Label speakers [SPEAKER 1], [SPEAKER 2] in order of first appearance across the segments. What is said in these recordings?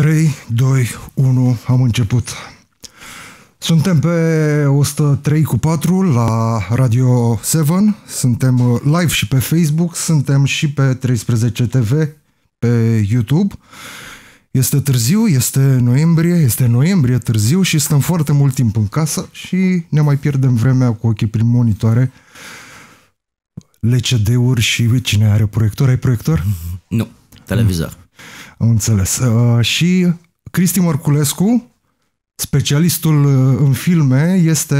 [SPEAKER 1] 3, 2, 1, am început. Suntem pe 103 cu 4 la Radio 7, suntem uh, live și pe Facebook, suntem și pe 13 TV, pe YouTube. Este târziu, este noiembrie, este noiembrie târziu și stăm foarte mult timp în casă și ne mai pierdem vremea cu ochii prin monitoare, LCD-uri și cine are proiector? Ai proiector? Nu, televizor. Am înțeles. Uh, și Cristi Morculescu, specialistul uh, în filme, este,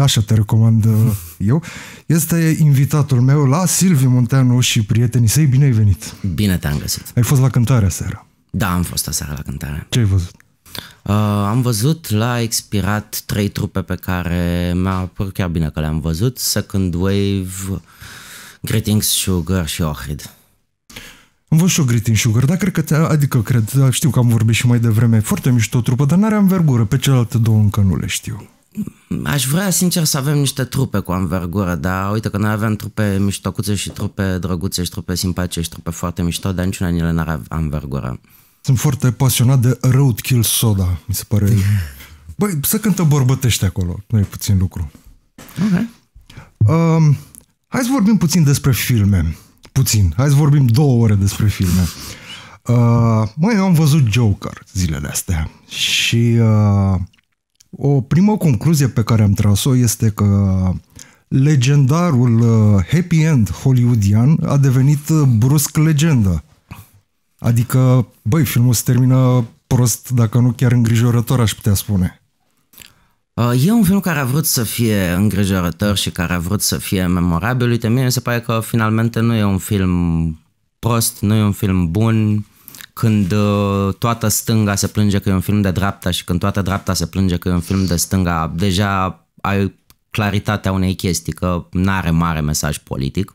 [SPEAKER 1] așa te recomand uh, eu, este invitatul meu la Silviu Munteanu și prietenii săi. Bine ai venit! Bine te-am găsit! Ai fost la cântarea seara.
[SPEAKER 2] Da, am fost aseară la cântare. Ce ai văzut? Uh, am văzut la expirat trei trupe pe care mi-a părut chiar bine că le-am văzut. Second Wave, Greetings Sugar și Ohrid.
[SPEAKER 1] Am văzut și eu în Sugar, dar cred că, adică cred, da, știu că am vorbit și mai devreme, foarte mișto trupă, dar n-are învergură, pe celelalte două încă nu le știu.
[SPEAKER 2] Aș vrea, sincer, să avem niște trupe cu amvergură, dar uite că noi avem trupe miștocuțe și trupe drăguțe și trupe simpatice și trupe foarte mișto, dar niciuna din ele n-are amvergură.
[SPEAKER 1] Sunt foarte pasionat de Roadkill Soda, mi se pare. Băi, să cântă borbătește acolo, nu e puțin lucru. Ok. Um, hai să vorbim puțin despre filme puțin. Hai să vorbim două ore despre filme. Uh, mai eu am văzut Joker zilele astea și uh, o primă concluzie pe care am tras-o este că legendarul uh, happy end hollywoodian a devenit uh, brusc legendă. Adică, băi, filmul se termină prost, dacă nu chiar îngrijorător, aș putea spune. Uh, e un film care
[SPEAKER 2] a vrut să fie îngrijorător și care a vrut să fie memorabil. Uite, mie mi se pare că finalmente nu e un film prost, nu e un film bun. Când uh, toată stânga se plânge că e un film de dreapta și când toată dreapta se plânge că e un film de stânga, deja ai claritatea unei chestii, că nu are mare mesaj politic.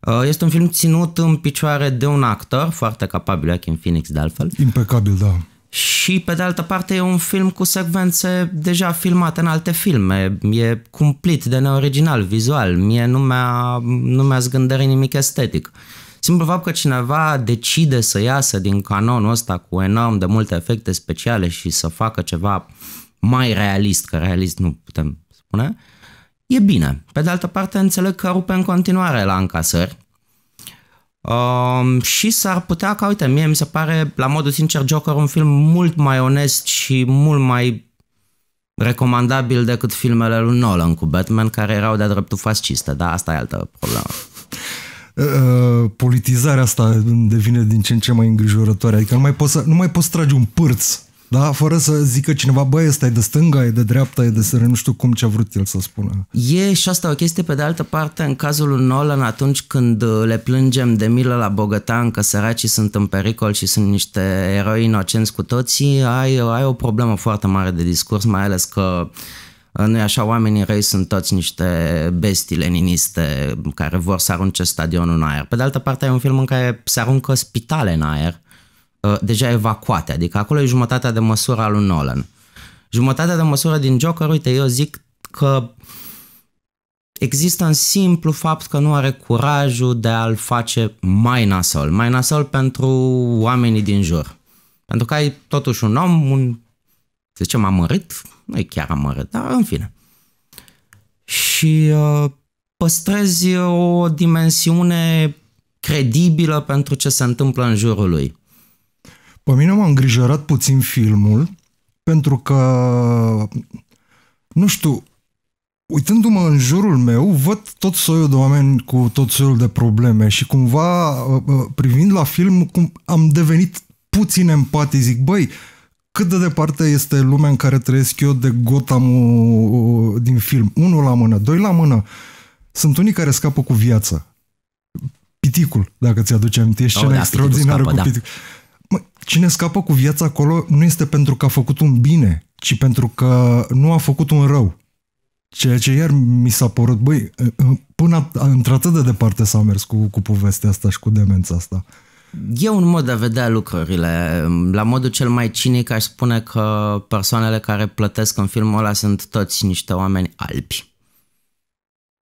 [SPEAKER 2] Uh, este un film ținut în picioare de un actor foarte capabil, Joaquin Phoenix de altfel. Impecabil, da și pe de altă parte e un film cu secvențe deja filmate în alte filme, e cumplit de neoriginal, vizual, mie nu mi-a, nu mi-a zgândărit nimic estetic. Simplu fapt că cineva decide să iasă din canonul ăsta cu enorm de multe efecte speciale și să facă ceva mai realist, că realist nu putem spune, e bine. Pe de altă parte înțeleg că rupe în continuare la încasări, Um, și s-ar putea ca, uite, mie mi se pare, la modul sincer, Joker un film mult mai onest și mult mai recomandabil decât filmele lui Nolan cu Batman, care erau de-a dreptul fasciste, dar asta e altă problemă.
[SPEAKER 1] Uh, politizarea asta devine din ce în ce mai îngrijorătoare. Adică nu mai poți, nu mai poți trage un pârț da, fără să zică cineva, băi, ăsta e de stânga, e de dreapta, e de sără, nu știu cum ce-a vrut el să spună.
[SPEAKER 2] E și asta o chestie, pe de altă parte, în cazul lui Nolan, atunci când uh, le plângem de milă la Bogătan că săracii sunt în pericol și sunt niște eroi inocenți cu toții, ai, ai o problemă foarte mare de discurs, mai ales că uh, nu așa, oamenii răi sunt toți niște bestii leniniste care vor să arunce stadionul în aer. Pe de altă parte, e un film în care se aruncă spitale în aer Uh, deja evacuate, adică acolo e jumătatea de măsură a lui Nolan. Jumătatea de măsură din Joker, uite, eu zic că există în simplu fapt că nu are curajul de a-l face mai nasol, mai nasol pentru oamenii din jur. Pentru că ai totuși un om, un, să zicem, amărât, nu e chiar amărât, dar în fine. Și uh, păstrezi o dimensiune credibilă pentru ce se întâmplă în jurul lui.
[SPEAKER 1] Pe mine m-a îngrijorat puțin filmul, pentru că, nu știu, uitându-mă în jurul meu, văd tot soiul de oameni cu tot soiul de probleme și cumva, uh, uh, privind la film, cum am devenit puțin empatic, zic, băi, cât de departe este lumea în care trăiesc eu de gotham uh, din film. Unul la mână, doi la mână. Sunt unii care scapă cu viața. Piticul, dacă ți-aduce aminte, e scena oh, da, extraordinară da, piticul scapă, cu da. piticul. Cine scapă cu viața acolo nu este pentru că a făcut un bine, ci pentru că nu a făcut un rău. Ceea ce iar mi s-a părut, băi, până într-atât de departe s-a mers cu, cu povestea asta și cu demența asta.
[SPEAKER 2] E un mod de a vedea lucrurile. La modul cel mai cinic aș spune că persoanele care plătesc în filmul ăla sunt toți niște oameni albi.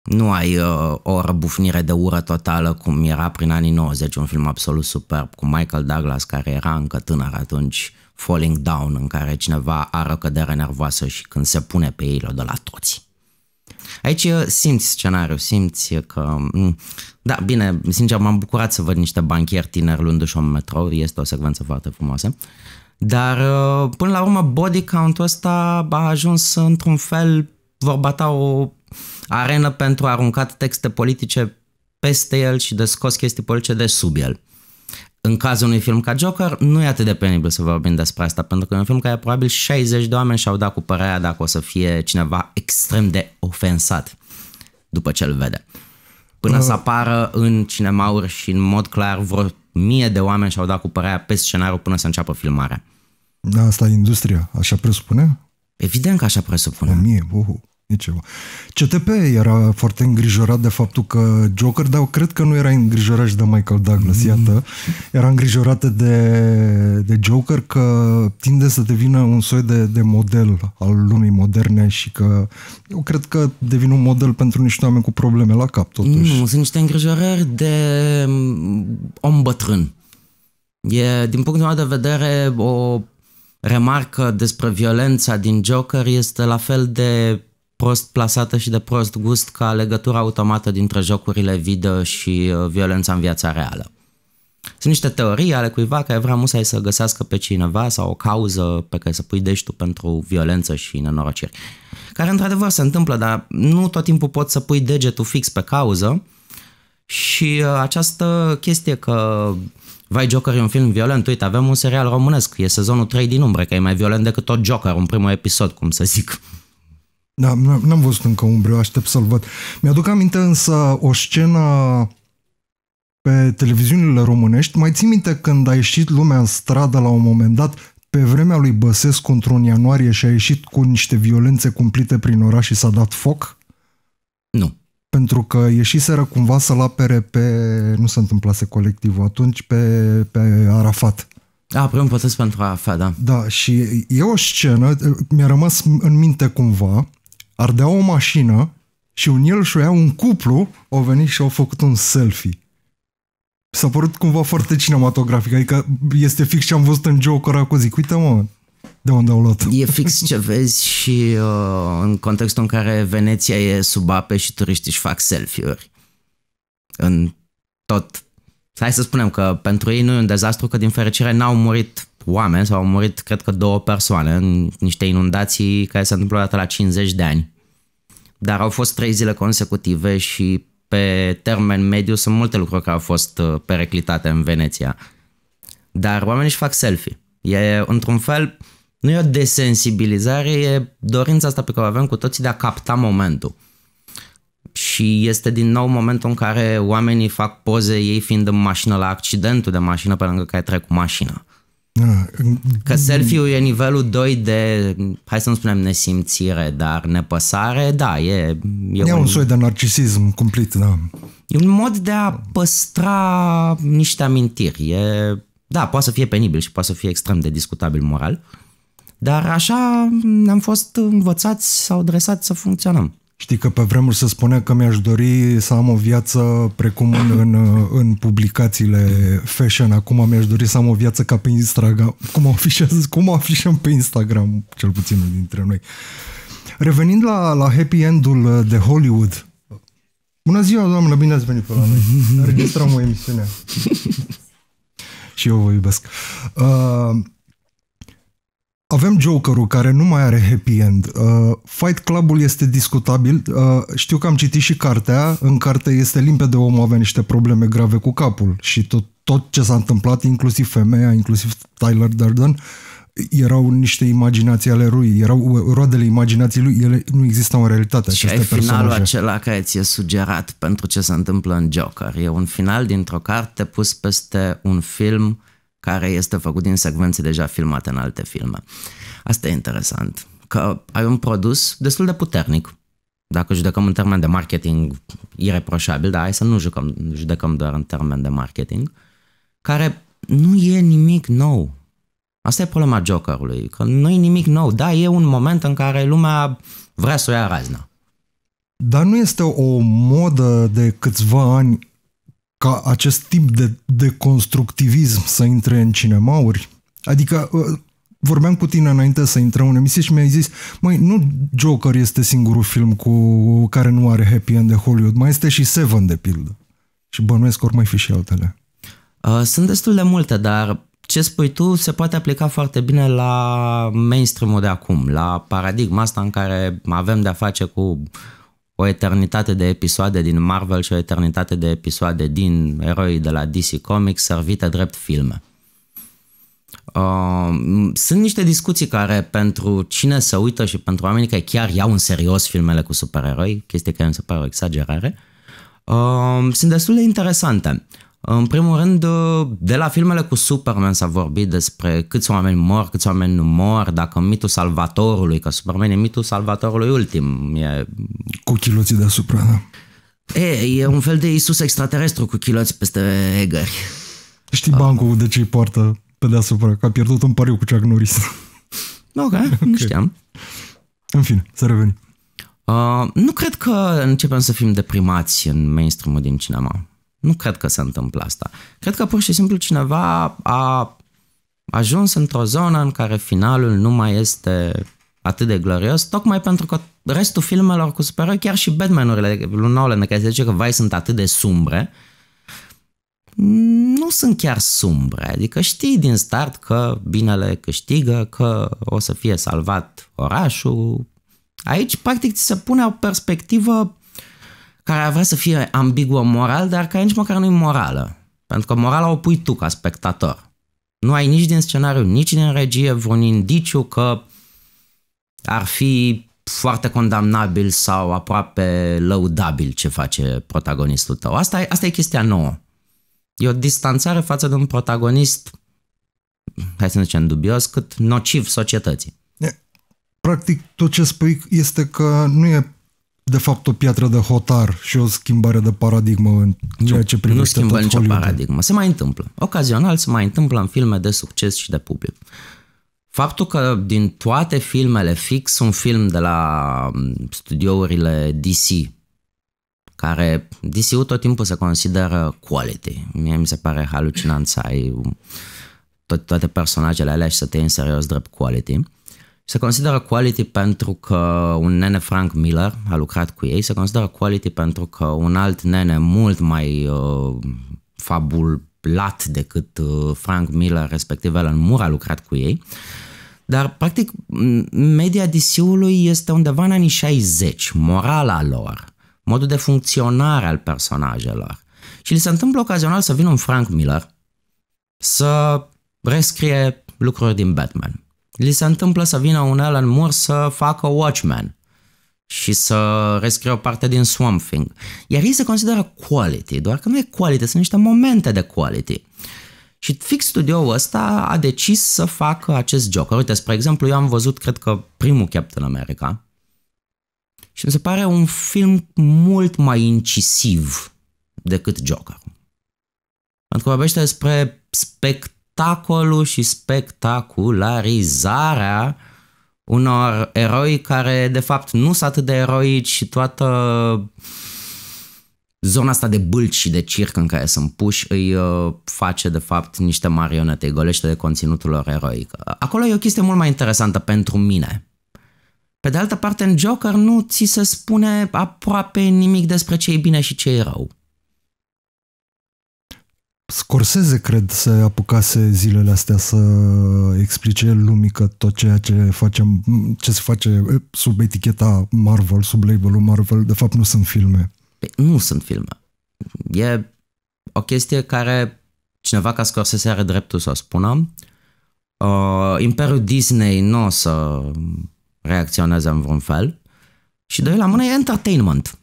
[SPEAKER 2] Nu ai uh, o răbufnire de ură totală cum era prin anii 90, un film absolut superb cu Michael Douglas care era încă tânăr atunci, Falling Down, în care cineva are o cădere nervoasă și când se pune pe ei de la toți. Aici uh, simți scenariul, simți că... Mm, da, bine, sincer, m-am bucurat să văd niște banchieri tineri luându-și un metrou, este o secvență foarte frumoasă. Dar, uh, până la urmă, body count-ul ăsta a ajuns într-un fel, vorba ta, o arenă pentru a aruncat texte politice peste el și de scos chestii politice de sub el. În cazul unui film ca Joker, nu e atât de penibil să vorbim despre asta, pentru că e un film care probabil 60 de oameni și-au dat cu părerea dacă o să fie cineva extrem de ofensat după ce îl vede. Până uh. să apară în cinemauri și în mod clar vreo mie de oameni și-au dat cu părerea pe scenariu până să înceapă filmarea.
[SPEAKER 1] Da, asta e industria, așa presupune? Evident că așa presupune. O mie, uhu ceva. CTP era foarte îngrijorat de faptul că Joker, dar cred că nu era îngrijorat și de Michael Douglas, mm. iată. Era îngrijorată de, de Joker că tinde să devină un soi de, de model al lumii moderne și că eu cred că devine un model pentru niște oameni cu probleme la cap, totuși. Nu, sunt niște îngrijorări de mm, om
[SPEAKER 2] bătrân. E, din punctul meu de vedere, o remarcă despre violența din Joker este la fel de prost plasată și de prost gust ca legătura automată dintre jocurile video și uh, violența în viața reală. Sunt niște teorii ale cuiva care vrea musai să găsească pe cineva sau o cauză pe care să pui deștiu pentru violență și nenorociri. Care într-adevăr se întâmplă, dar nu tot timpul poți să pui degetul fix pe cauză și uh, această chestie că Vai, Joker e un film violent, uite, avem un serial românesc, e sezonul 3 din umbre, că e mai violent decât tot Joker, un primul episod, cum să zic.
[SPEAKER 1] Da, n-am văzut încă Umbriu, aștept să-l văd. Mi-aduc aminte însă o scenă pe televiziunile românești. Mai ții minte când a ieșit lumea în stradă la un moment dat pe vremea lui Băsescu într-un ianuarie și a ieșit cu niște violențe cumplite prin oraș și s-a dat foc? Nu. Pentru că ieșiseră cumva să-l apere pe... Nu se întâmplase colectivul atunci, pe, pe Arafat.
[SPEAKER 2] Da, ah, prea împățesc pentru Arafat, da.
[SPEAKER 1] Da, și e o scenă, mi-a rămas în minte cumva, ardea o mașină și un el și un cuplu au venit și au făcut un selfie. S-a părut cumva foarte cinematografic, adică este fix ce am văzut în Joe Coracu, zic, uite mă, de unde au luat.
[SPEAKER 2] E fix ce vezi și uh, în contextul în care Veneția e sub ape și turiștii își fac selfie-uri. În tot. Hai să spunem că pentru ei nu e un dezastru, că din fericire n-au murit oameni, sau au murit, cred că, două persoane în niște inundații care se întâmplă întâmplat la 50 de ani. Dar au fost trei zile consecutive și pe termen mediu sunt multe lucruri care au fost uh, pereclitate în Veneția. Dar oamenii își fac selfie. E, într-un fel, nu e o desensibilizare, e dorința asta pe care o avem cu toții de a capta momentul. Și este din nou momentul în care oamenii fac poze ei fiind în mașină la accidentul de mașină pe lângă care trec cu mașina.
[SPEAKER 1] Că selfie-ul
[SPEAKER 2] e nivelul 2 de, hai să nu spunem nesimțire, dar nepăsare, da, e... E, e un, un soi de
[SPEAKER 1] narcisism cumplit, da. E un mod de a
[SPEAKER 2] păstra niște amintiri. E, da, poate să fie penibil și poate să fie extrem de discutabil moral, dar așa am fost învățați sau dresați să
[SPEAKER 1] funcționăm. Știi că pe vremuri se spunea că mi-aș dori să am o viață precum în, în, în publicațiile fashion. Acum mi-aș dori să am o viață ca pe Instagram. Cum afișez, cum afișăm pe Instagram, cel puțin dintre noi. Revenind la, la happy end-ul de Hollywood. Bună ziua, doamnă, bine ați venit pe la noi. Înregistrăm o emisiune. Și eu vă iubesc. Uh, avem Jokerul care nu mai are happy end. Uh, Fight Club-ul este discutabil. Uh, știu că am citit și cartea. În carte este limpede omul avea niște probleme grave cu capul și tot, tot ce s-a întâmplat, inclusiv femeia, inclusiv Tyler Durden, erau niște imaginații ale lui, erau roadele imaginației lui, ele nu existau în realitate. Și ai personaje.
[SPEAKER 2] acela care ți-e sugerat pentru ce se întâmplă în Joker. E un final dintr-o carte pus peste un film care este făcut din secvențe deja filmate în alte filme. Asta e interesant, că ai un produs destul de puternic. Dacă judecăm în termen de marketing ireproșabil, dar hai să nu jucăm, judecăm doar în termen de marketing, care nu e nimic nou. Asta e problema Jokerului, că nu e nimic nou. Da, e un moment în care lumea vrea să o ia razna.
[SPEAKER 1] Dar nu este o modă de câțiva ani ca acest tip de, de constructivism să intre în cinemauri? Adică ă, vorbeam cu tine înainte să intrăm în emisie și mi-ai zis, măi, nu Joker este singurul film cu care nu are happy end de Hollywood, mai este și Seven, de pildă. Și bănuiesc ori mai fi și altele.
[SPEAKER 2] Ă, sunt destul de multe, dar ce spui tu se poate aplica foarte bine la mainstream-ul de acum, la paradigma asta în care avem de-a face cu uh, o eternitate de episoade din Marvel și o eternitate de episoade din eroi de la DC Comics servite drept filme. Uh, sunt niște discuții care pentru cine se uită și pentru oamenii care chiar iau în serios filmele cu supereroi, chestie care mi se pare o exagerare, uh, sunt destul de interesante. În primul rând, de la filmele cu Superman s-a vorbit despre câți oameni mor, câți oameni nu mor, dacă mitul salvatorului, că Superman e mitul salvatorului ultim.
[SPEAKER 1] E... Cu chiloții deasupra, da. E,
[SPEAKER 2] e un fel de Isus extraterestru cu chiloți peste egări.
[SPEAKER 1] Știi bancul de ce îi poartă pe deasupra, că a pierdut un pariu cu Chuck Norris. Ok, okay. nu știam. În fine, să revenim.
[SPEAKER 2] Uh, nu cred că începem să fim deprimați în mainstream-ul din cinema. Nu cred că se întâmplă asta. Cred că pur și simplu cineva a ajuns într-o zonă în care finalul nu mai este atât de glorios, tocmai pentru că restul filmelor cu supereroi, chiar și Batman-urile lui Nolan, care se zice că vai sunt atât de sumbre, nu sunt chiar sumbre, adică știi din start că binele câștigă, că o să fie salvat orașul. Aici, practic, ți se pune o perspectivă care avea să fie ambiguă moral, dar care nici măcar nu e morală. Pentru că morala o pui tu ca spectator. Nu ai nici din scenariu, nici din regie vreun indiciu că ar fi foarte condamnabil sau aproape lăudabil ce face protagonistul tău. Asta e, asta e chestia nouă. E o distanțare față de un protagonist, hai să ne zicem dubios, cât nociv societății.
[SPEAKER 1] Practic, tot ce spui este că nu e de fapt o piatră de hotar și o schimbare de paradigmă în ceea ce privește Nu schimbă tot nicio Hollywood.
[SPEAKER 2] paradigmă. Se mai întâmplă. Ocazional se mai întâmplă în filme de succes și de public. Faptul că din toate filmele fix un film de la mm, studiourile DC, care DC-ul tot timpul se consideră quality. Mie mi se pare halucinant să ai mm, tot, toate personajele alea și să te iei în serios drept quality se consideră quality pentru că un nene Frank Miller a lucrat cu ei, se consideră quality pentru că un alt nene mult mai uh, fabulat decât uh, Frank Miller, respectiv Alan Moore, a lucrat cu ei. Dar, practic, media DC-ului este undeva în anii 60, morala lor, modul de funcționare al personajelor. Și li se întâmplă ocazional să vină un Frank Miller să rescrie lucruri din Batman li se întâmplă să vină un Alan Moore să facă Watchmen și să rescrie o parte din Swamp Thing. Iar ei se consideră quality, doar că nu e quality, sunt niște momente de quality. Și fix studioul ăsta a decis să facă acest Joker. Uite, spre exemplu, eu am văzut, cred că, primul Captain America și mi se pare un film mult mai incisiv decât Joker. Pentru că vorbește despre spect spectacolul și spectacularizarea unor eroi care de fapt nu sunt atât de eroici și toată zona asta de bâlci și de circ în care sunt puși îi uh, face de fapt niște marionete, îi golește de conținutul lor eroic. Acolo e o chestie mult mai interesantă pentru mine. Pe de altă parte, în Joker nu ți se spune aproape nimic despre ce e bine și ce e rău.
[SPEAKER 1] Scorseze cred, se apucase zilele astea să explice lumii că tot ceea ce facem, ce se face sub eticheta Marvel, sub labelul Marvel, de fapt nu sunt filme. nu sunt filme.
[SPEAKER 2] E o chestie care cineva ca Scorsese are dreptul să o spună. Uh, Imperiul Disney nu o să reacționeze în vreun fel. Și doi la mână e entertainment.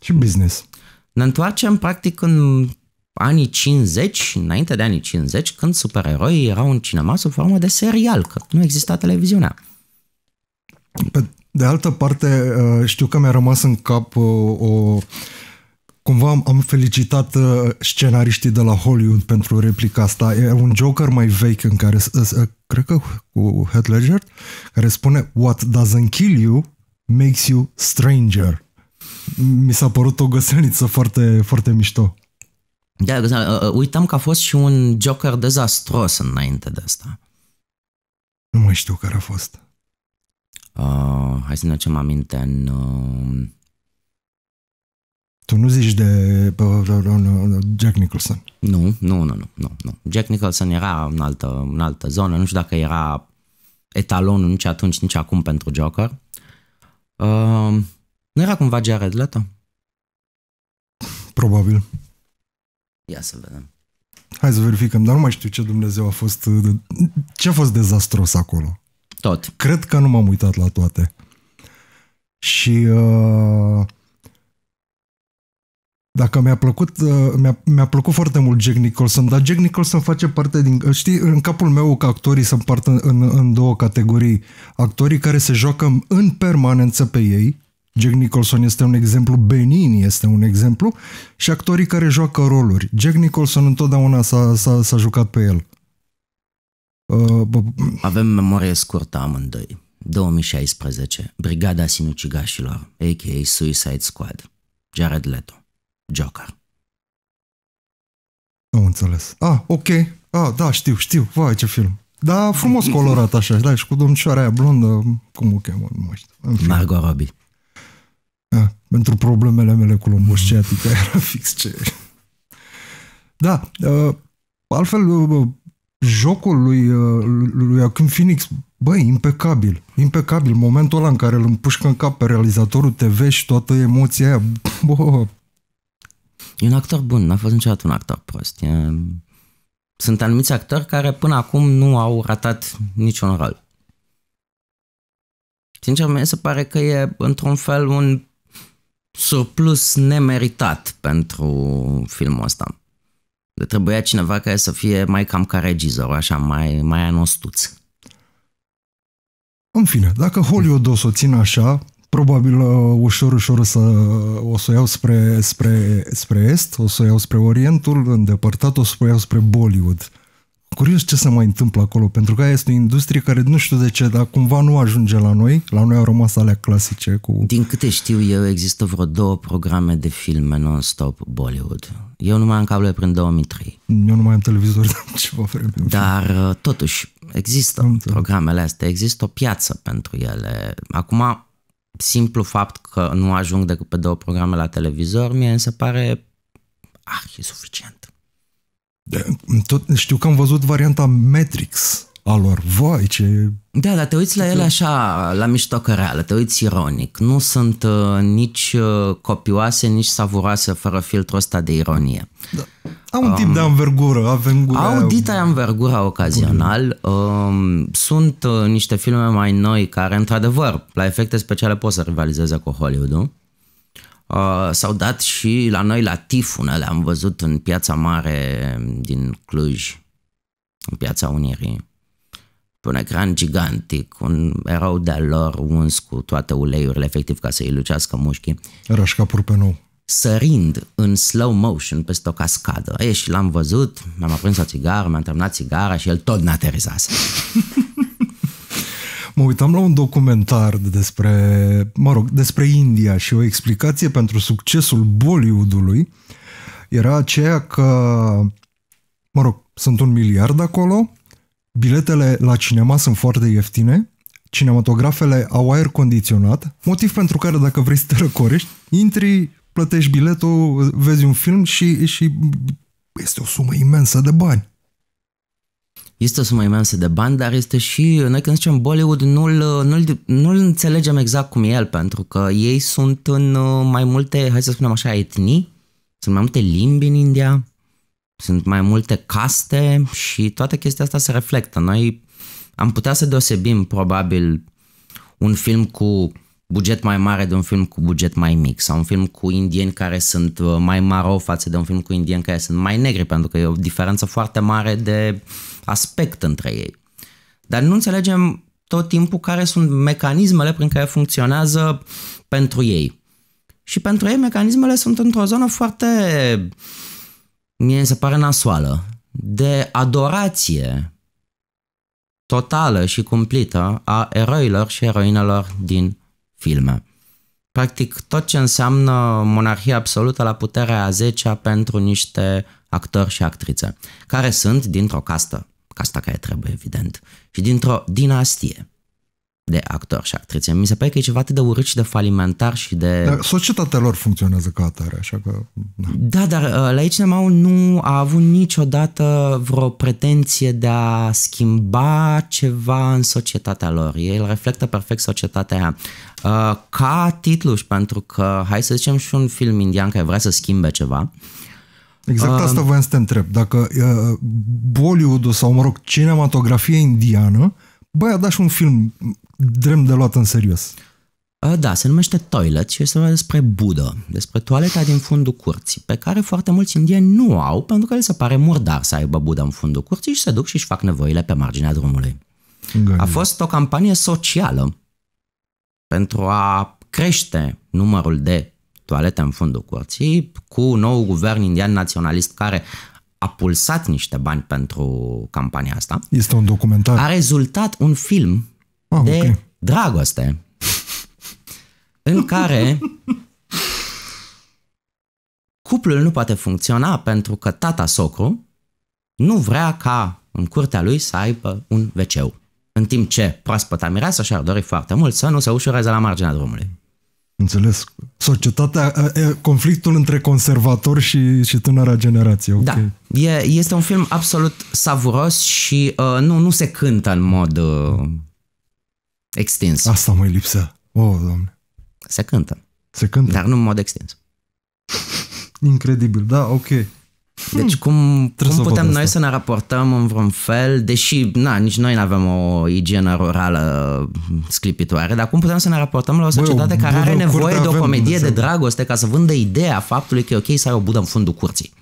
[SPEAKER 2] Și business. Ne întoarcem practic în anii 50, înainte de anii 50, când supereroi erau în cinema sub formă de serial, că nu exista televiziunea.
[SPEAKER 1] Pe de altă parte, uh, știu că mi-a rămas în cap uh, o... Cumva am felicitat uh, scenariștii de la Hollywood pentru replica asta. E un Joker mai vechi în care, cred că cu Heath Ledger, care spune What doesn't kill you makes you stranger. Mi s-a părut o găseniță foarte, foarte mișto.
[SPEAKER 2] Da, exact. Uh, uh, uitam că a fost și un Joker dezastros înainte de asta. Nu mai știu care a fost. Uh, hai să ne aducem aminte în...
[SPEAKER 1] Uh... Tu nu zici de Jack Nicholson.
[SPEAKER 2] Nu, nu, nu, nu, nu, nu. Jack Nicholson era în altă, în altă zonă, nu știu dacă era etalonul nici atunci, nici acum pentru Joker. Uh, nu era cumva Jared Leto?
[SPEAKER 1] Probabil. Ia să vedem. Hai să verificăm, dar nu mai știu ce Dumnezeu a fost... Uh, ce a fost dezastros acolo? Tot. Cred că nu m-am uitat la toate. Și... Uh, dacă mi-a plăcut, uh, mi-a, mi-a plăcut foarte mult Jack Nicholson, dar Jack Nicholson face parte din... Uh, știi, în capul meu că actorii se împart în, în, în două categorii. Actorii care se joacă în permanență pe ei, Jack Nicholson este un exemplu, Benin este un exemplu și actorii care joacă roluri. Jack Nicholson întotdeauna s-a, s-a, s-a jucat pe el. Uh,
[SPEAKER 2] Avem memorie scurtă amândoi. 2016, Brigada Sinucigașilor, a.k.a. Suicide Squad, Jared Leto, Joker.
[SPEAKER 1] Nu înțeles. Ah, ok. Ah, da, știu, știu. Vai, ce film. Da, frumos colorat așa, da, și cu domnișoara aia blondă, cum o cheamă, nu mai știu. Margot Robbie. Da, pentru problemele mele cu lombosciatica era fix ce... Da, uh, altfel, uh, uh, jocul lui, uh, lui Acum Phoenix, băi, impecabil, impecabil. Momentul ăla în care îl împușcă în cap pe realizatorul TV și toată emoția aia, bă.
[SPEAKER 2] E un actor bun, n-a fost niciodată un actor prost. E... Sunt anumiți actori care până acum nu au ratat niciun rol. Sincer, mie se pare că e într-un fel un surplus nemeritat pentru filmul ăsta. De trebuia cineva care să fie mai cam ca regizor, așa, mai, mai anostuț.
[SPEAKER 1] În fine, dacă Hollywood o să o țină așa, probabil uh, ușor, ușor o să, o să iau spre, spre, spre est, o să o iau spre Orientul îndepărtat, o să o iau spre Bollywood curios ce se mai întâmplă acolo, pentru că aia este o industrie care nu știu de ce, dar cumva nu ajunge la noi. La noi au rămas alea clasice cu... Din câte
[SPEAKER 2] știu eu, există vreo două programe de filme non-stop Bollywood. Eu nu mai am cable prin 2003.
[SPEAKER 1] Eu nu mai am televizor de ceva vreme.
[SPEAKER 2] Dar uh, totuși există programele astea, există o piață pentru ele. Acum, simplu fapt că nu ajung decât pe două programe la televizor, mie se pare e suficient.
[SPEAKER 1] Tot, știu că am văzut varianta Matrix a lor. Voi, ce...
[SPEAKER 2] Da, dar te uiți la ele așa, la căreală, te uiți ironic. Nu sunt uh, nici uh, copioase, nici savuroase fără filtrul ăsta de ironie. Da.
[SPEAKER 1] Au un um, tip de anvergură. Avengură, au dita
[SPEAKER 2] anvergura ocazional. Um, sunt uh, niște filme mai noi care, într-adevăr, la efecte speciale pot să rivalizeze cu Hollywood-ul. Uh, s-au dat și la noi la tifunele, am văzut în piața mare din Cluj, în piața Unirii, pe un ecran gigantic, un erau de lor uns cu toate uleiurile, efectiv ca să-i lucească mușchii. pe nou. Sărind în slow motion peste o cascadă. E, și l-am văzut, mi-am aprins o țigară, mi-am terminat țigara și el tot n-a
[SPEAKER 1] mă uitam la un documentar despre, mă rog, despre India și o explicație pentru succesul Bollywoodului era aceea că, mă rog, sunt un miliard acolo, biletele la cinema sunt foarte ieftine, cinematografele au aer condiționat, motiv pentru care dacă vrei să te răcorești, intri, plătești biletul, vezi un film și, și este o sumă imensă de bani
[SPEAKER 2] este o sumă imensă de bani, dar este și, noi când zicem Bollywood, nu-l, nu-l, nu-l înțelegem exact cum e el, pentru că ei sunt în uh, mai multe, hai să spunem așa, etnii, sunt mai multe limbi în India, sunt mai multe caste și toată chestia asta se reflectă. Noi am putea să deosebim probabil un film cu buget mai mare de un film cu buget mai mic sau un film cu indieni care sunt uh, mai maro față de un film cu indieni care sunt mai negri, pentru că e o diferență foarte mare de uh, aspect între ei. Dar nu înțelegem tot timpul care sunt mecanismele prin care funcționează pentru ei. Și pentru ei mecanismele sunt într-o zonă foarte, mie se pare nasoală, de adorație totală și cumplită a eroilor și eroinelor din filme. Practic tot ce înseamnă monarhia absolută la puterea a 10 pentru niște actori și actrițe, care sunt dintr-o castă ca asta care trebuie, evident, și dintr-o dinastie de actori și actrițe. Mi se pare că e ceva atât de urât și de falimentar
[SPEAKER 1] și de... Dar societatea lor funcționează ca atare, așa că... Da, da dar uh, la aici Nemau nu
[SPEAKER 2] a avut niciodată vreo pretenție de a schimba ceva în societatea lor. El reflectă perfect societatea aia. Uh, ca titlu și pentru că, hai să zicem, și un film indian care vrea să schimbe ceva, uh,
[SPEAKER 1] Exact asta voiam să te întreb. Dacă uh, Bollywood sau, mă rog, cinematografia indiană, băi, a dat și un film drept de luat în serios. Uh, da, se numește Toilet
[SPEAKER 2] și este despre budă, despre toaleta din fundul curții, pe care foarte mulți indieni nu au, pentru că le se pare murdar să aibă budă în fundul curții și se duc și își fac nevoile pe marginea drumului. Gândi. A fost o campanie socială pentru a crește numărul de toalete în fundul curții, cu nou guvern indian naționalist care a pulsat niște bani pentru campania asta.
[SPEAKER 1] Este un documentar. A rezultat
[SPEAKER 2] un film ah, de okay. dragoste în care cuplul nu poate funcționa pentru că tata socru nu vrea ca în curtea lui să aibă un veceu. în timp ce proaspăta mireasă și-ar dori foarte mult să nu se ușureze la marginea drumului.
[SPEAKER 1] Înțeles. Societatea, conflictul între conservator și, și tânăra generație. Okay.
[SPEAKER 2] Da. E, este un film absolut savuros și uh, nu, nu se cântă în mod uh, extins.
[SPEAKER 1] Asta mai lipsea. Oh, doamne. Se cântă. Se cântă. Dar nu în mod extins. Incredibil, da, ok. Deci cum, Trebuie cum putem noi asta.
[SPEAKER 2] să ne raportăm în vreun fel, deși na, nici noi nu avem o igienă rurală sclipitoare, dar cum putem să ne raportăm la o societate Bă, care are nevoie de o comedie de dragoste ca să vândă ideea faptului că e ok să ai o budă în fundul curții?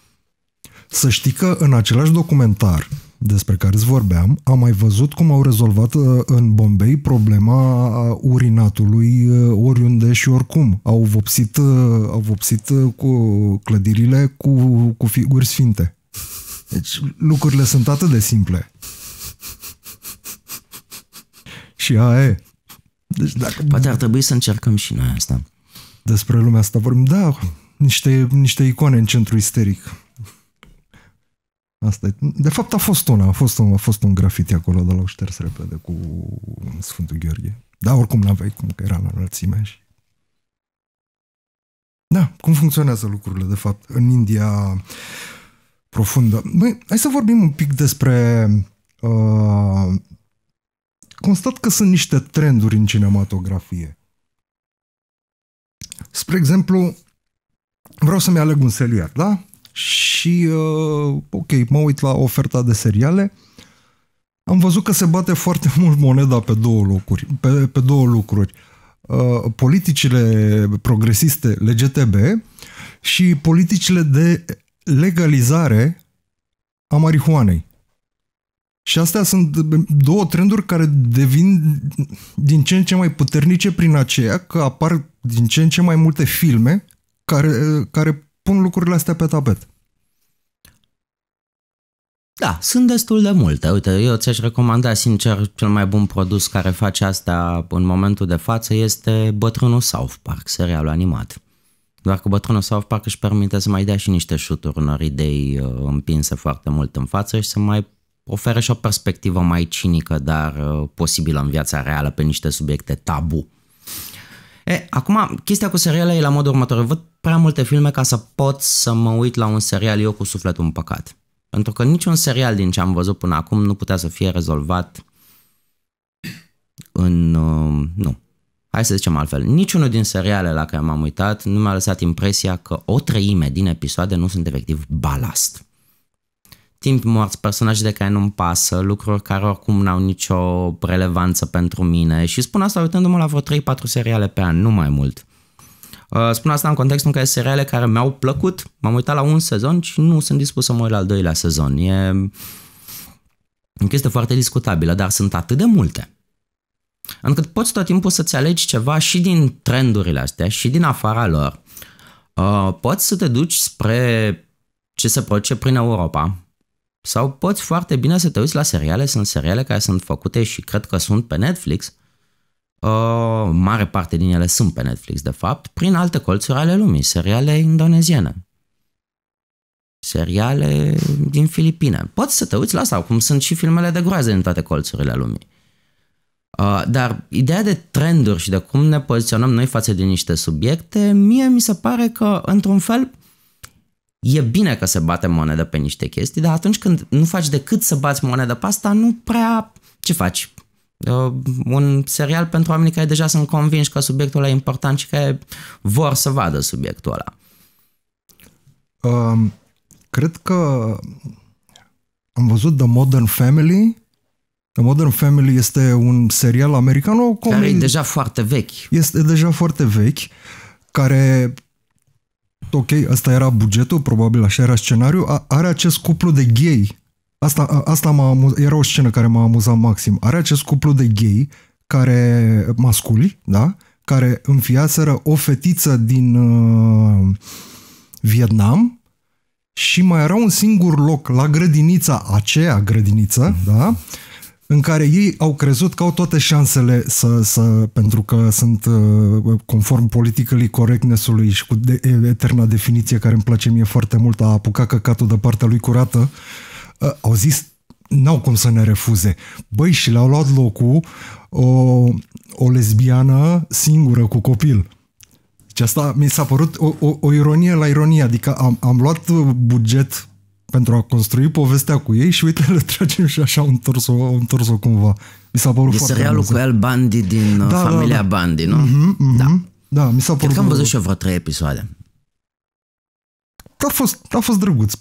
[SPEAKER 1] Să știi că în același documentar despre care îți vorbeam, am mai văzut cum au rezolvat uh, în Bombay problema uh, urinatului uh, oriunde și oricum. Au vopsit, au vopsit cu clădirile cu, cu figuri sfinte. Deci lucrurile sunt atât de simple. Și aia e. Deci, dacă... Poate ar trebui să încercăm și noi asta. Despre lumea asta vorbim, da, niște, niște icoane în centru isteric. Asta e. De fapt a fost una, a fost un, a fost un grafiti acolo, dar l-au șters repede cu Sfântul Gheorghe. Dar oricum n-aveai cum, că era la înălțime și... Da, cum funcționează lucrurile, de fapt, în India profundă. Băi, hai să vorbim un pic despre... Uh, constat că sunt niște trenduri în cinematografie. Spre exemplu, vreau să-mi aleg un serial, da? și uh, ok, mă uit la oferta de seriale. Am văzut că se bate foarte mult moneda pe două locuri, pe, pe două lucruri. Uh, politicile progresiste LGTB și politicile de legalizare a marihuanei. Și astea sunt două trenduri care devin din ce în ce mai puternice prin aceea că apar din ce în ce mai multe filme care, care pun lucrurile astea pe tapet. Da, sunt destul de multe.
[SPEAKER 2] Uite, eu ți-aș recomanda, sincer, cel mai bun produs care face asta în momentul de față este Bătrânul South Park, serialul animat. Doar că Bătrânul South Park își permite să mai dea și niște șuturi unor idei uh, împinse foarte mult în față și să mai oferă și o perspectivă mai cinică, dar uh, posibilă în viața reală pe niște subiecte tabu. E, acum, chestia cu serialele e la modul următor. văd prea multe filme ca să pot să mă uit la un serial eu cu sufletul împăcat. Pentru că niciun serial din ce am văzut până acum nu putea să fie rezolvat în... Uh, nu. Hai să zicem altfel. Niciunul din seriale la care m-am uitat nu mi-a lăsat impresia că o treime din episoade nu sunt efectiv balast. Timp morți, personaje de care nu-mi pasă, lucruri care oricum n-au nicio relevanță pentru mine și spun asta uitându-mă la vreo 3-4 seriale pe an, nu mai mult. Uh, spun asta în contextul în care seriale care mi-au plăcut, m-am uitat la un sezon și nu sunt dispus să mă uit la al doilea sezon. E o chestie foarte discutabilă, dar sunt atât de multe. Încât poți tot timpul să-ți alegi ceva și din trendurile astea și din afara lor. Uh, poți să te duci spre ce se produce prin Europa, sau poți foarte bine să te uiți la seriale, sunt seriale care sunt făcute și cred că sunt pe Netflix, Uh, mare parte din ele sunt pe Netflix, de fapt, prin alte colțuri ale lumii, seriale indoneziene, seriale din Filipine. Poți să te uiți la asta, cum sunt și filmele de groază din toate colțurile lumii. Uh, dar ideea de trenduri și de cum ne poziționăm noi față de niște subiecte, mie mi se pare că, într-un fel, e bine că se bate monedă pe niște chestii, dar atunci când nu faci decât să bați monedă pe asta, nu prea... Ce faci? Uh, un serial pentru oamenii care deja sunt convinși că subiectul ăla e important și care vor să vadă subiectul ăla.
[SPEAKER 1] Um, cred că am văzut The Modern Family. The Modern Family este un serial american. O Care e deja foarte vechi. Este deja foarte vechi, care ok, ăsta era bugetul, probabil așa era scenariu, are acest cuplu de gay Asta, asta m-a amuz, era o scenă care m-a amuzat maxim. Are acest cuplu de gay care masculi, da? Care înfiaseră o fetiță din uh, Vietnam și mai era un singur loc la grădinița aceea, grădiniță, mm-hmm. da? în care ei au crezut că au toate șansele să, să pentru că sunt uh, conform politicului correctness-ului și cu de, eterna definiție care îmi place mie foarte mult a apucat căcatul de partea lui curată uh, uh, au zis n-au cum să ne refuze. Băi, și le-au luat locul o, o lesbiană singură cu copil. Și asta mi s-a părut o, o, o ironie la ironie, adică am, am luat buget pentru a construi povestea cu ei și uite, le tragem și așa un întors-o, întors-o cumva. Mi s-a părut de foarte cu el
[SPEAKER 2] Bandi din da, uh, da, familia da, da. Bandi, nu? Mm-hmm,
[SPEAKER 1] mm-hmm. Da. da, mi s-a părut... Cred că am văzut și
[SPEAKER 2] eu vreo trei episoade
[SPEAKER 1] a fost, a fost drăguț,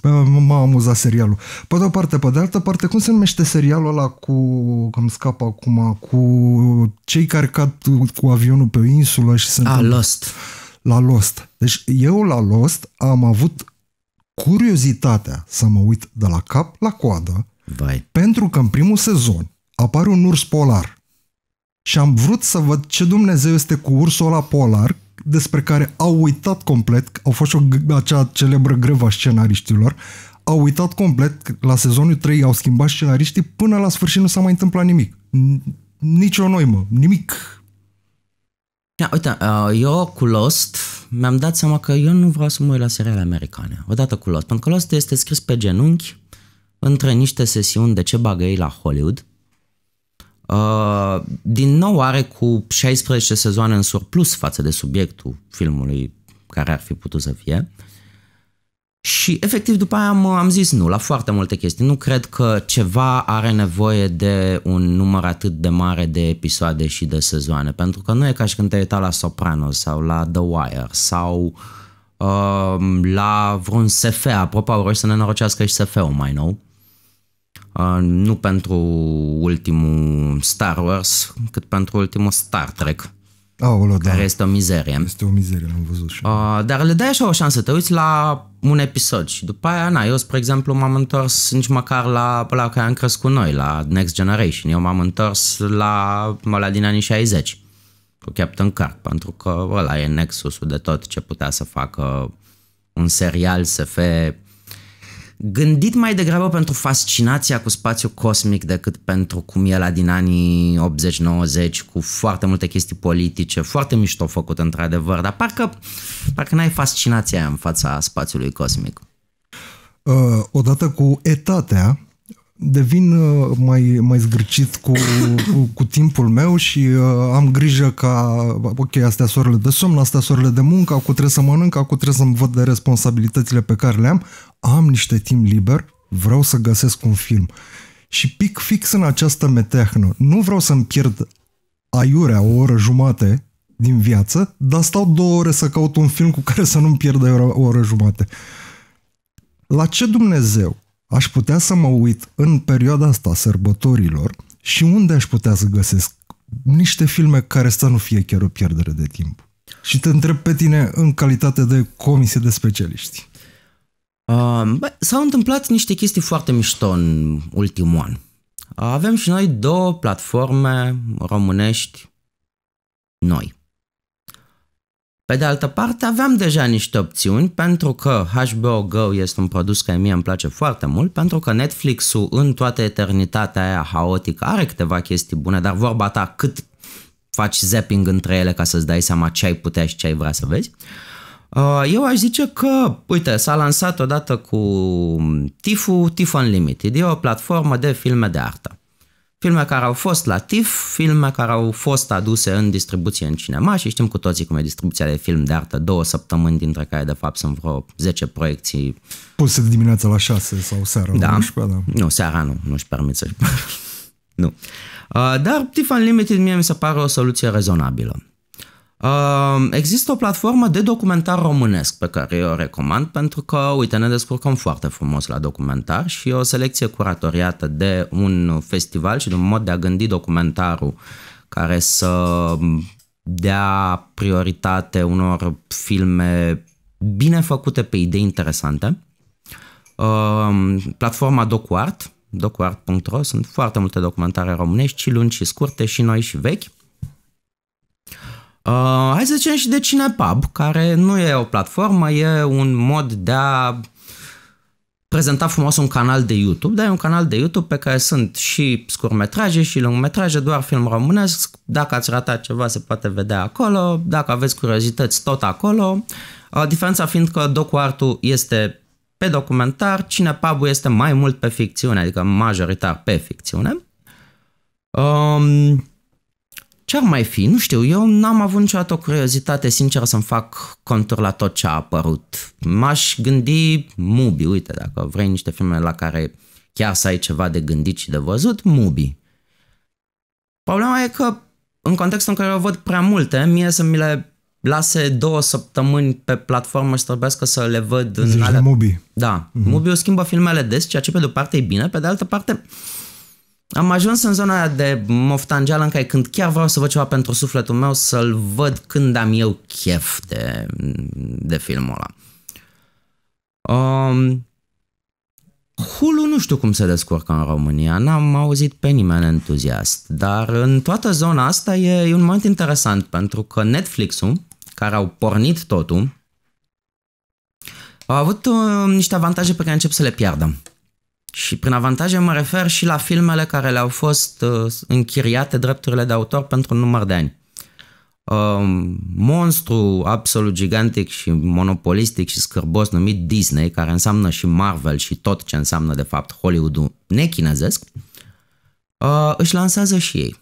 [SPEAKER 1] m-a amuzat serialul. Pe de o parte, pe de altă parte, cum se numește serialul ăla cu, că îmi scap acum, cu cei care cad cu avionul pe o insulă și sunt... Ah, a, Lost. La Lost. Deci eu la Lost am avut curiozitatea să mă uit de la cap la coadă, Vai. pentru că în primul sezon apare un urs polar și am vrut să văd ce Dumnezeu este cu ursul ăla polar despre care au uitat complet, au fost o, acea celebră greva scenariștilor, au uitat complet, la sezonul 3 au schimbat scenariștii, până la sfârșit nu s-a mai întâmplat nimic. Nici o noimă, nimic.
[SPEAKER 2] Ia, uite, uh, eu cu Lost mi-am dat seama că eu nu vreau să mă uit la seriale americane, odată cu Lost, pentru că Lost este scris pe genunchi, între niște sesiuni de ce bagă ei la Hollywood, Uh, din nou are cu 16 sezoane în surplus față de subiectul filmului care ar fi putut să fie. Și efectiv după aia am, am zis nu la foarte multe chestii. Nu cred că ceva are nevoie de un număr atât de mare de episoade și de sezoane. Pentru că nu e ca și când te uita la Sopranos sau la The Wire sau uh, la vreun SF. Apropo, au să ne norocească și SF-ul mai nou. Uh, nu pentru ultimul Star Wars, cât pentru ultimul Star Trek.
[SPEAKER 1] Aolo, da. care da.
[SPEAKER 2] este o mizerie. Este o mizerie, am văzut și. Uh, dar le dai așa o șansă, te uiți la un episod și după aia, na, eu, spre exemplu, m-am întors nici măcar la, la care am crescut noi, la Next Generation. Eu m-am întors la ăla din anii 60, cu Captain Kirk, pentru că ăla e nexusul de tot ce putea să facă un serial SF gândit mai degrabă pentru fascinația cu spațiul cosmic decât pentru cum e la din anii 80-90 cu foarte multe chestii politice, foarte mișto făcut într-adevăr, dar parcă, parcă n-ai fascinația aia în fața spațiului cosmic.
[SPEAKER 1] Uh, odată cu etatea, devin uh, mai, mai zgârcit cu, cu, cu timpul meu și uh, am grijă ca, ok, astea sunt orele de somn, astea sunt orele de muncă, acum trebuie să mănânc, acum trebuie să-mi văd de responsabilitățile pe care le am, am niște timp liber, vreau să găsesc un film. Și pic fix în această meteahnă. Nu vreau să-mi pierd aiurea o oră jumate din viață, dar stau două ore să caut un film cu care să nu-mi pierd o oră, o oră jumate. La ce Dumnezeu aș putea să mă uit în perioada asta sărbătorilor și unde aș putea să găsesc niște filme care să nu fie chiar o pierdere de timp. Și te întreb pe tine în calitate de comisie de specialiști. Uh, bă, s-au întâmplat
[SPEAKER 2] niște chestii foarte mișto în ultimul an. Avem și noi două platforme românești noi. Pe de altă parte, aveam deja niște opțiuni pentru că HBO Go este un produs care mie îmi place foarte mult, pentru că Netflix-ul în toată eternitatea aia haotică are câteva chestii bune, dar vorba ta cât faci zapping între ele ca să-ți dai seama ce ai putea și ce ai vrea să vezi. Uh, eu aș zice că, uite, s-a lansat odată cu Tifu, Tifu Unlimited. E o platformă de filme de artă filme care au fost la TIFF, filme care au fost aduse în distribuție în cinema și știm cu toții cum e distribuția de film de artă, două săptămâni, dintre care de fapt sunt vreo 10 proiecții.
[SPEAKER 1] Puse dimineața la 6 sau seara da. la 11, da. Nu,
[SPEAKER 2] seara nu, nu-și permit să nu. Uh, dar TIFF Unlimited mie mi se pare o soluție rezonabilă. Ehm, există o platformă de documentar românesc pe care o recomand pentru că, uite, ne descurcăm foarte frumos la documentar și e o selecție curatoriată de un festival și de un mod de a gândi documentarul care să dea prioritate unor filme bine făcute pe idei interesante. Ehm, platforma DocuArt, docuart.ro, sunt foarte multe documentare românești și lungi și scurte și noi și vechi Uh, hai să zicem și de Cinepub, care nu e o platformă, e un mod de a prezenta frumos un canal de YouTube, dar e un canal de YouTube pe care sunt și scurmetraje și lungmetraje, doar film românesc. Dacă ați ratat ceva, se poate vedea acolo. Dacă aveți curiozități, tot acolo. Uh, diferența fiind că docuartul este pe documentar, Cinepub este mai mult pe ficțiune, adică majoritar pe ficțiune. Um, ce ar mai fi? Nu știu, eu n-am avut niciodată o curiozitate sinceră să-mi fac contur la tot ce a apărut. M-aș gândi Mubi, uite, dacă vrei niște filme la care chiar să ai ceva de gândit și de văzut, Mubi. Problema e că în contextul în care eu văd prea multe, mie să mi le lase două săptămâni pe platformă și trebuiască să le văd Zici în alea... Mubi. Da. Mm-hmm. Mubi o schimbă filmele des, ceea ce pe de o parte e bine, pe de altă parte am ajuns în zona aia de moftangeală în care când chiar vreau să văd ceva pentru sufletul meu, să-l văd când am eu chef de, de filmul ăla. Um, Hulu nu știu cum se descurcă în România, n-am auzit pe nimeni entuziast, dar în toată zona asta e, e un moment interesant pentru că Netflix-ul, care au pornit totul, au avut uh, niște avantaje pe care încep să le piardă. Și prin avantaje mă refer și la filmele care le-au fost uh, închiriate drepturile de autor pentru un număr de ani. Um, monstru absolut gigantic și monopolistic și scârbos numit Disney, care înseamnă și Marvel și tot ce înseamnă de fapt Hollywood-ul nechinezesc, uh, își lansează și ei.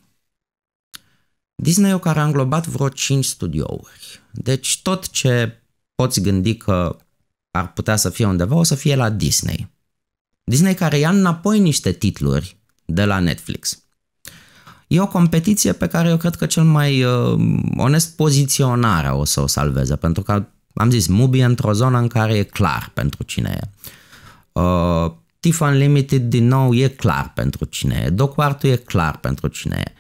[SPEAKER 2] Disney-ul care a înglobat vreo 5 studiouri. Deci tot ce poți gândi că ar putea să fie undeva o să fie la Disney. Disney care ia înapoi niște titluri de la Netflix. E o competiție pe care eu cred că cel mai uh, onest poziționarea o să o salveze, pentru că am zis, Mubi într-o zonă în care e clar pentru cine e. Uh, TIFF Unlimited din nou e clar pentru cine e. Docuartul e clar pentru cine e.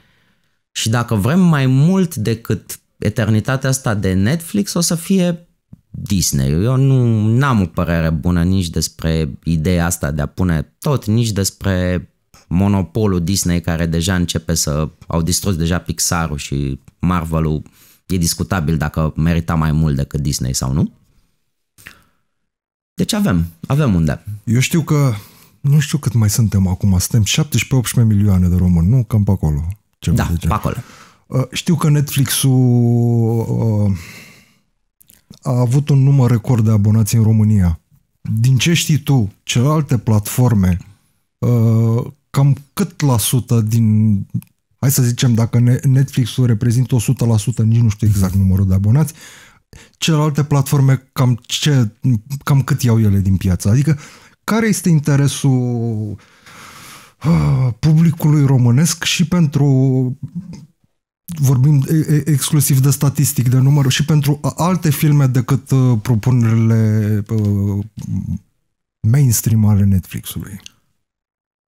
[SPEAKER 2] Și dacă vrem mai mult decât eternitatea asta de Netflix, o să fie Disney. Eu nu am o părere bună nici despre ideea asta de a pune tot, nici despre monopolul Disney care deja începe să... au distrus deja Pixar-ul și Marvel-ul. E discutabil dacă merita mai mult decât Disney sau nu. Deci avem, avem unde.
[SPEAKER 1] Eu știu că nu știu cât mai suntem acum, suntem 17-18 milioane de români, nu? Cam pe acolo. Ce da, pe acolo. Uh, știu că Netflix-ul uh, a avut un număr record de abonați în România. Din ce știi tu, celelalte platforme, uh, cam cât la sută din, hai să zicem, dacă Netflix-ul reprezintă 100%, nici nu știu exact numărul de abonați, celelalte platforme cam, ce, cam cât iau ele din piață. Adică care este interesul uh, publicului românesc și pentru vorbim exclusiv de statistic, de număr și pentru alte filme decât uh, propunerile uh, mainstream ale Netflixului.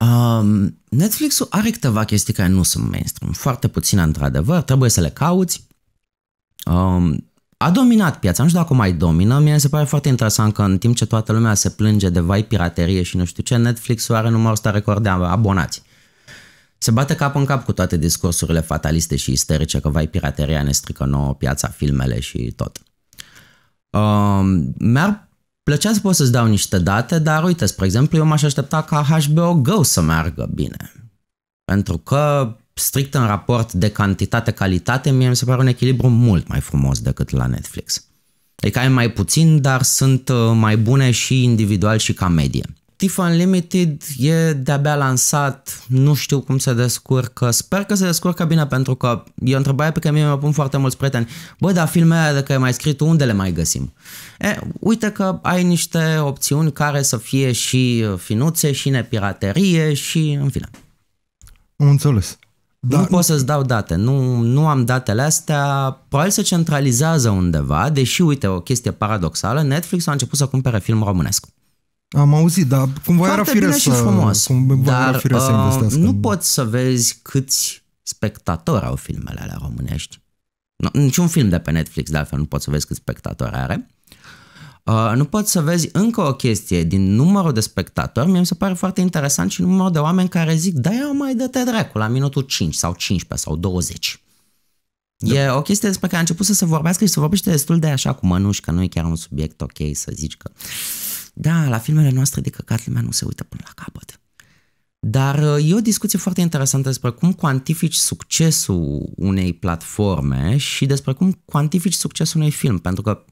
[SPEAKER 2] Um, Netflix-ul are câteva chestii care nu sunt mainstream, foarte puține într-adevăr, trebuie să le cauți. Um, a dominat piața, nu știu dacă mai domină, mie se pare foarte interesant că în timp ce toată lumea se plânge de vai piraterie și nu știu ce, Netflix-ul are numărul ăsta record de abonați. Se bate cap în cap cu toate discursurile fataliste și isterice că vai pirateria ne strică nouă piața, filmele și tot. Uh, mi-ar plăcea să pot să-ți dau niște date, dar uite, spre exemplu, eu m-aș aștepta ca HBO Go să meargă bine. Pentru că, strict în raport de cantitate-calitate, mie mi se pare un echilibru mult mai frumos decât la Netflix. Adică ai mai puțin, dar sunt uh, mai bune și individual și ca medie. Thief Unlimited e de-abia lansat, nu știu cum se descurcă, sper că se descurcă bine pentru că e o întrebare pe care mie mi-o pun foarte mulți prieteni. Bă, dar filmele de care mai scris unde le mai găsim? E, uite că ai niște opțiuni care să fie și uh, finuțe, și nepiraterie și în fine. Am înțeles. Da. Nu pot să-ți dau date, nu, nu am datele astea, probabil se centralizează undeva, deși, uite, o chestie paradoxală, Netflix a început să cumpere film românesc.
[SPEAKER 1] Am auzit, dar cumva Foarte era firesc și frumos, cumva dar era firesc să uh, investească. nu
[SPEAKER 2] poți să vezi câți spectatori au filmele alea românești. No, niciun film de pe Netflix, de altfel, nu poți să vezi câți spectatori are. Uh, nu poți să vezi încă o chestie din numărul de spectatori, mie mi se pare foarte interesant și numărul de oameni care zic, da, eu mai dă-te dracu la minutul 5 sau 15 sau 20. Da. E o chestie despre care a început să se vorbească și se vorbește destul de așa cu mănuși, că nu e chiar un subiect ok să zici că... Da, la filmele noastre de căcat lumea nu se uită până la capăt. Dar uh, e o discuție foarte interesantă despre cum cuantifici succesul unei platforme și despre cum cuantifici succesul unui film, pentru că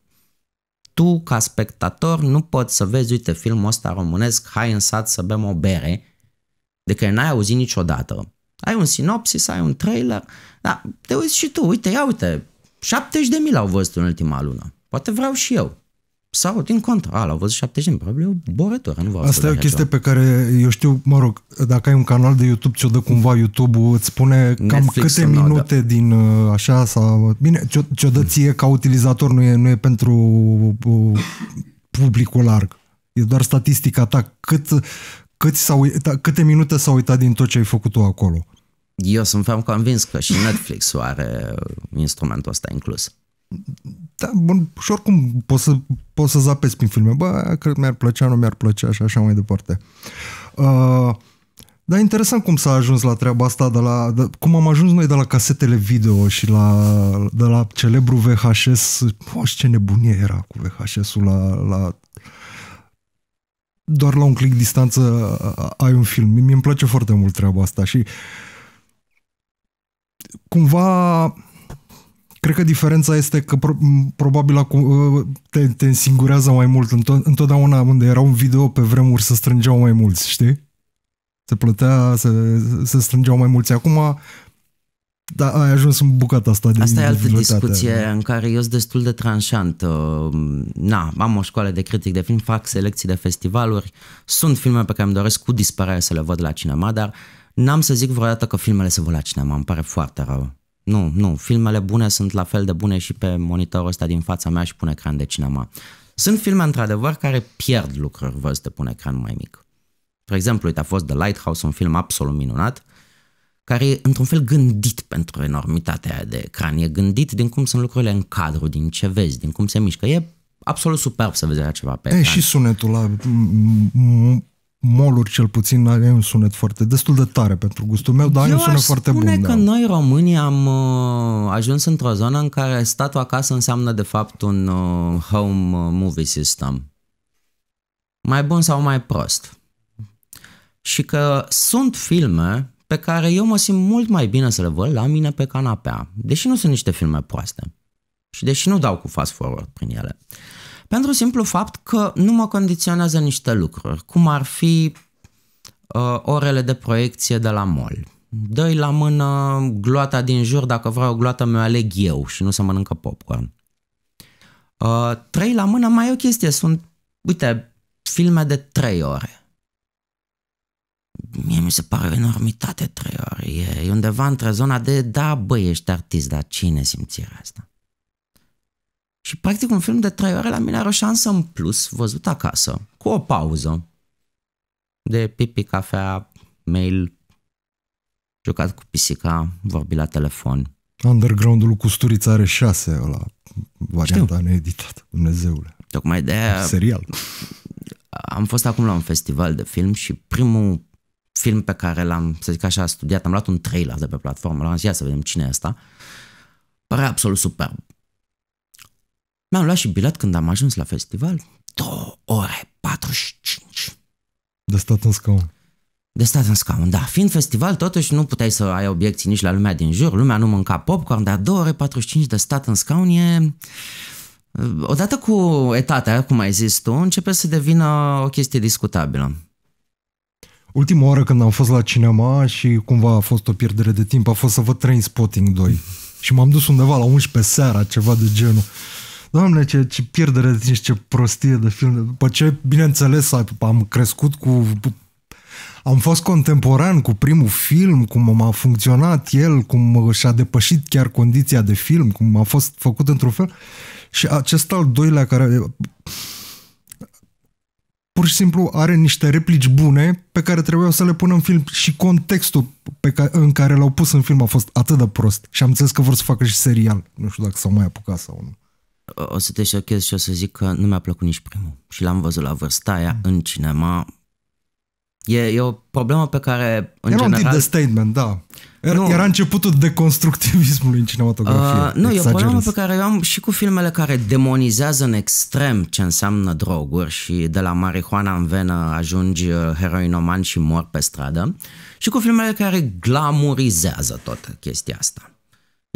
[SPEAKER 2] tu, ca spectator, nu poți să vezi, uite, filmul ăsta românesc, hai în sat să bem o bere, de care n-ai auzit niciodată. Ai un sinopsis, ai un trailer, da, te uiți și tu, uite, ia uite, 70.000 l-au văzut în ultima lună, poate vreau și eu. Sau, din cont, a, l-au văzut 70 probabil e o borătură, nu Asta e o chestie ceva.
[SPEAKER 1] pe care, eu știu, mă rog, dacă ai un canal de YouTube, ți-o dă cumva YouTube-ul, îți spune cam Netflix câte da. minute da. din uh, așa sau... Bine, ce o o dă ție ca utilizator, nu e, nu e pentru uh, publicul larg. E doar statistica ta, cât, cât s-au, uitat, da, câte minute s-au uitat din tot ce ai făcut tu acolo.
[SPEAKER 2] Eu sunt ferm convins că și Netflix-ul are uh, instrumentul ăsta inclus
[SPEAKER 1] da, bun, și oricum poți să, poți să zapezi prin filme. Bă, cred mi-ar plăcea, nu mi-ar plăcea și așa mai departe. Uh, dar interesant cum s-a ajuns la treaba asta, de la, de, cum am ajuns noi de la casetele video și la, de la celebru VHS. Bă, și ce nebunie era cu VHS-ul la, la doar la un click distanță ai un film. Mie îmi place foarte mult treaba asta și cumva Cred că diferența este că pro, probabil ă, te, te însingurează mai mult. Întotdeauna unde era un video pe vremuri se strângeau mai mulți, știi? Se plătea, se, se strângeau mai mulți. Acum da, ai ajuns în bucata asta de Asta e altă discuție
[SPEAKER 2] în care eu sunt destul de tranșant. Ă, na, am o școală de critic de film, fac selecții de festivaluri, sunt filme pe care îmi doresc cu disperare să le văd la cinema, dar n-am să zic vreodată că filmele se vor la cinema, îmi pare foarte rău. Nu, nu, filmele bune sunt la fel de bune și pe monitorul ăsta din fața mea și pun ecran de cinema. Sunt filme, într-adevăr, care pierd lucruri văzute pe un ecran mai mic. De exemplu, uite, a fost The Lighthouse, un film absolut minunat, care e într-un fel gândit pentru enormitatea aia de ecran. E gândit din cum sunt lucrurile în cadru, din ce vezi, din cum se mișcă. E absolut superb să vezi așa ceva pe ecran. E, și
[SPEAKER 1] sunetul la moluri cel puțin are un sunet foarte, destul de tare pentru gustul meu, dar Eu are un sunet foarte bun. Eu că da. noi românii
[SPEAKER 2] am uh, ajuns într-o zonă în care statul acasă înseamnă de fapt un uh, home uh, movie system. Mai bun sau mai prost. Și că sunt filme pe care eu mă simt mult mai bine să le văd la mine pe canapea, deși nu sunt niște filme proaste și deși nu dau cu fast forward prin ele. Uh, pentru simplu fapt că nu mă condiționează niște lucruri, cum ar fi uh, orele de proiecție de la mol. Dă-i la mână gloata din jur, dacă vreau gloată mi-o aleg eu și nu se mănâncă popcorn. Uh, trei la mână mai e o chestie, sunt, uite, filme de trei ore mie mi se pare o enormitate trei ore. E undeva între zona de, da, băi, ești artist, dar cine simțirea asta? Și practic un film de trei ore la mine are o șansă în plus văzut acasă, cu o pauză de pipi, cafea, mail, jucat cu pisica, vorbit la telefon.
[SPEAKER 1] Undergroundul cu Sturița are șase la. varianta needitată, Dumnezeule.
[SPEAKER 2] Tocmai de aia... Serial. Am fost acum la un festival de film și primul film pe care l-am, să zic așa, studiat, am luat un trailer de pe platformă, l-am zis, să vedem cine e asta, părea absolut superb. Mi-am luat și bilet când am ajuns la festival. 2 ore 45. De stat în scaun. De stat în scaun, da. Fiind festival, totuși nu puteai să ai obiecții nici la lumea din jur. Lumea nu mânca popcorn, dar 2 ore 45 de stat în scaun e... Eh, odată cu etatea, cum ai zis tu, începe să devină o chestie discutabilă.
[SPEAKER 1] Ultima oară când am fost la cinema și cumva a fost o pierdere de timp, a fost să văd spotting 2. Și m-am dus undeva la 11 seara, ceva de genul doamne, ce, ce pierdere de ce prostie de film. După ce, bineînțeles, am crescut cu am fost contemporan cu primul film, cum a funcționat el, cum și-a depășit chiar condiția de film, cum a fost făcut într-un fel. Și acest al doilea care pur și simplu are niște replici bune pe care trebuiau să le pun în film și contextul pe care, în care l-au pus în film a fost atât de prost și am înțeles că vor să facă și serial. Nu știu dacă s-au mai apucat sau nu
[SPEAKER 2] o să te șochez și o să zic că nu mi-a plăcut nici primul și l-am văzut la vârsta aia mm. în cinema. E, e o problemă pe care, în Era general... un tip de statement, da. Era, nu, era
[SPEAKER 1] începutul deconstructivismului în cinematografie. Uh, nu, Exagerez. e o problemă pe care
[SPEAKER 2] eu am și cu filmele care demonizează în extrem ce înseamnă droguri și de la marihuana în venă ajungi uh, heroinoman și mor pe stradă și cu filmele care glamurizează toată chestia asta.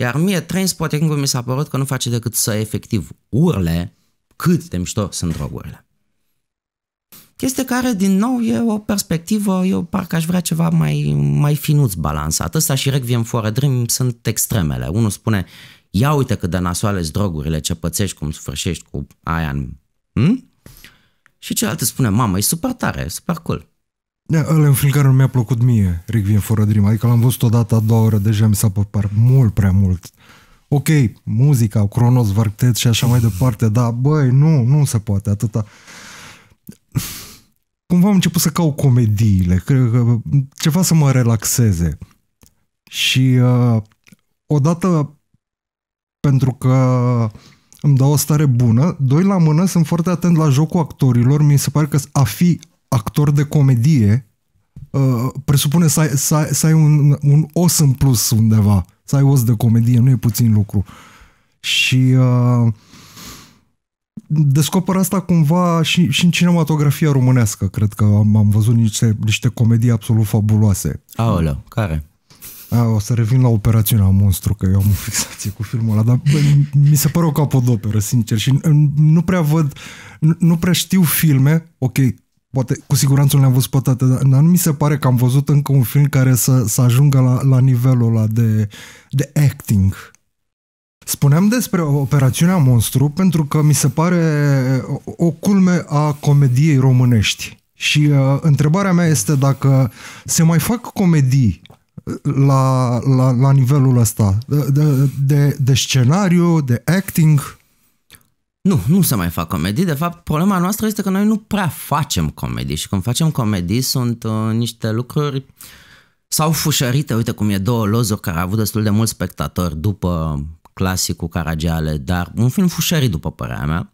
[SPEAKER 2] Iar mie Trainspotting-ul mi s-a părut că nu face decât să efectiv urle cât de mișto sunt drogurile. Este care, din nou, e o perspectivă, eu parcă aș vrea ceva mai, mai finuț balansat. Ăsta și Requiem for a Dream sunt extremele. Unul spune, ia uite cât de nasoale drogurile, ce pățești, cum sfârșești cu aia în... Hm? Și celălalt spune, mamă, e super tare, super cool.
[SPEAKER 1] Da, ăla e un film care nu mi-a plăcut mie, Requiem for a Dream. Adică l-am văzut odată, a doua oră, deja mi s-a păpar mult prea mult. Ok, muzica, Cronos, Varctet și așa mai departe, dar băi, nu, nu se poate atâta. Cumva am început să caut comediile, cred că ceva să mă relaxeze. Și uh, odată, pentru că îmi dau o stare bună, doi la mână, sunt foarte atent la jocul actorilor, mi se pare că a fi actor de comedie uh, presupune să ai, să ai, să ai un, un os în plus undeva, să ai os de comedie, nu e puțin lucru. Și uh, descoper asta cumva și, și în cinematografia românească. Cred că am, am văzut niște, niște comedii absolut fabuloase. Aolea, care? A, o să revin la operațiunea Monstru, că eu am o fixație cu filmul ăla, dar bă, mi se pare o capodoperă, sincer, și nu prea văd, nu prea știu filme, ok, poate cu siguranță nu le-am văzut pe toate, dar, nu mi se pare că am văzut încă un film care să, să ajungă la, la nivelul ăla de, de acting. Spuneam despre operațiunea Monstru pentru că mi se pare o culme a comediei românești. Și uh, întrebarea mea este dacă se mai fac comedii uh, la, la, la nivelul ăsta de, de, de scenariu, de acting. Nu, nu se mai
[SPEAKER 2] fac comedii. De fapt, problema noastră este că noi nu prea facem comedii și când facem comedii sunt uh, niște lucruri sau fușărite, uite cum e două lozuri care a avut destul de mulți spectatori după clasicul Caragiale, dar un film fușărit după părerea mea.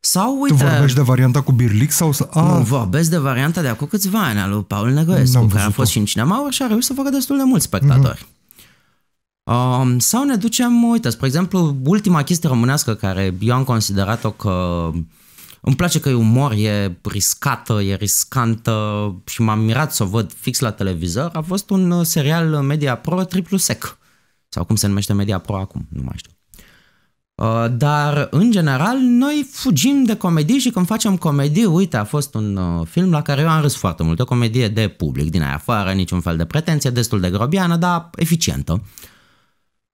[SPEAKER 1] Sau, uite, tu vorbești de varianta cu Birlic sau să... A... Nu, ah.
[SPEAKER 2] vorbesc de varianta de acum câțiva ani al lui Paul Negoescu, care a fost și în cinema și a reușit să facă destul de mulți spectatori. Mm-hmm. Um, sau ne ducem, uite, spre exemplu, ultima chestie românească care eu am considerat-o că îmi place că e umor, e riscată, e riscantă și m-am mirat să o văd fix la televizor, a fost un uh, serial Media Pro triplu sec. Sau cum se numește Media Pro acum, nu mai știu. Uh, dar, în general, noi fugim de comedii și când facem comedii, uite, a fost un uh, film la care eu am râs foarte mult, o comedie de public, din aia afară, niciun fel de pretenție, destul de grobiană, dar eficientă. Uh,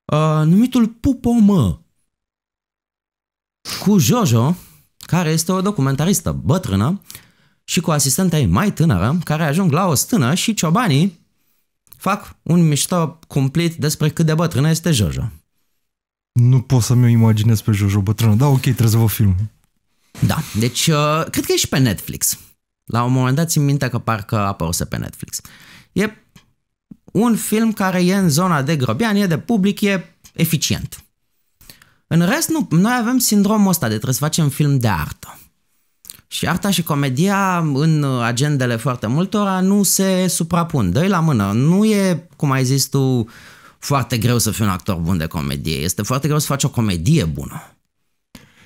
[SPEAKER 2] uh, numitul Pupomă cu Jojo, care este o documentaristă bătrână și cu asistenta ei mai tânără, care ajung la o stână și ciobanii fac un mișto cumplit despre cât de bătrână este
[SPEAKER 1] Jojo. Nu pot să-mi imaginez pe Jojo bătrână, dar ok, trebuie să vă film.
[SPEAKER 2] Da, deci uh, cred că e și pe Netflix. La un moment dat țin minte că parcă apăruse pe Netflix. E un film care e în zona de grăbian, e de public, e eficient. În rest, nu, noi avem sindromul ăsta de trebuie să facem film de artă. Și arta și comedia în agendele foarte multora nu se suprapun. dă la mână. Nu e, cum ai zis tu, foarte greu să fii un actor bun de comedie. Este foarte greu să faci o comedie bună.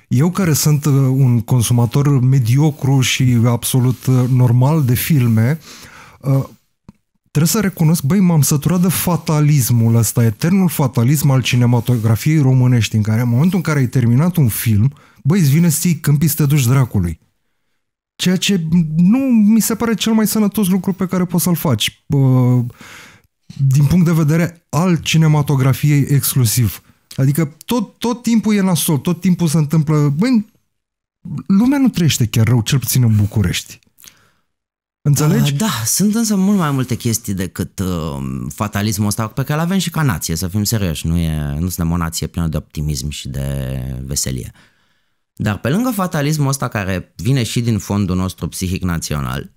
[SPEAKER 1] Eu care sunt uh, un consumator mediocru și absolut uh, normal de filme, uh, trebuie să recunosc, băi, m-am săturat de fatalismul ăsta, eternul fatalism al cinematografiei românești, în care în momentul în care ai terminat un film, băi, îți vine să câmpii să te duci dracului. Ceea ce nu mi se pare cel mai sănătos lucru pe care poți să-l faci, bă, din punct de vedere al cinematografiei exclusiv. Adică tot, tot timpul e nasol, tot timpul se întâmplă... Băi, lumea nu trăiește chiar rău, cel puțin în București. Înțelegi? Uh, da, sunt
[SPEAKER 2] însă mult mai multe chestii decât uh, fatalismul ăsta pe care îl avem și ca nație, să fim serioși. Nu, e, nu suntem o nație plină de optimism și de veselie. Dar pe lângă fatalismul ăsta care vine și din fondul nostru psihic național,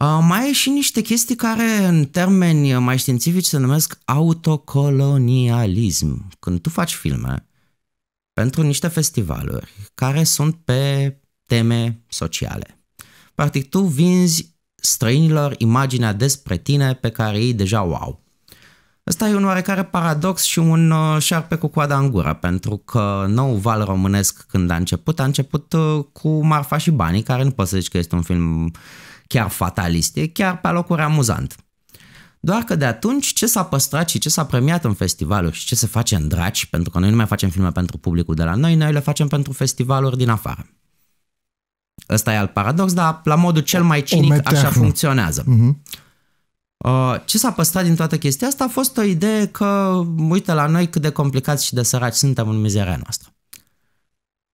[SPEAKER 2] uh, mai e și niște chestii care în termeni mai științifici se numesc autocolonialism. Când tu faci filme pentru niște festivaluri care sunt pe teme sociale. Practic, tu vinzi străinilor imaginea despre tine pe care ei deja o au. Ăsta e un oarecare paradox și un uh, șarpe cu coada în gură, pentru că nou val românesc când a început, a început uh, cu Marfa și banii, care nu poți să zici că este un film chiar fatalist, e chiar pe locuri amuzant. Doar că de atunci ce s-a păstrat și ce s-a premiat în festivaluri și ce se face în draci, pentru că noi nu mai facem filme pentru publicul de la noi, noi le facem pentru festivaluri din afară. Ăsta e al paradox, dar la modul cel mai cinic așa funcționează. Uh-huh. ce s-a păstrat din toată chestia asta a fost o idee că, uite la noi cât de complicați și de săraci suntem în mizeria noastră.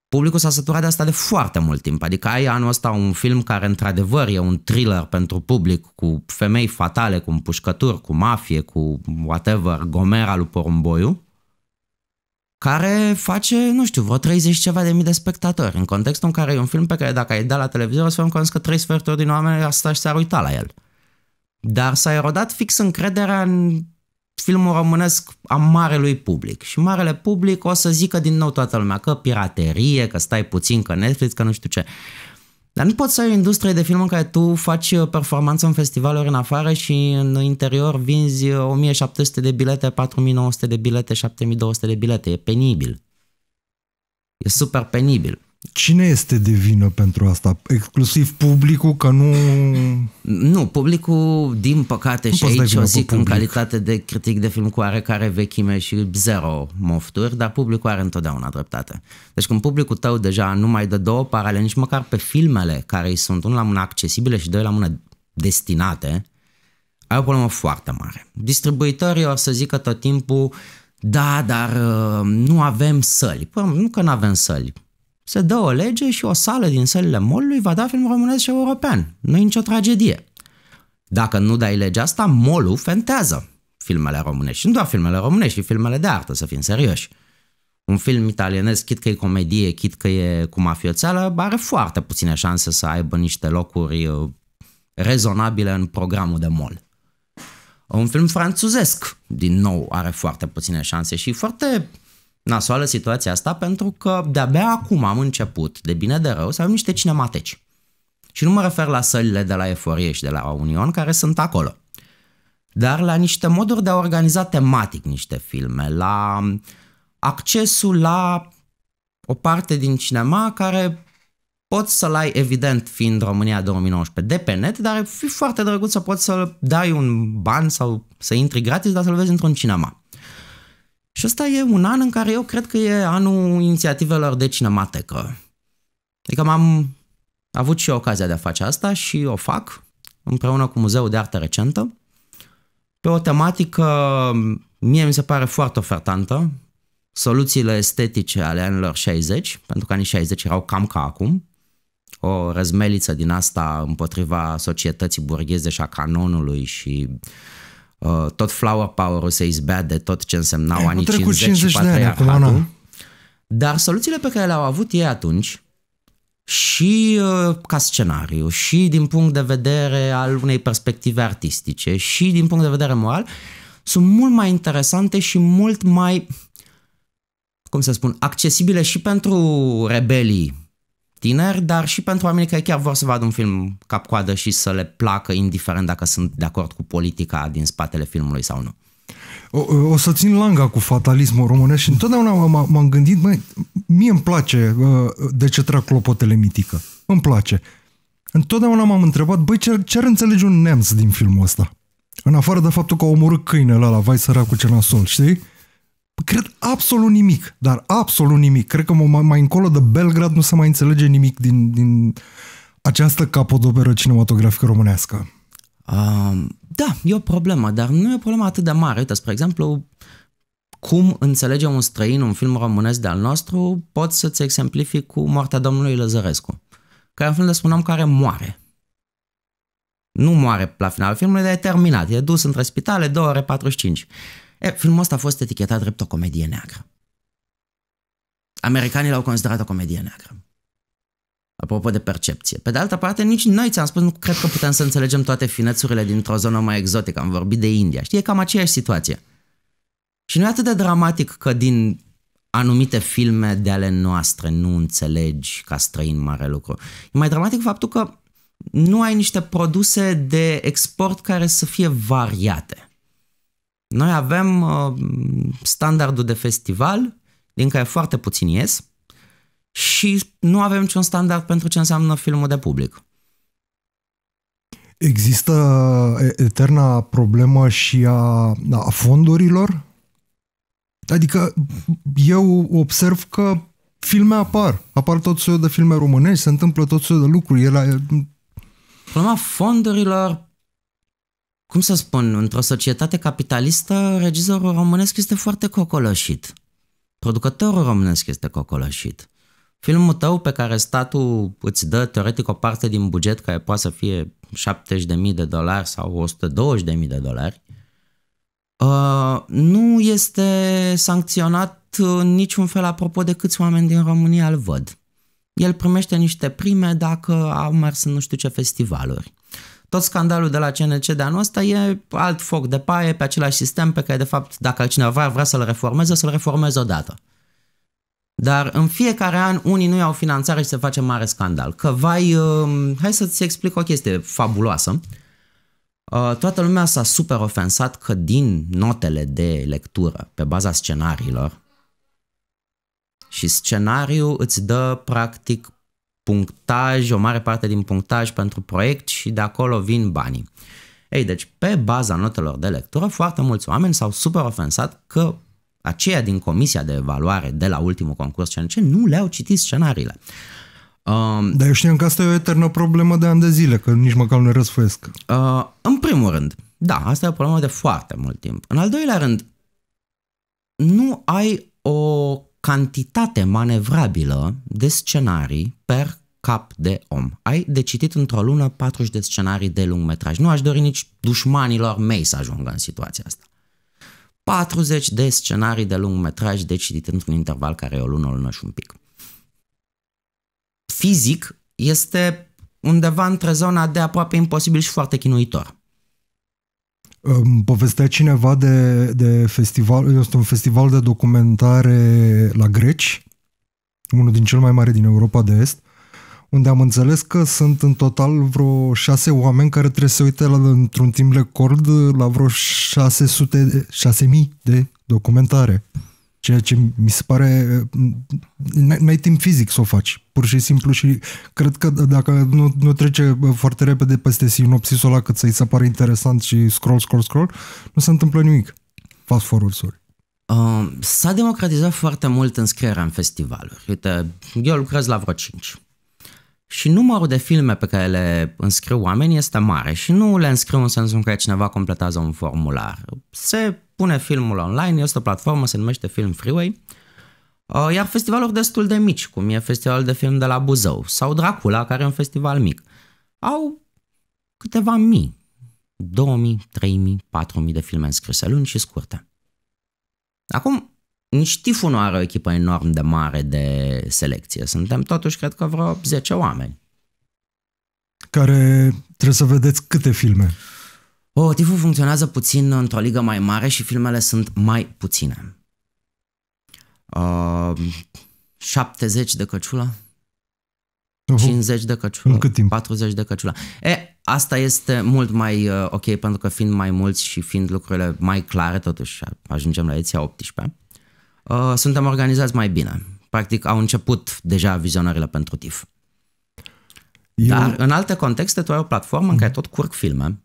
[SPEAKER 2] Publicul s-a săturat de asta de foarte mult timp, adică ai anul ăsta un film care într-adevăr e un thriller pentru public cu femei fatale, cu împușcături, cu mafie, cu whatever, Gomera lui Porumboiu, care face, nu știu, vreo 30 ceva de mii de spectatori, în contextul în care e un film pe care dacă ai dat la televizor, o să fim că 3 sferturi din oameni asta și s-ar uita la el. Dar s-a erodat fix încrederea în filmul românesc a marelui public. Și marele public o să zică din nou toată lumea că piraterie, că stai puțin, că Netflix, că nu știu ce. Dar nu poți să ai o industrie de film în care tu faci uh, performanță în festivaluri în afară și în interior vinzi 1700 uh, de bilete, 4900 de bilete, 7200 de bilete. E penibil. E super penibil.
[SPEAKER 1] Cine este de vină pentru asta? Exclusiv publicul că nu... Nu, publicul,
[SPEAKER 2] din păcate, nu și aici o zic în calitate de critic de film cu oarecare vechime și zero mofturi, dar publicul are întotdeauna dreptate. Deci când publicul tău deja nu mai dă două parale, nici măcar pe filmele care îi sunt, unul la mână accesibile și doi la mână destinate, ai o problemă foarte mare. Distribuitorii o să zică tot timpul, da, dar uh, nu avem săli. Păi, nu că nu avem săli se dă o lege și o sală din sălile molului va da film românesc și european. nu e nicio tragedie. Dacă nu dai legea asta, molul fentează filmele românești. Nu doar filmele românești, și filmele de artă, să fim serioși. Un film italienesc, chit că e comedie, chit că e cu mafioțeală, are foarte puține șanse să aibă niște locuri uh, rezonabile în programul de mol. Un film franțuzesc, din nou, are foarte puține șanse și foarte nasoală situația asta pentru că de-abia acum am început, de bine de rău, să avem niște cinemateci. Și nu mă refer la sălile de la Eforie și de la Union care sunt acolo, dar la niște moduri de a organiza tematic niște filme, la accesul la o parte din cinema care poți să-l ai evident fiind România 2019 de pe net, dar fi foarte drăguț să poți să dai un ban sau să intri gratis, dar să-l vezi într-un cinema. Și ăsta e un an în care eu cred că e anul inițiativelor de cinematecă. Adică m-am avut și eu ocazia de a face asta și o fac împreună cu Muzeul de Artă Recentă pe o tematică mie mi se pare foarte ofertantă, soluțiile estetice ale anilor 60, pentru că anii 60 erau cam ca acum, o răzmeliță din asta împotriva societății burgheze și a canonului și uh, Uh, tot flower power-ul se izbea de tot ce însemnau Ei, anii 50, 50 și patriarhatul. Dar soluțiile pe care le-au avut ei atunci, și uh, ca scenariu, și din punct de vedere al unei perspective artistice, și din punct de vedere moral, sunt mult mai interesante și mult mai, cum să spun, accesibile și pentru rebelii tineri, dar și pentru oamenii care chiar vor să vadă un film cap-coadă și să le placă, indiferent dacă sunt de acord cu politica din spatele filmului sau nu.
[SPEAKER 1] O, o să țin langa cu fatalismul românesc și întotdeauna m-am gândit, măi, mie îmi place uh, de ce trag clopotele mitică. Îmi place. Întotdeauna m-am întrebat, băi, ce, ce ar înțelege un nemț din filmul ăsta? În afară de faptul că a omorât câinele ăla, vai săracul ce nasol, știi? cred absolut nimic, dar absolut nimic. Cred că mai încolo de Belgrad nu se mai înțelege nimic din, din această capodoperă cinematografică românească. Uh, da, e o problemă, dar nu e o problemă atât de mare. Uite, spre exemplu, cum
[SPEAKER 2] înțelege un străin un film românesc de-al nostru, pot să-ți exemplific cu moartea domnului Lăzărescu, care e un film despre un om care moare. Nu moare la finalul filmului, dar e terminat. E dus între spitale, 2 ore 45. E, filmul ăsta a fost etichetat drept o comedie neagră. Americanii l-au considerat o comedie neagră. Apropo de percepție. Pe de altă parte, nici noi, ți-am spus, nu cred că putem să înțelegem toate finețurile dintr-o zonă mai exotică. Am vorbit de India. Știi, e cam aceeași situație. Și nu e atât de dramatic că din anumite filme de ale noastre nu înțelegi ca străin mare lucru. E mai dramatic faptul că nu ai niște produse de export care să fie variate. Noi avem uh, standardul de festival, din care foarte puțin ies, și nu avem niciun standard pentru ce înseamnă filmul de public.
[SPEAKER 1] Există uh, eterna problemă și a, a fondurilor? Adică eu observ că filme apar. Apar tot soiul de filme românești, se întâmplă tot soiul de lucruri. Ele... Uh, Problema fondurilor
[SPEAKER 2] cum să spun, într-o societate capitalistă, regizorul românesc este foarte cocoloșit. Producătorul românesc este cocoloșit. Filmul tău pe care statul îți dă teoretic o parte din buget, care poate să fie 70.000 de dolari sau 120.000 de dolari, uh, nu este sancționat în niciun fel apropo de câți oameni din România îl văd. El primește niște prime dacă au mers în nu știu ce festivaluri. Tot scandalul de la CNC de anul ăsta e alt foc de paie pe același sistem pe care, de fapt, dacă cineva vrea să-l reformeze, să-l reformeze odată. Dar în fiecare an unii nu iau finanțare și se face mare scandal. Că vai, uh, hai să-ți explic o chestie fabuloasă. Uh, toată lumea s-a super ofensat că din notele de lectură, pe baza scenariilor, și scenariul îți dă practic punctaj, o mare parte din punctaj pentru proiect și de acolo vin banii. Ei, deci pe baza notelor de lectură, foarte mulți oameni s-au super ofensat că aceia din comisia de evaluare de la ultimul concurs CNC nu le-au citit scenariile. Um,
[SPEAKER 1] Dar eu știam că asta e o eternă problemă de ani de zile, că nici măcar nu răsfăiesc. Uh,
[SPEAKER 2] în primul rând, da, asta e o problemă de foarte mult timp. În al doilea rând, nu ai o cantitate manevrabilă de scenarii per cap de om. Ai de citit într-o lună 40 de scenarii de lungmetraj. Nu aș dori nici dușmanilor mei să ajungă în situația asta. 40 de scenarii de lungmetraj de citit într-un interval care e o lună, o lună și un pic. Fizic este undeva între zona de aproape imposibil și foarte chinuitor.
[SPEAKER 1] povestea cineva de, de festival, este un festival de documentare la greci, unul din cel mai mare din Europa de Est, unde am înțeles că sunt în total vreo șase oameni care trebuie să uite la, într-un timp record la vreo 600 de, 6000 de documentare. Ceea ce mi se pare... N-ai timp fizic să o faci, pur și simplu și cred că dacă nu, nu trece foarte repede peste sinopsisul ăla cât să-i se pare interesant și scroll, scroll, scroll, nu se întâmplă nimic. Fast forward sorry. Uh, s-a
[SPEAKER 2] democratizat foarte mult înscrierea în festivaluri. Uite, eu lucrez la vreo 5 și numărul de filme pe care le înscriu oamenii este mare și nu le înscriu în sensul în care cineva completează un formular. Se pune filmul online, este o platformă, se numește Film Freeway, uh, iar festivaluri destul de mici, cum e festivalul de film de la Buzău sau Dracula, care e un festival mic, au câteva mii, 2000, 3000, 4000 de filme înscrise lungi și scurte. Acum, nici Tifu nu are o echipă enorm de mare de selecție. Suntem totuși, cred că, vreo 10 oameni.
[SPEAKER 1] Care trebuie să vedeți câte filme.
[SPEAKER 2] O, Tifu funcționează puțin într-o ligă mai mare și filmele sunt mai puține. Uh, 70 de căciula, Uhu. 50 de căciula, În cât timp? 40 de căciula. E, asta este mult mai uh, ok pentru că fiind mai mulți și fiind lucrurile mai clare, totuși ajungem la ediția 18 Uh, suntem organizați mai bine. Practic au început deja vizionările pentru TIF. Eu... Dar în alte contexte tu ai o platformă în care tot curg filme,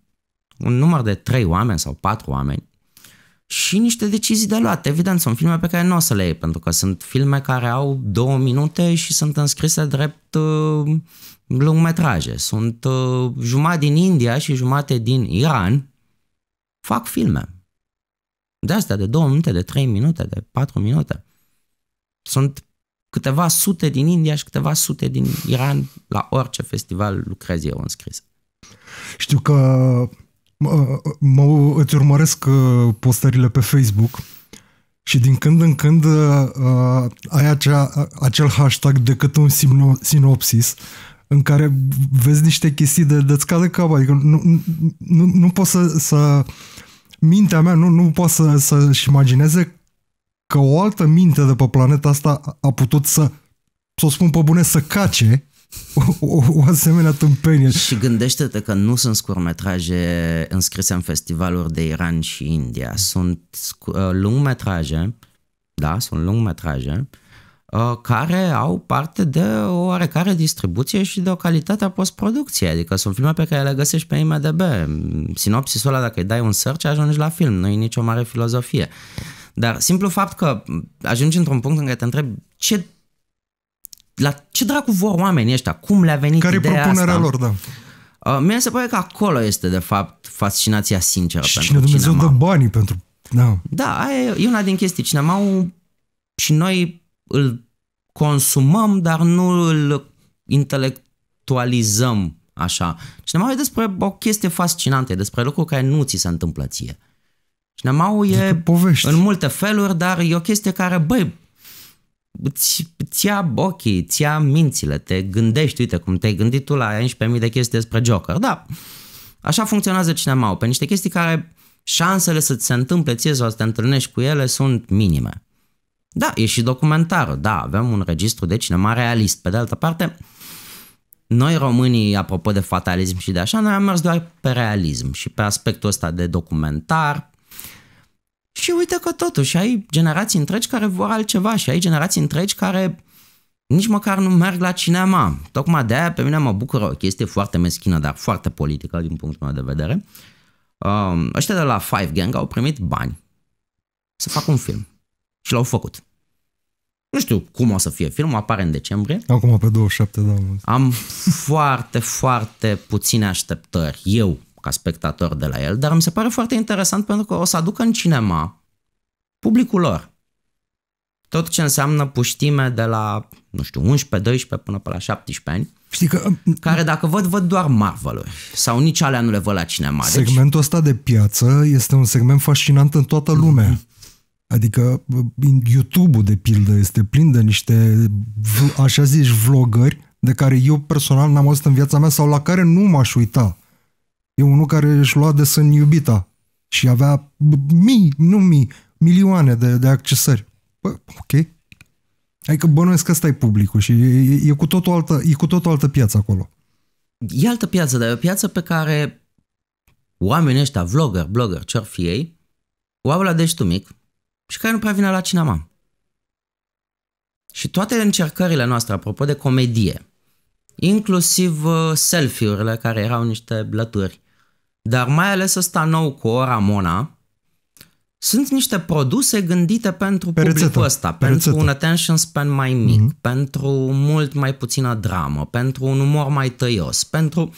[SPEAKER 2] un număr de trei oameni sau patru oameni și niște decizii de luat. Evident, sunt filme pe care nu o să le iei, pentru că sunt filme care au două minute și sunt înscrise drept uh, lungmetraje. Sunt uh, jumătate din India și jumate din Iran fac filme. De astea, de două minute, de trei minute, de patru minute. Sunt câteva sute din India și câteva sute din Iran. La orice festival lucrez eu înscris.
[SPEAKER 1] Știu că mă, mă, îți urmăresc uh, postările pe Facebook și din când în când uh, ai acea, acel hashtag decât un simno, sinopsis în care vezi niște chestii de, de-ți cade cap, adică nu, nu, nu nu poți să, să uh, mintea mea nu, nu poate să, să-și imagineze că o altă minte de pe planeta asta a putut să, să o spun pe bune, să cace o, o, o asemenea
[SPEAKER 2] tâmpenie. Și gândește-te că nu sunt scurmetraje înscrise în festivaluri de Iran și India. Sunt uh, lungmetraje, da, sunt lungmetraje, Uh, care au parte de o oarecare distribuție și de o calitate a postproducției. Adică sunt filme pe care le găsești pe IMDB. Sinopsisul ăla, dacă îi dai un search, ajungi la film. Nu e nicio mare filozofie. Dar simplu fapt că ajungi într-un punct în care te întrebi ce la ce dracu vor oamenii ăștia? Cum le-a venit Care ideea propunerea asta? lor, da. Uh, mie se pare că acolo este, de fapt, fascinația sinceră și pentru cine Dumnezeu cinema.
[SPEAKER 1] dă banii pentru... Da,
[SPEAKER 2] da aia e una din chestii. Cinemau și noi îl consumăm, dar nu îl intelectualizăm așa. Cinema e despre o chestie fascinantă, despre lucruri care nu ți se întâmplă ție. Cinemaul e povești. în multe feluri, dar e o chestie care, băi, îți, ia ochii, îți ia mințile, te gândești, uite cum te-ai gândit tu la 11.000 de chestii despre Joker, da. Așa funcționează cinema pe niște chestii care șansele să ți se întâmple ție sau să te întâlnești cu ele sunt minime. Da, e și documentar. da, avem un registru de cinema realist. Pe de altă parte, noi românii, apropo de fatalism și de așa, noi am mers doar pe realism și pe aspectul ăsta de documentar. Și uite că totuși ai generații întregi care vor altceva și ai generații întregi care nici măcar nu merg la cinema. Tocmai de aia pe mine mă bucură o chestie foarte meschină, dar foarte politică din punctul meu de vedere. Um, ăștia de la Five Gang au primit bani să facă un film. Și l-au făcut. Nu știu cum o să fie filmul, apare în decembrie.
[SPEAKER 1] Acum pe 27, da.
[SPEAKER 2] Am foarte, foarte puține așteptări, eu ca spectator de la el, dar mi se pare foarte interesant pentru că o să aducă în cinema publicul lor. Tot ce înseamnă puștime de la, nu știu, 11, 12 până pe la 17 ani, Știi că, uh, uh, care dacă văd, văd doar marvel sau nici alea nu le văd la cinema. Deci- Segmentul
[SPEAKER 1] deci... ăsta de piață este un segment fascinant în toată lumea. Mm-hmm. Adică YouTube-ul, de pildă, este plin de niște, așa zici, vlogări de care eu personal n-am auzit în viața mea sau la care nu m-aș uita. E unul care își lua de sân iubita și avea mii, nu mii, milioane de, de accesări. Bă, ok. Adică bănuiesc că ăsta e publicul și e, e, e, cu tot o altă, e cu tot o altă piață acolo.
[SPEAKER 2] E altă piață, dar e o piață pe care oamenii ăștia, vlogger, blogger, ce-ar fi ei, o au la deștul mic, și care nu prea vine la cinema. Și toate încercările noastre, apropo de comedie, inclusiv uh, selfie-urile care erau niște blături, dar mai ales ăsta nou cu ora Mona, sunt niște produse gândite pentru pe publicul rețetă, ăsta, pe pentru rețetă. un attention span mai mic, mm-hmm. pentru mult mai puțină dramă, pentru un umor mai tăios, pentru...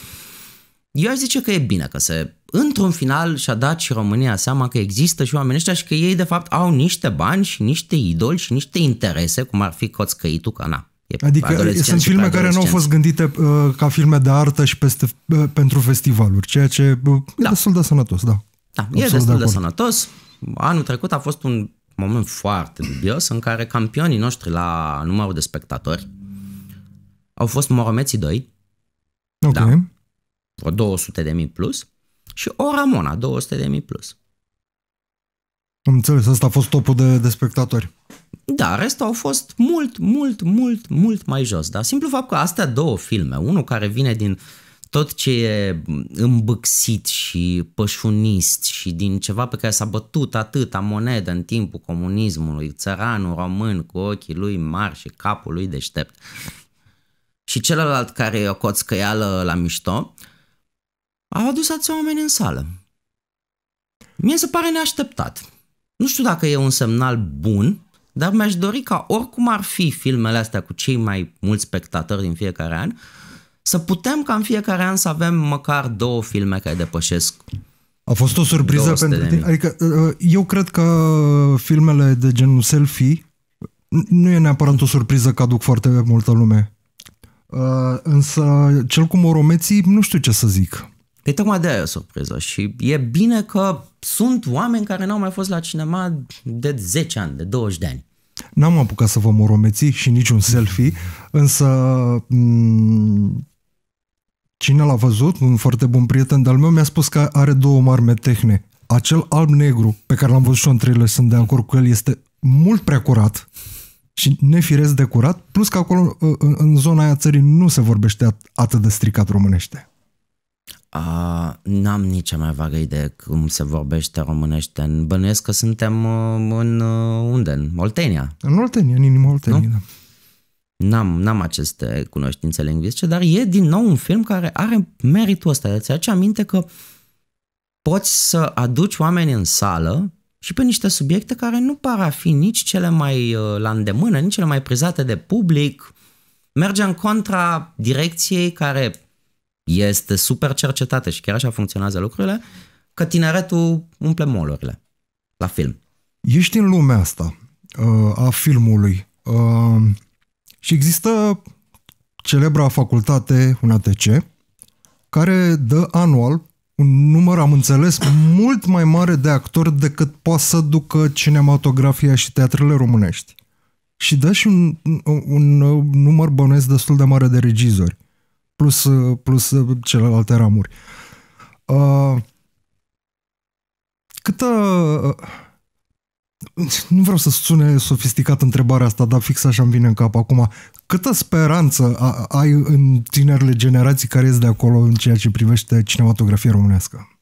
[SPEAKER 2] Eu aș zice că e bine că se într-un final și-a dat și România seama că există și oamenii ăștia și că ei de fapt au niște bani și niște idoli și niște interese, cum ar fi Coțcăitul, că na, E adică sunt filme care nu au fost
[SPEAKER 1] gândite uh, ca filme de artă și peste, uh, pentru festivaluri, ceea ce uh, da. e destul de sănătos, da. Da, e destul de, de
[SPEAKER 2] sănătos. Anul trecut a fost un moment foarte dubios în care campionii noștri la numărul de spectatori au fost Moromeții 2. Ok. Da, vreo 200 de mii plus și o Ramona,
[SPEAKER 1] 200.000 plus. Am înțeles, asta a fost topul de, de spectatori.
[SPEAKER 2] Da, restul au fost mult, mult, mult, mult mai jos. Dar simplu fapt că astea două filme, unul care vine din tot ce e îmbâxit și pășunist și din ceva pe care s-a bătut atâta monedă în timpul comunismului, țăranul român cu ochii lui mari și capul lui deștept. Și celălalt care e o coțcăială la mișto, uh, au adus ați oameni în sală. Mie se pare neașteptat. Nu știu dacă e un semnal bun, dar mi-aș dori ca oricum ar fi filmele astea cu cei mai mulți spectatori din fiecare an, să putem ca în fiecare an să avem măcar două filme care depășesc a fost o surpriză pentru tine.
[SPEAKER 1] Adică uh, uh, eu cred că filmele de genul selfie nu e neapărat o surpriză că aduc foarte multă lume. Uh, însă cel cu moromeții, nu știu ce să zic.
[SPEAKER 2] Păi tocmai de aia e o surpriză și e bine că sunt oameni care n-au mai fost la cinema de 10 ani, de 20 de ani.
[SPEAKER 1] N-am apucat să vă moromeți și niciun selfie, însă m- mm, cine l-a văzut, un foarte bun prieten de-al meu, mi-a spus că are două mari metehne. Acel alb-negru pe care l-am văzut și în trailer, sunt de acord cu el, este mult prea curat și nefiresc de curat, plus că acolo, în zona aia țării, nu se vorbește atât de stricat românește.
[SPEAKER 2] A, n-am nici cea mai vagă idee cum se vorbește românește. bănuiesc că suntem uh, în uh, unde? În Oltenia.
[SPEAKER 1] În Oltenia, în inima da.
[SPEAKER 2] N-am, n-am aceste cunoștințe lingvistice, dar e din nou un film care are meritul ăsta de a aminte că poți să aduci oameni în sală și pe niște subiecte care nu par a fi nici cele mai uh, la îndemână, nici cele mai prizate de public. Merge în contra direcției care este super cercetată și chiar așa funcționează lucrurile, că tineretul umple molurile la film.
[SPEAKER 1] Ești în lumea asta uh, a filmului uh, și există celebra facultate, un ATC, care dă anual un număr, am înțeles, mult mai mare de actori decât poate să ducă cinematografia și teatrele românești. Și dă și un, un, un număr bănuiesc destul de mare de regizori plus, plus celelalte ramuri. Uh, câtă... Uh, nu vreau să sune sofisticat întrebarea asta, dar fix așa îmi vine în cap acum. Câtă speranță ai în tinerile generații care ies de acolo în ceea ce privește cinematografia românească?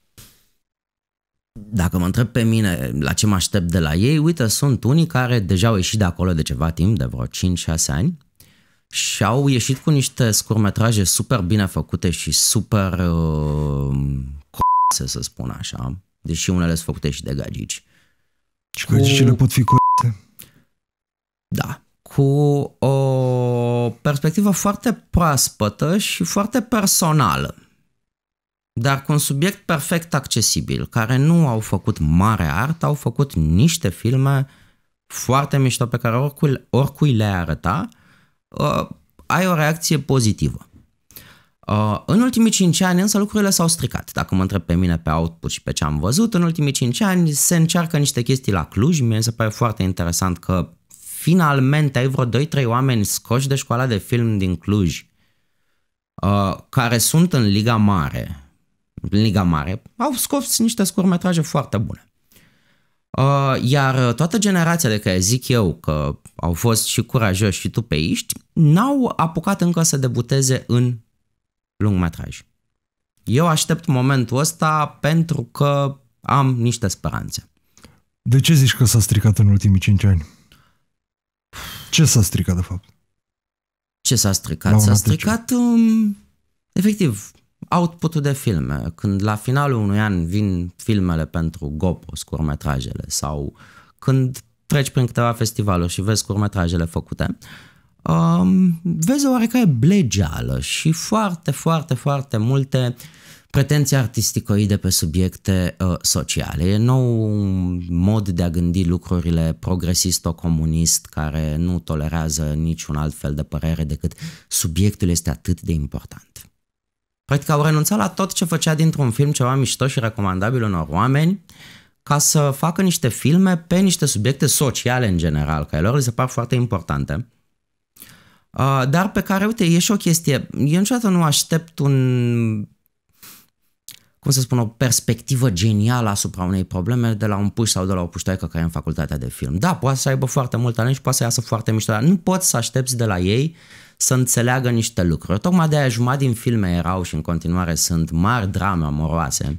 [SPEAKER 2] Dacă mă întreb pe mine la ce mă aștept de la ei, uite, sunt unii care deja au ieșit de acolo de ceva timp, de vreo 5-6 ani, și au ieșit cu niște scurmetraje super bine făcute și super uh, să spun așa, deși unele sunt făcute și de gagici. Și cu... gagicile pot fi cu Da. Cu o perspectivă foarte proaspătă și foarte personală, dar cu un subiect perfect accesibil, care nu au făcut mare art, au făcut niște filme foarte mișto pe care oricui, oricui le arăta, arăta uh, ai o reacție pozitivă. Uh, în ultimii 5 ani însă lucrurile s-au stricat. Dacă mă întreb pe mine pe output și pe ce am văzut, în ultimii 5 ani se încearcă niște chestii la Cluj. Mie se pare foarte interesant că finalmente ai vreo 2-3 oameni scoși de școala de film din Cluj uh, care sunt în Liga Mare. În Liga Mare au scos niște scurmetraje foarte bune. Uh, iar uh, toată generația de care zic eu că au fost și curajoși și tupeiști, n-au apucat încă să debuteze în lungmetraj. Eu aștept momentul ăsta pentru că am niște speranțe.
[SPEAKER 1] De ce zici că s-a stricat în ultimii 5 ani? Ce s-a stricat, de fapt?
[SPEAKER 2] Ce s-a stricat? S-a stricat,
[SPEAKER 1] um,
[SPEAKER 2] efectiv, output-ul de filme. Când la finalul unui an vin filmele pentru GoPro, scurmetrajele, sau când treci prin câteva festivaluri și vezi scurmetrajele făcute, um, vezi o oarecare blegeală și foarte, foarte, foarte multe pretenții artisticoide pe subiecte uh, sociale. E nou un mod de a gândi lucrurile progresist comunist care nu tolerează niciun alt fel de părere decât subiectul este atât de important. Practic au renunțat la tot ce făcea dintr-un film ceva mișto și recomandabil unor oameni ca să facă niște filme pe niște subiecte sociale în general, care lor li se par foarte importante. Uh, dar pe care, uite, e și o chestie. Eu niciodată nu aștept un cum să spun, o perspectivă genială asupra unei probleme de la un puș sau de la o puștoică care e în facultatea de film. Da, poate să aibă foarte mult talent și poate să iasă foarte mișto, dar nu poți să aștepți de la ei uh, să înțeleagă niște lucruri. Tocmai de aia jumătate din filme erau și în continuare sunt mari drame amoroase,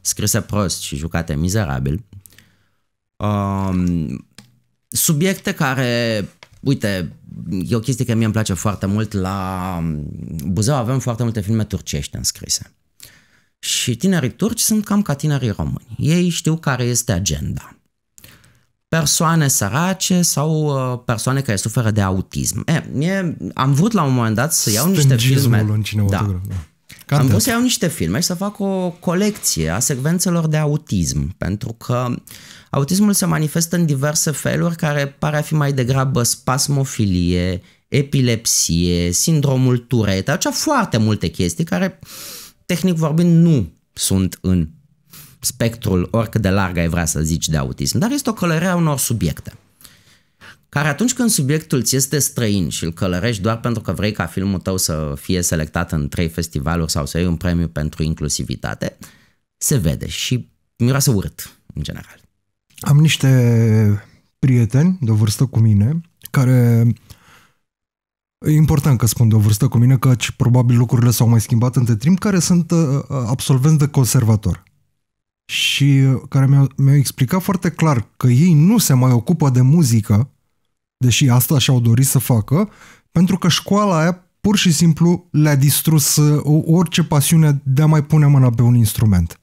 [SPEAKER 2] scrise prost și jucate mizerabil. Um, subiecte care, uite, e o chestie care mie îmi place foarte mult la Buzău avem foarte multe filme turcești înscrise. Și tinerii turci sunt cam ca tinerii români. Ei știu care este agenda persoane sărace sau uh, persoane care suferă de autism. E, mie, am vrut la un moment dat să iau niște filme. În da. Da. am vrut să iau niște filme și să fac o colecție a secvențelor de autism, pentru că autismul se manifestă în diverse feluri care pare a fi mai degrabă spasmofilie, epilepsie, sindromul Tourette, acea foarte multe chestii care, tehnic vorbind, nu sunt în spectrul oricât de larg ai vrea să zici de autism, dar este o călărea unor subiecte. Care atunci când subiectul ți este străin și îl călărești doar pentru că vrei ca filmul tău să fie selectat în trei festivaluri sau să iei un premiu pentru inclusivitate, se vede și miroase urât, în general.
[SPEAKER 1] Am niște prieteni de vârstă cu mine care E important că spun de o vârstă cu mine, că probabil lucrurile s-au mai schimbat între timp, care sunt uh, uh, absolvenți de conservator și care mi-au, mi-au explicat foarte clar că ei nu se mai ocupă de muzică, deși asta și-au dorit să facă, pentru că școala aia pur și simplu le-a distrus uh, orice pasiune de a mai pune mâna pe un instrument.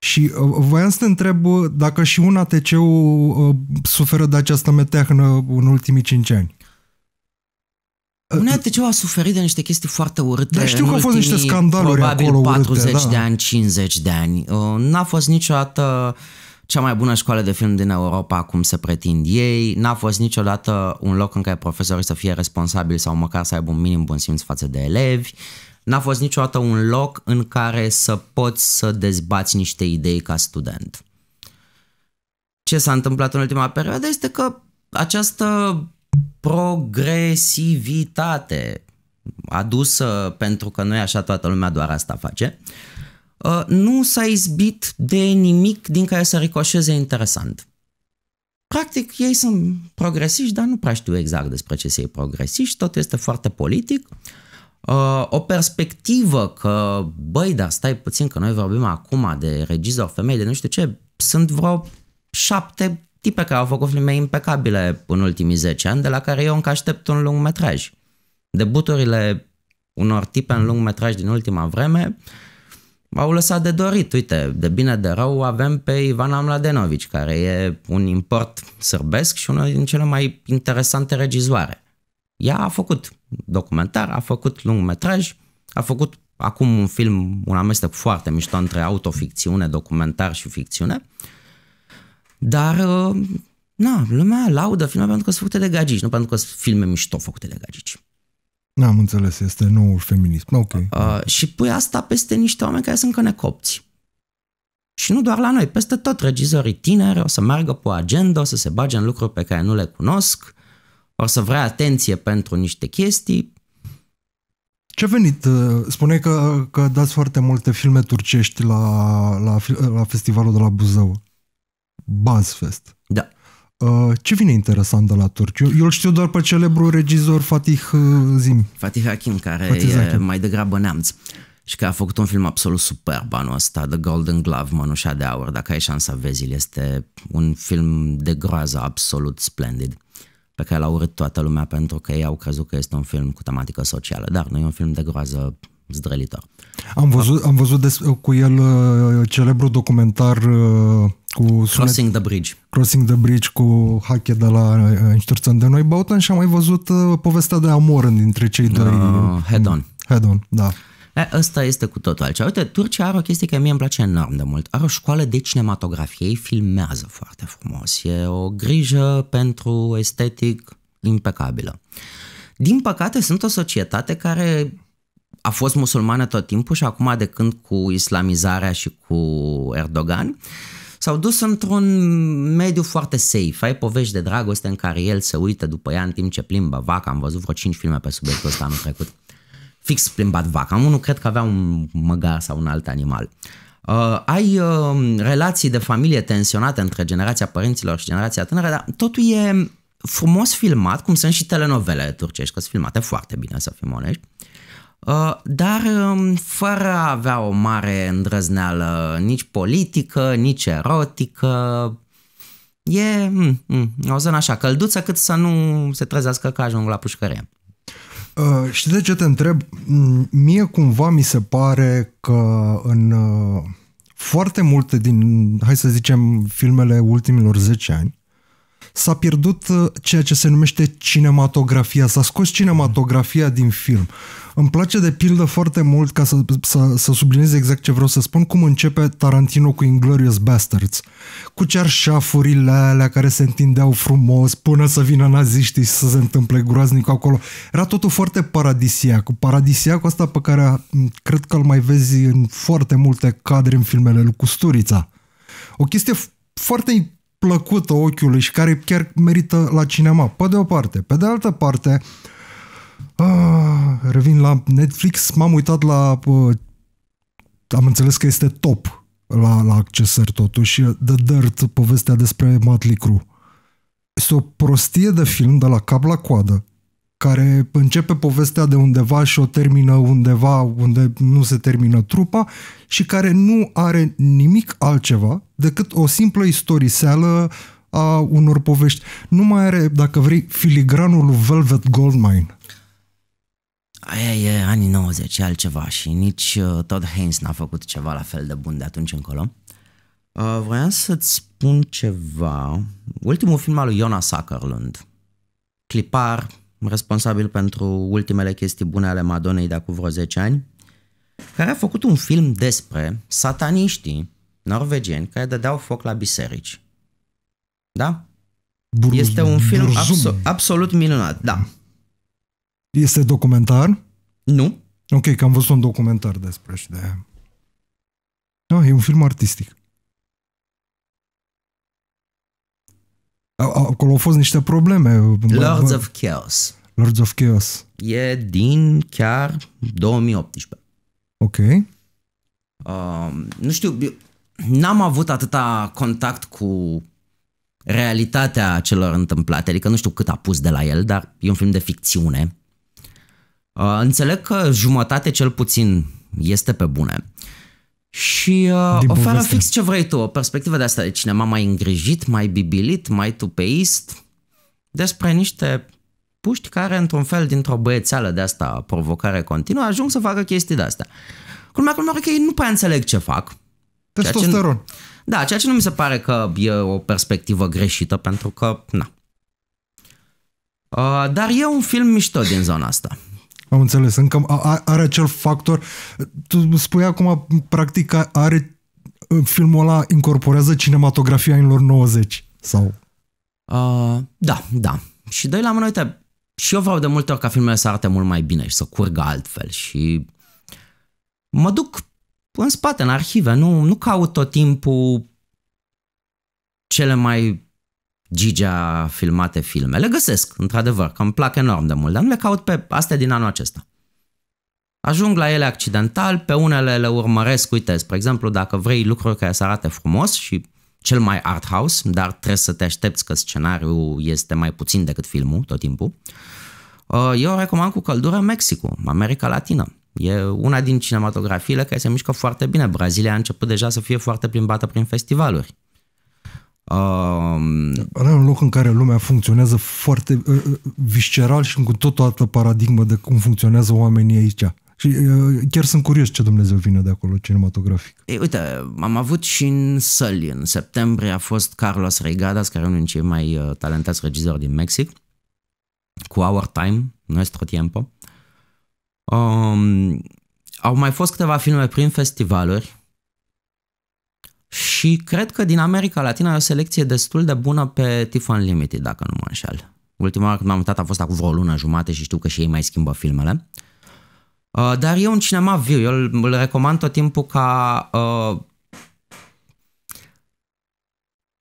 [SPEAKER 1] Și uh, voiam să te întreb uh, dacă și un ATC-ul suferă de această meteahnă în ultimii 5 ani.
[SPEAKER 2] Bunea ce a suferit de niște chestii foarte urâte. Da, știu că au fost niște scandaluri probabil acolo 40 urâte, da. de ani, 50 de ani. Uh, n-a fost niciodată cea mai bună școală de film din Europa, cum se pretind ei. N-a fost niciodată un loc în care profesorii să fie responsabili sau măcar să aibă un minim bun simț față de elevi. N-a fost niciodată un loc în care să poți să dezbați niște idei ca student. Ce s-a întâmplat în ultima perioadă este că această progresivitate adusă pentru că noi așa toată lumea doar asta face, uh, nu s-a izbit de nimic din care să ricoșeze interesant. Practic, ei sunt progresiști, dar nu prea știu exact despre ce se ei progresiști, tot este foarte politic. Uh, o perspectivă că, băi, dar stai puțin că noi vorbim acum de regizor femei, de nu știu ce, sunt vreo șapte tipe care au făcut filme impecabile în ultimii 10 ani, de la care eu încă aștept un lung metraj. Debuturile unor tipe în lung metraj din ultima vreme au lăsat de dorit. Uite, de bine de rău avem pe Ivan Mladenovici, care e un import sârbesc și unul din cele mai interesante regizoare. Ea a făcut documentar, a făcut lung metraj, a făcut acum un film, un amestec foarte mișto între autoficțiune, documentar și ficțiune. Uh, dar, uh, na, lumea laudă filme pentru că sunt făcute de gagici, nu pentru că sunt filme mișto făcute de gagici.
[SPEAKER 1] N-am înțeles, este noul feminism. Ok.
[SPEAKER 2] Uh, și pui asta peste niște oameni care sunt cănecopți. Și nu doar la noi, peste tot regizorii tineri o să meargă pe o agenda, o să se bage în lucruri pe care nu le cunosc, o să vrea atenție pentru niște chestii.
[SPEAKER 1] Ce a venit? Uh, spune că, că dați foarte multe filme turcești la, la, la festivalul de la Buzău. Buzzfest. Da. Uh, ce vine interesant de la turci? Eu, îl știu doar pe celebrul regizor Fatih uh, Zim.
[SPEAKER 2] Fatih Hakim, care Fatih e mai degrabă neamț și că a făcut un film absolut superb anul ăsta, The Golden Glove, Mănușa de Aur, dacă ai șansa vezi este un film de groază absolut splendid, pe care l-a urât toată lumea pentru că ei au crezut că este un film cu tematică socială, dar nu e un film de groază zdrălitor.
[SPEAKER 1] Am văzut, am văzut des, cu el uh, celebrul documentar uh, cu sunet, Crossing the Bridge. Crossing the Bridge cu hache de la uh, Înștirțăm de Noi Bautan și am mai văzut uh, povestea de amor dintre cei doi. Uh, head on. Head on, da.
[SPEAKER 2] E, ăsta este cu totul altceva. Uite, Turcia are o chestie care mie îmi place enorm de mult. Are o școală de cinematografie, ei filmează foarte frumos. E o grijă pentru estetic impecabilă. Din păcate, sunt o societate care a fost musulmană tot timpul și acum de când cu islamizarea și cu Erdogan, uh, s-au dus într-un mediu foarte safe. Ai povești de dragoste în care el se uită după ea în timp ce plimbă vaca. Am văzut vreo 5 filme pe subiectul ăsta anul trecut. Fix plimbat vaca. Unul cred că avea un măgar sau un alt animal. Uh, ai uh, relații de familie tensionate între generația părinților și generația tânără, dar totul e frumos filmat, cum sunt și telenovele turcești, că sunt filmate foarte bine, să fim onești. Uh, Uh, dar um, fără a avea o mare îndrăzneală nici politică, nici erotică. E mm, mm, o zonă așa călduță cât să nu se trezească că ajung la pușcărie.
[SPEAKER 1] Uh, știi de ce te întreb? Mm, mie cumva mi se pare că în uh, foarte multe din, hai să zicem, filmele ultimilor 10 ani, s-a pierdut uh, ceea ce se numește cinematografia, s-a scos cinematografia din film. Îmi place de pildă foarte mult, ca să, să, să subliniez exact ce vreau să spun, cum începe Tarantino cu Inglorious Bastards. Cu cearșafurile alea care se întindeau frumos până să vină naziștii și să se întâmple groaznic acolo. Era totul foarte paradisiac. Paradisiacul ăsta pe care mm, cred că îl mai vezi în foarte multe cadre în filmele lui Custurița. O chestie foarte plăcută ochiului și care chiar merită la cinema, pe de o parte. Pe de altă parte, a, ah, revin la Netflix, m-am uitat la... A, uh, am înțeles că este top la, la accesări totuși, The Dirt, povestea despre Matt Licru. Este o prostie de film de la cap la coadă care începe povestea de undeva și o termină undeva unde nu se termină trupa și care nu are nimic altceva decât o simplă istoriseală a unor povești. Nu mai are, dacă vrei, filigranul Velvet Goldmine.
[SPEAKER 2] Aia e anii 90, e altceva și nici uh, Todd Haynes n-a făcut ceva la fel de bun de atunci încolo. Uh, voiam să-ți spun ceva. Ultimul film al lui Jonas Ackerlund. Clipar, responsabil pentru ultimele chestii bune ale Madonei de acum vreo 10 ani, care a făcut un film despre sataniștii norvegieni care dădeau foc la biserici. Da?
[SPEAKER 1] Bur- este un film abso-
[SPEAKER 2] absolut minunat, da.
[SPEAKER 1] Este documentar? Nu. Ok, că am văzut un documentar despre și de aia. Da, e un film artistic. Acolo au fost niște probleme. Lords of
[SPEAKER 2] Chaos.
[SPEAKER 1] Lords of Chaos.
[SPEAKER 2] E din chiar 2018. Ok. Uh, nu știu, n-am avut atâta contact cu realitatea celor întâmplate, adică nu știu cât a pus de la el, dar e un film de ficțiune. Uh, înțeleg că jumătate cel puțin este pe bune și uh, oferă fix ce vrei tu, o perspectivă de asta de cinema mai îngrijit, mai bibilit, mai tupeist, despre niște puști care, într-un fel, dintr-o băiețeală de asta, provocare continuă, ajung să facă chestii de astea. Culmea, culmea, că ei nu prea înțeleg ce fac. Testosteron. Ce, da, ceea ce nu mi se pare că e o perspectivă greșită, pentru că, na. Uh, dar e un film mișto din zona asta.
[SPEAKER 1] Am înțeles, încă are acel factor. Tu spui acum, practic, are filmul ăla incorporează cinematografia anilor 90 sau... Uh, da, da.
[SPEAKER 2] Și doi la mână, uite, și eu vreau de multe ori ca filmele să arate mult mai bine și să curgă altfel și mă duc în spate, în arhive, nu, nu caut tot timpul cele mai Gigi a filmate filme. Le găsesc, într-adevăr, că îmi plac enorm de mult, dar nu le caut pe astea din anul acesta. Ajung la ele accidental, pe unele le urmăresc, uite, spre exemplu, dacă vrei lucruri care să arate frumos și cel mai art house, dar trebuie să te aștepți că scenariul este mai puțin decât filmul tot timpul, uh, eu recomand cu căldură Mexicul, America Latină. E una din cinematografiile care se mișcă foarte bine. Brazilia a început deja să fie foarte plimbată prin festivaluri. Uh,
[SPEAKER 1] Are un loc în care lumea funcționează foarte uh, uh, visceral și cu tot o altă paradigmă de cum funcționează oamenii aici. Și uh, chiar sunt curios ce Dumnezeu vine de acolo cinematografic.
[SPEAKER 2] Ei, uite, am avut și în săli. În septembrie a fost Carlos Regadas care e unul dintre cei mai uh, talentați regizori din Mexic, cu Our Time, Nuestro Tiempo. Um, au mai fost câteva filme prin festivaluri, și cred că din America Latina e o selecție destul de bună pe Tiffany Limited, dacă nu mă înșel. Ultima oară când m-am uitat a fost acum vreo lună jumate și știu că și ei mai schimbă filmele. Uh, dar e un cinema viu, eu îl, îl recomand tot timpul ca uh,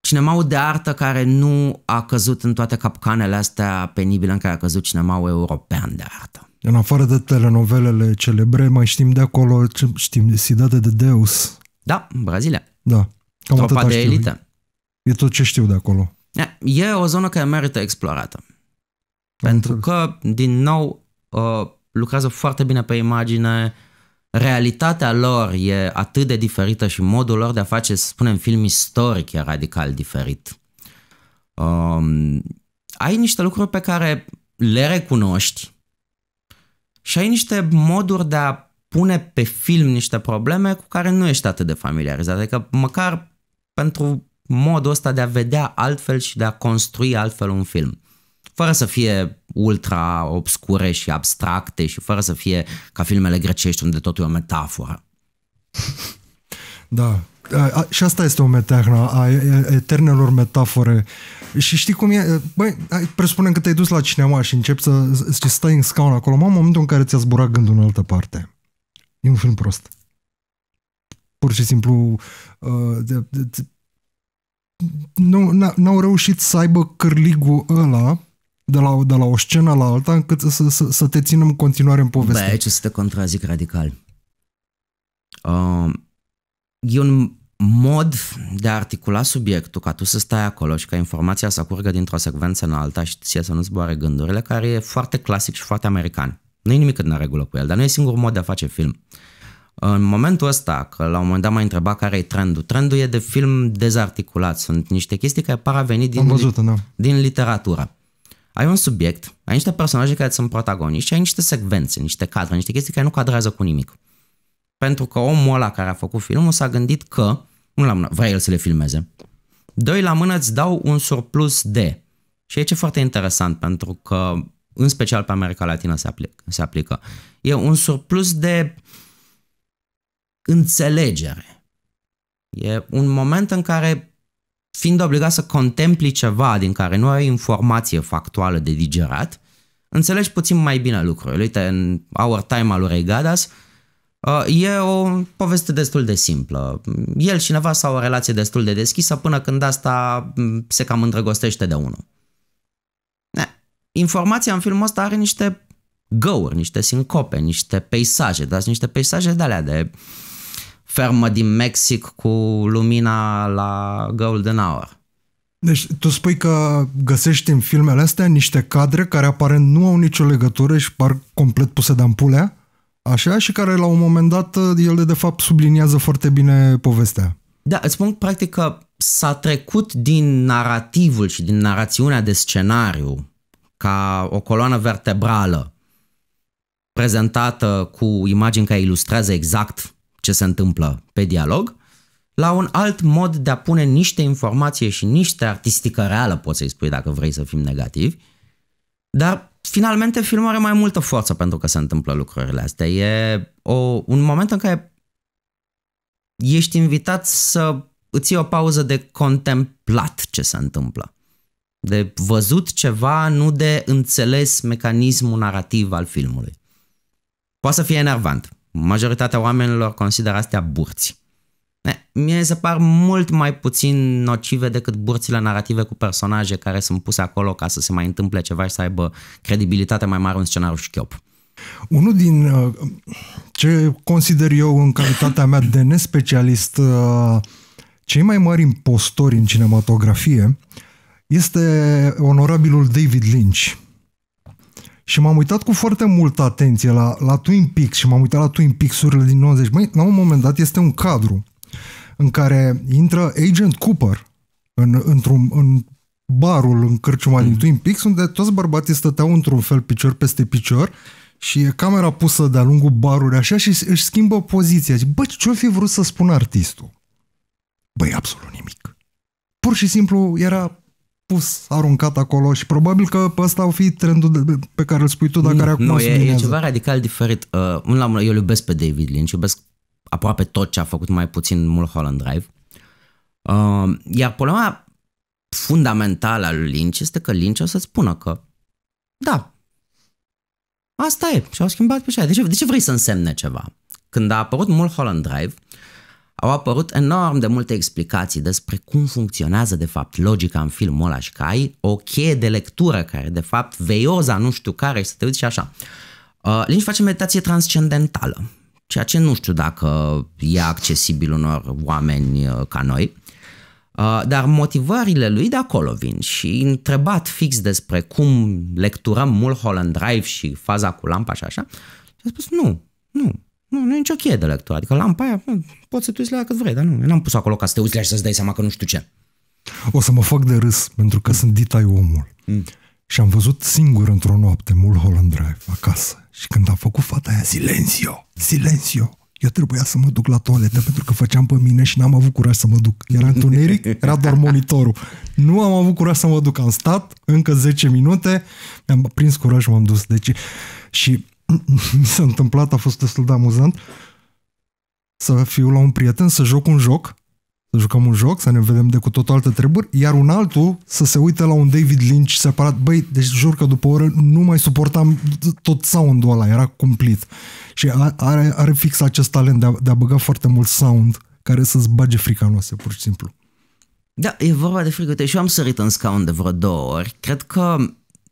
[SPEAKER 2] cinemaul de artă care nu a căzut în toate capcanele astea penibile în care a căzut cinemaul european de artă.
[SPEAKER 1] În afară de telenovelele celebre, mai știm de acolo, știm de Sidate de Deus.
[SPEAKER 2] Da, Brazilia.
[SPEAKER 1] Da. Cam Tropa de elită. E tot ce știu de acolo.
[SPEAKER 2] E o zonă care merită explorată. Am pentru înțeles. că, din nou, uh, lucrează foarte bine pe imagine, realitatea lor e atât de diferită și modul lor de a face, să spunem, film istoric e radical diferit. Um, ai niște lucruri pe care le recunoști și ai niște moduri de a pune pe film niște probleme cu care nu ești atât de familiarizat. Adică măcar pentru modul ăsta de a vedea altfel și de a construi altfel un film. Fără să fie ultra obscure și abstracte și fără să fie ca filmele grecești unde totul e o metaforă.
[SPEAKER 1] Da, a, și asta este o metehnă a eternelor metafore. Și știi cum e? Băi, presupunem că te-ai dus la cinema și începi să, să stai în scaun acolo. Mă, în momentul în care ți-a zburat gândul în altă parte. E un film prost. Pur și simplu uh, de, de, de, nu, n-au reușit să aibă cârligul ăla de la, de la o scenă la alta încât să, să, să te ținem în continuare în poveste. Bă,
[SPEAKER 2] aici să te contrazic radical. Uh, e un mod de a articula subiectul, ca tu să stai acolo și ca informația să curgă dintr-o secvență în alta și ție să nu zboare gândurile, care e foarte clasic și foarte american. Nu e nimic în regulă cu el, dar nu e singurul mod de a face film. În momentul ăsta, că la un moment dat m-a întrebat care e trendul, trendul e de film dezarticulat. Sunt niște chestii care par a veni din, văzut, li- da. din literatură. Ai un subiect, ai niște personaje care sunt protagoniști și ai niște secvențe, niște cadre, niște chestii care nu cadrează cu nimic. Pentru că omul ăla care a făcut filmul s-a gândit că, nu la mână, vrea el să le filmeze. Doi la mână îți dau un surplus de. Și e ce foarte interesant pentru că în special pe America Latină se, aplic, se aplică. E un surplus de înțelegere. E un moment în care, fiind obligat să contempli ceva din care nu ai informație factuală de digerat, înțelegi puțin mai bine lucrurile. Uite, în Our Time al lui Gadas, uh, e o poveste destul de simplă. El și s au o relație destul de deschisă până când asta mm, se cam îndrăgostește de unul informația în filmul ăsta are niște găuri, niște sincope, niște peisaje, dar sunt niște peisaje de alea de fermă din Mexic cu lumina la Golden Hour.
[SPEAKER 1] Deci tu spui că găsești în filmele astea niște cadre care aparent nu au nicio legătură și par complet puse de ampulea, așa, și care la un moment dat ele de fapt subliniază foarte bine povestea. Da, îți spun practic
[SPEAKER 2] că s-a trecut din narativul și din narațiunea de scenariu ca o coloană vertebrală prezentată cu imagini care ilustrează exact ce se întâmplă pe dialog, la un alt mod de a pune niște informație și niște artistică reală, poți să-i spui dacă vrei să fim negativi, dar finalmente filmul are mai multă forță pentru că se întâmplă lucrurile astea. E o, un moment în care ești invitat să îți iei o pauză de contemplat ce se întâmplă de văzut ceva, nu de înțeles mecanismul narrativ al filmului. Poate să fie enervant. Majoritatea oamenilor consideră astea burți. Mie se par mult mai puțin nocive decât burțile narrative cu personaje care sunt puse acolo ca să se mai întâmple ceva și să aibă credibilitate mai mare în scenariu șchiop.
[SPEAKER 1] Unul din uh, ce consider eu în calitatea mea de nespecialist uh, cei mai mari impostori în cinematografie uh, este onorabilul David Lynch. Și m-am uitat cu foarte multă atenție la, la Twin Peaks și m-am uitat la Twin Peaks-urile din 90. Băi, la un moment dat este un cadru în care intră Agent Cooper în, într-un, în barul, în cărciuma mm. din Twin Peaks, unde toți bărbații stăteau într-un fel picior peste picior și e camera pusă de-a lungul barului așa și își schimbă poziția. Zic, bă, ce-o fi vrut să spună artistul? Băi, absolut nimic. Pur și simplu era pus, aruncat acolo și probabil că ăsta au fi trendul pe care îl spui tu dacă care acum Nu, e, e ceva
[SPEAKER 2] radical diferit. Uh, la eu îl iubesc pe David Lynch, iubesc aproape tot ce a făcut mai puțin Mulholland Drive. Uh, iar problema fundamentală a lui Lynch este că Lynch o să spună că da, asta e și au schimbat pe așa. De ce, de ce vrei să însemne ceva? Când a apărut Mulholland Drive, au apărut enorm de multe explicații despre cum funcționează de fapt logica în filmul ăla și că ai o cheie de lectură care de fapt veioza nu știu care și să te uiți și așa. Uh, Lynch face meditație transcendentală, ceea ce nu știu dacă e accesibil unor oameni uh, ca noi. Uh, dar motivările lui de acolo vin și întrebat fix despre cum lecturăm Mulholland Drive și faza cu lampa și așa, și a spus nu, nu, nu, nu e nicio cheie de lectură. Adică lampa aia, bă, poți să te uiți la ea cât vrei, dar nu, eu n-am pus acolo ca să te uiți la și să-ți dai seama că
[SPEAKER 1] nu știu ce. O să mă fac de râs, pentru că mm. sunt ditai omul. Mm. Și am văzut singur într-o noapte Mulholland Drive acasă. Și când a făcut fata aia silențio, silențio, eu trebuia să mă duc la toaletă pentru că făceam pe mine și n-am avut curaj să mă duc. Era întuneric, era doar monitorul. Nu am avut curaj să mă duc. Am stat încă 10 minute, mi-am prins curaj și m-am dus. Deci, și mi s-a întâmplat, a fost destul de amuzant, să fiu la un prieten, să joc un joc, să jucăm un joc, să ne vedem de cu totul alte treburi, iar un altul să se uite la un David Lynch separat. Băi, deci jur că după o oră nu mai suportam tot sound-ul ăla, era cumplit. Și are, are fix acest talent de a, de a băga foarte mult sound care să-ți bage frica noastră, pur și simplu.
[SPEAKER 2] Da, e vorba de frică. Uite, și deci eu am sărit în scaun de vreo două ori. Cred că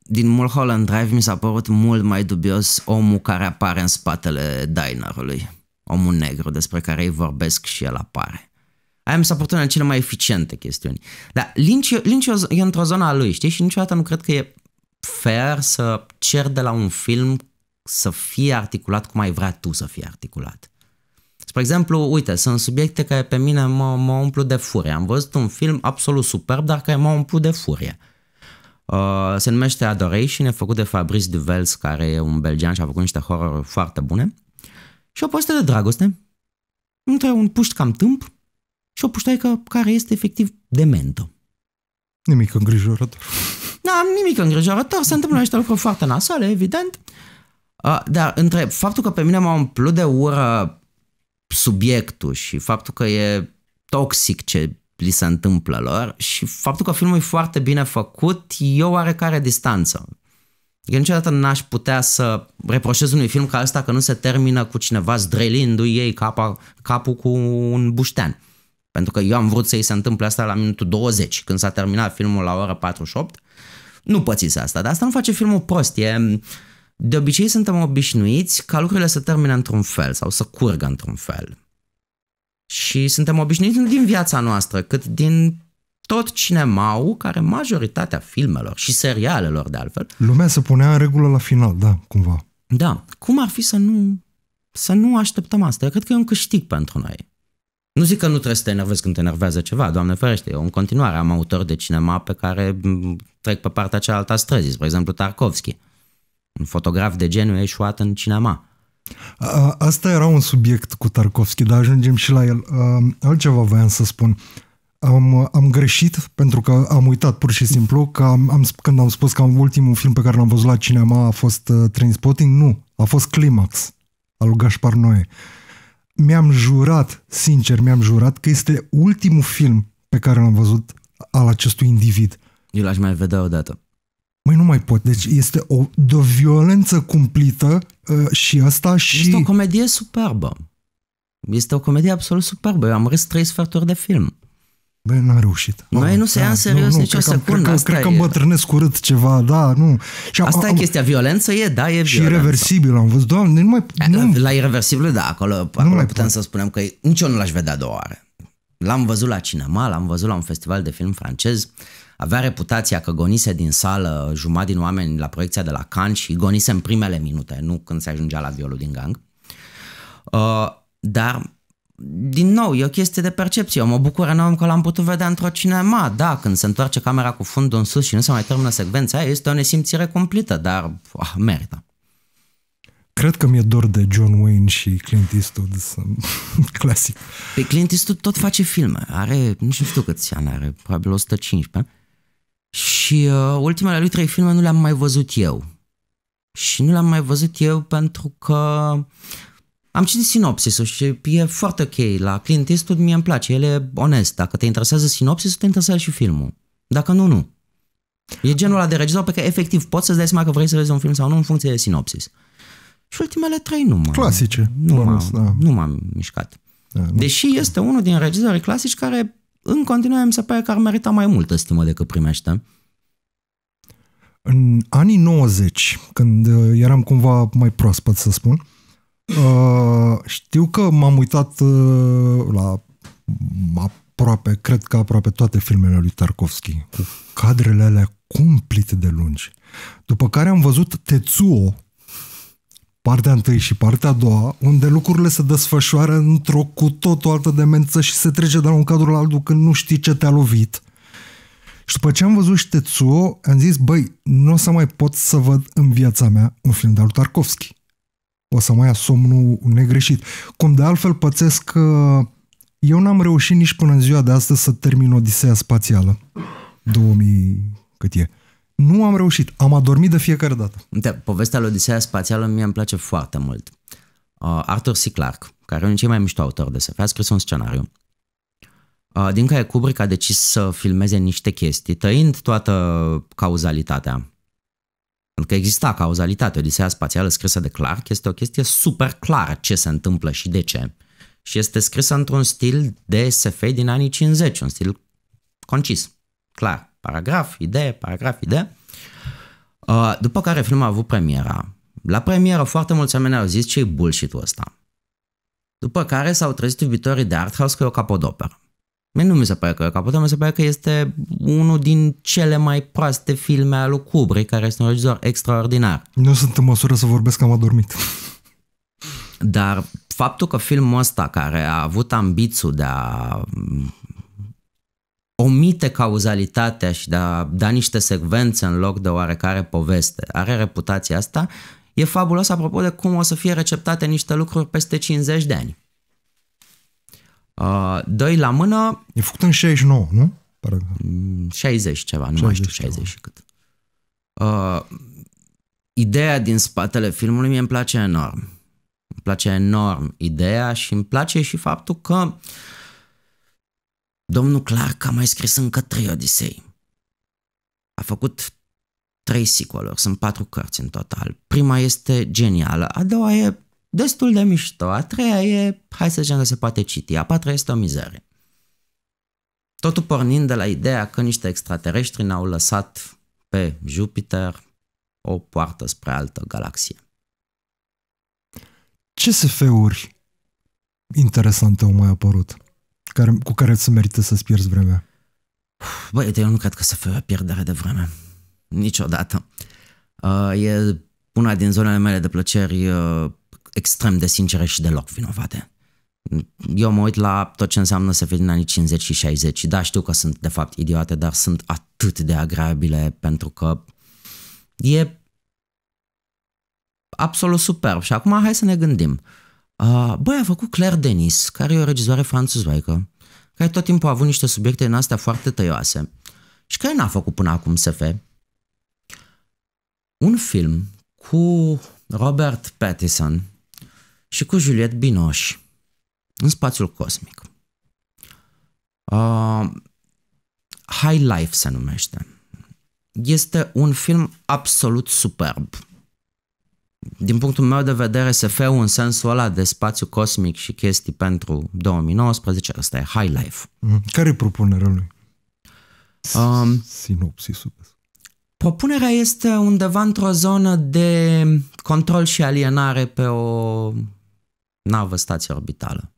[SPEAKER 2] din Mulholland Drive mi s-a părut mult mai dubios omul care apare în spatele dinerului. Omul negru despre care ei vorbesc și el apare. Aia mi s-a părut una cele mai eficiente chestiuni. Dar Lynch, Lynch e într-o zonă a lui, știi? Și niciodată nu cred că e fair să cer de la un film să fie articulat cum ai vrea tu să fie articulat. Spre exemplu, uite, sunt subiecte care pe mine mă, mă umplu de furie. Am văzut un film absolut superb, dar care m-a umplut de furie. Uh, Uh, se numește Adoration, e făcut de Fabrice Duvels, care e un belgian și a făcut niște horror foarte bune. Și o poveste de dragoste între un puști cam tâmp și o puștoaică care este efectiv dementă.
[SPEAKER 1] Nimic îngrijorător.
[SPEAKER 2] Da, nimic îngrijorător. Se întâmplă niște lucruri foarte nasoale, evident. Uh, dar între faptul că pe mine m-a umplut de ură subiectul și faptul că e toxic ce li se întâmplă lor și faptul că filmul e foarte bine făcut e o oarecare distanță. Eu niciodată n-aș putea să reproșez unui film ca ăsta că nu se termină cu cineva zdrelindu-i ei capa, capul cu un buștean. Pentru că eu am vrut să-i se întâmple asta la minutul 20, când s-a terminat filmul la ora 48. Nu pățise asta, dar asta nu face filmul prost. E... De obicei suntem obișnuiți ca lucrurile să termine într-un fel sau să curgă într-un fel. Și suntem obișnuiți nu din viața noastră, cât din tot cinemau care majoritatea filmelor și serialelor de altfel.
[SPEAKER 1] Lumea se punea în regulă la final, da, cumva. Da. Cum ar fi să nu, să nu
[SPEAKER 2] așteptăm asta? Eu cred că e un câștig pentru noi. Nu zic că nu trebuie să te enervezi când te enervează ceva, doamne ferește, eu în continuare am autori de cinema pe care trec pe partea cealaltă a străzii, spre exemplu Tarkovski, un fotograf de genul eșuat în cinema.
[SPEAKER 1] A, asta era un subiect cu Tarkovski, dar ajungem și la el. A, altceva voiam să spun. Am, am greșit pentru că am uitat pur și simplu că am, am, când am spus că am ultimul film pe care l-am văzut la cinema a fost uh, Trainspotting, nu, a fost Climax al lui Gaspar Noe. Mi-am jurat, sincer, mi-am jurat că este ultimul film pe care l-am văzut al acestui individ.
[SPEAKER 2] Eu l-aș mai vedea odată.
[SPEAKER 1] Măi, nu mai pot. Deci este o, de o violență cumplită uh, și asta și... Este o comedie superbă.
[SPEAKER 2] Este o comedie absolut superbă. Eu am râs trei sferturi de film.
[SPEAKER 1] Băi, n-a reușit. mai nu se ia în da. serios nu, nu, nicio secundă. Cred că, cred că îmbătrânesc urât ceva, da, nu.
[SPEAKER 2] Și am, asta am, e chestia, violență e, da, e Și irreversibil, am văzut, doamne, nu mai... Nu. La irreversibil, da, acolo, acolo nu putem pot. să spunem că nici eu nu l-aș vedea două oare. L-am văzut la cinema, l-am văzut la un festival de film francez, avea reputația că gonise din sală jumătate din oameni la proiecția de la Can și gonise în primele minute, nu când se ajungea la violul din gang. Uh, dar din nou, e o chestie de percepție. Eu mă bucur enorm că l-am putut vedea într-o cinema. Da, când se întoarce camera cu fundul în sus și nu se mai termină secvența este o nesimțire cumplită, dar ah, merită.
[SPEAKER 1] Cred că mi-e dor de John Wayne și Clint Eastwood, clasic. Pe păi Clint Eastwood tot face filme. Are, nu știu câți
[SPEAKER 2] ani are, probabil 115. Și uh, ultimele lui trei filme nu le-am mai văzut eu. Și nu l am mai văzut eu pentru că am citit sinopsisul și e foarte ok. La Clint Eastwood mie îmi place, el e onest. Dacă te interesează sinopsisul, te interesează și filmul. Dacă nu, nu. E genul ăla de regizor pe care efectiv poți să-ți dai seama că vrei să vezi un film sau nu în funcție de sinopsis. Și ultimele trei nu m-am... Clasice. Nu m da. nu m-am mișcat. Da, nu. Deși este unul din regizorii clasici care în continuare mi se pare că ar merita mai multă stimă decât primește.
[SPEAKER 1] În anii 90, când uh, eram cumva mai proaspăt să spun, uh, știu că m-am uitat uh, la aproape, cred că aproape toate filmele lui Tarkovski, cu cadrele alea cumplite de lungi. După care am văzut Tetsuo, partea întâi și partea a doua, unde lucrurile se desfășoară într-o cu tot o altă demență și se trece de la un cadru la altul când nu știi ce te-a lovit. Și după ce am văzut Tetsuo, am zis, băi, nu o să mai pot să văd în viața mea un film de al Tarkovski. O să mai ia somnul negreșit. Cum de altfel pățesc că eu n-am reușit nici până în ziua de astăzi să termin Odiseea Spațială. 2000 cât e. Nu am reușit, am adormit de
[SPEAKER 2] fiecare dată. Uite, povestea lui Odiseea Spațială mie îmi place foarte mult. Uh, Arthur C. Clarke, care e unul cei mai mișto autor de SF, a scris un scenariu uh, din care Kubrick a decis să filmeze niște chestii, tăind toată cauzalitatea pentru că exista cauzalitate. Odiseea spațială scrisă de Clark este o chestie super clară ce se întâmplă și de ce. Și este scrisă într-un stil de SF din anii 50, un stil concis, clar paragraf, idee, paragraf, idee. Uh, după care filmul a avut premiera. La premieră foarte mulți oameni au zis ce e bullshit ăsta. După care s-au trezit iubitorii de house că e o capodoperă. Mie nu mi se pare că e o capodoperă, mi se pare că este unul din cele mai proaste filme al lui Kubrick, care este un regizor extraordinar.
[SPEAKER 1] Nu sunt în măsură să vorbesc că am adormit.
[SPEAKER 2] Dar faptul că filmul ăsta, care a avut ambițul de a omite cauzalitatea și de a da niște secvențe în loc de oarecare poveste. Are reputația asta. E fabulos apropo de cum o să fie receptate niște lucruri peste 50 de ani. Uh, doi la mână... E făcut în 69, nu? că... 60 mm, ceva, nu 60 mai știu, 60 și cât. Uh, ideea din spatele filmului mie îmi place enorm. Îmi place enorm ideea și îmi place și faptul că uh, Domnul Clark a mai scris încă trei odisei. A făcut trei sicoluri, sunt patru cărți în total. Prima este genială, a doua e destul de mișto, a treia e, hai să zicem că se poate citi, a patra este o mizerie. Totul pornind de la ideea că niște extraterestri ne-au lăsat pe Jupiter o poartă spre altă galaxie.
[SPEAKER 1] Ce SF-uri interesante au mai apărut? care, cu care să merită să-ți pierzi vremea?
[SPEAKER 2] Băi, eu nu cred că să fie o pierdere de vreme. Niciodată. Uh, e una din zonele mele de plăceri uh, extrem de sincere și deloc vinovate. Eu mă uit la tot ce înseamnă să fii din anii 50 și 60. Da, știu că sunt de fapt idiote, dar sunt atât de agreabile pentru că e absolut superb. Și acum hai să ne gândim. Uh, Băi, a făcut Claire Denis, care e o regizoare franțuzoică, care tot timpul a avut niște subiecte în astea foarte tăioase și care n-a făcut până acum SF. Un film cu Robert Pattinson și cu Juliette Binoche în spațiul cosmic. Uh, High Life se numește. Este un film absolut superb din punctul meu de vedere, SF-ul în sensul ăla de spațiu cosmic și chestii pentru 2019, ăsta e High Life.
[SPEAKER 1] Mhm. Care e propunerea lui? Um, Sinopsisul.
[SPEAKER 2] Propunerea este undeva într-o zonă de control și alienare pe o navă stație orbitală.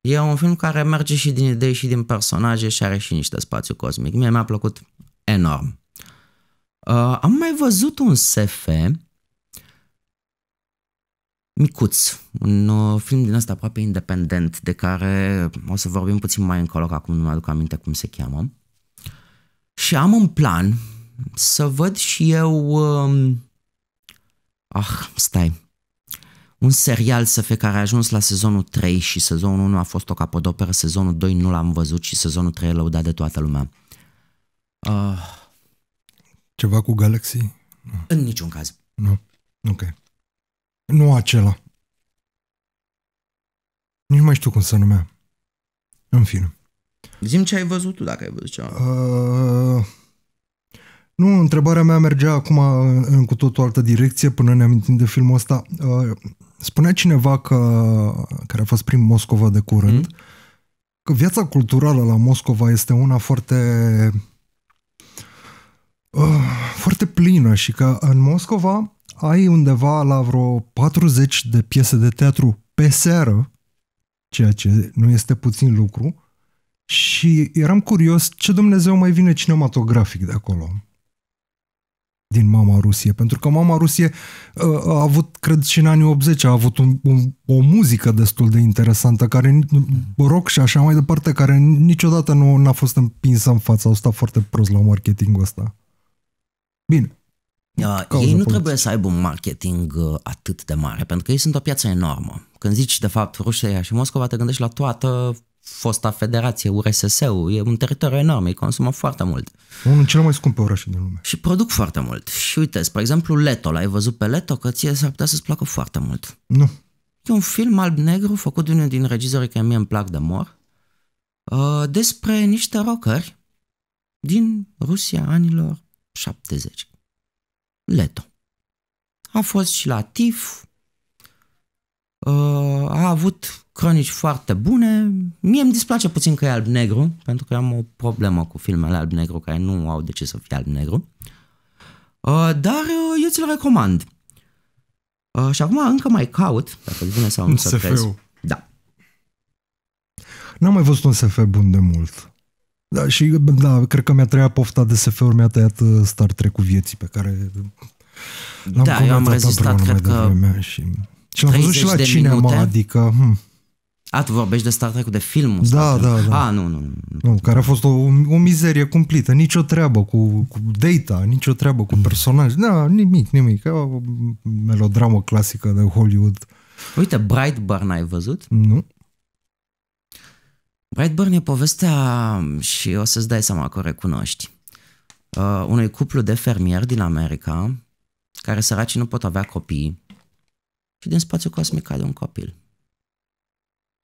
[SPEAKER 2] E un film care merge și din idei și din personaje și are și niște spațiu cosmic. Mie mi-a plăcut enorm. Uh, am mai văzut un SF micuț, un uh, film din ăsta aproape independent, de care o să vorbim puțin mai încolo, că acum nu mi-aduc aminte cum se cheamă. Și am un plan să văd și eu... Uh, ah, stai. Un serial să fie care a ajuns la sezonul 3 și sezonul 1 a fost o capodoperă, sezonul 2 nu l-am văzut și sezonul 3 e lăudat de toată
[SPEAKER 1] lumea. Uh, Ceva cu Galaxy? În niciun caz. Nu? Ok. Nu acela. Nici mai știu cum se numea. În fine.
[SPEAKER 2] Zim ce ai văzut tu, dacă ai văzut ceva.
[SPEAKER 1] Uh, nu, întrebarea mea mergea acum în, în cu tot o altă direcție până ne amintim de filmul ăsta. Uh, spunea cineva că, care a fost prin Moscova de curând, mm? că viața culturală la Moscova este una foarte uh, foarte plină și că în Moscova ai undeva la vreo 40 de piese de teatru pe seară, ceea ce nu este puțin lucru, și eram curios ce Dumnezeu mai vine cinematografic de acolo, din Mama Rusie, pentru că Mama Rusie uh, a avut, cred și în anii 80, a avut un, un, o muzică destul de interesantă, care mm. rock și așa mai departe, care niciodată nu a fost împinsă în față, au stat foarte prost la marketingul ăsta. Bine,
[SPEAKER 2] Uh, ei nu punct. trebuie să aibă un marketing uh, atât de mare, pentru că ei sunt o piață enormă. Când zici, de fapt, Rusia și Moscova, te gândești la toată fosta federație, URSS-ul, e un teritoriu enorm, ei consumă foarte mult.
[SPEAKER 1] Unul cel mai scump pe din lume.
[SPEAKER 2] Și produc foarte mult. Și uite, spre exemplu, Leto, l-ai văzut pe Leto, că ție s-ar putea să-ți placă foarte mult. Nu. E un film alb-negru făcut de unul din regizorii care mie îmi plac de mor, uh, despre niște rockeri din Rusia anilor 70. Leto. A fost și la TIF, uh, a avut cronici foarte bune. Mie îmi displace puțin că e alb-negru, pentru că am o problemă cu filmele alb-negru care nu au de ce să fie alb-negru. Uh, dar uh, eu ți-l recomand. Și acum încă mai caut, dacă îți vine sau nu să crezi.
[SPEAKER 1] Da. N-am mai văzut un SF bun de mult. Da, și da, cred că mi-a treia pofta de SF-uri, mi-a tăiat uh, Star trek cu vieții pe care l-am da, eu am rezistat, cred că și, și l-am văzut și la cinema, minute. adică... Hm.
[SPEAKER 2] A, tu vorbești de Star trek de filmul? Da, da, da, da. A, nu, nu,
[SPEAKER 1] nu. nu care a fost o, o mizerie cumplită, nicio treabă cu, cu data, nicio treabă cu personaj, da, nimic, nimic, e o melodramă clasică de Hollywood.
[SPEAKER 2] Uite, Brightburn ai văzut? Nu. Brightburn e povestea, și o să-ți dai seama că o recunoști, uh, unui cuplu de fermieri din America, care săraci nu pot avea copii, și din spațiu cosmic cade un copil.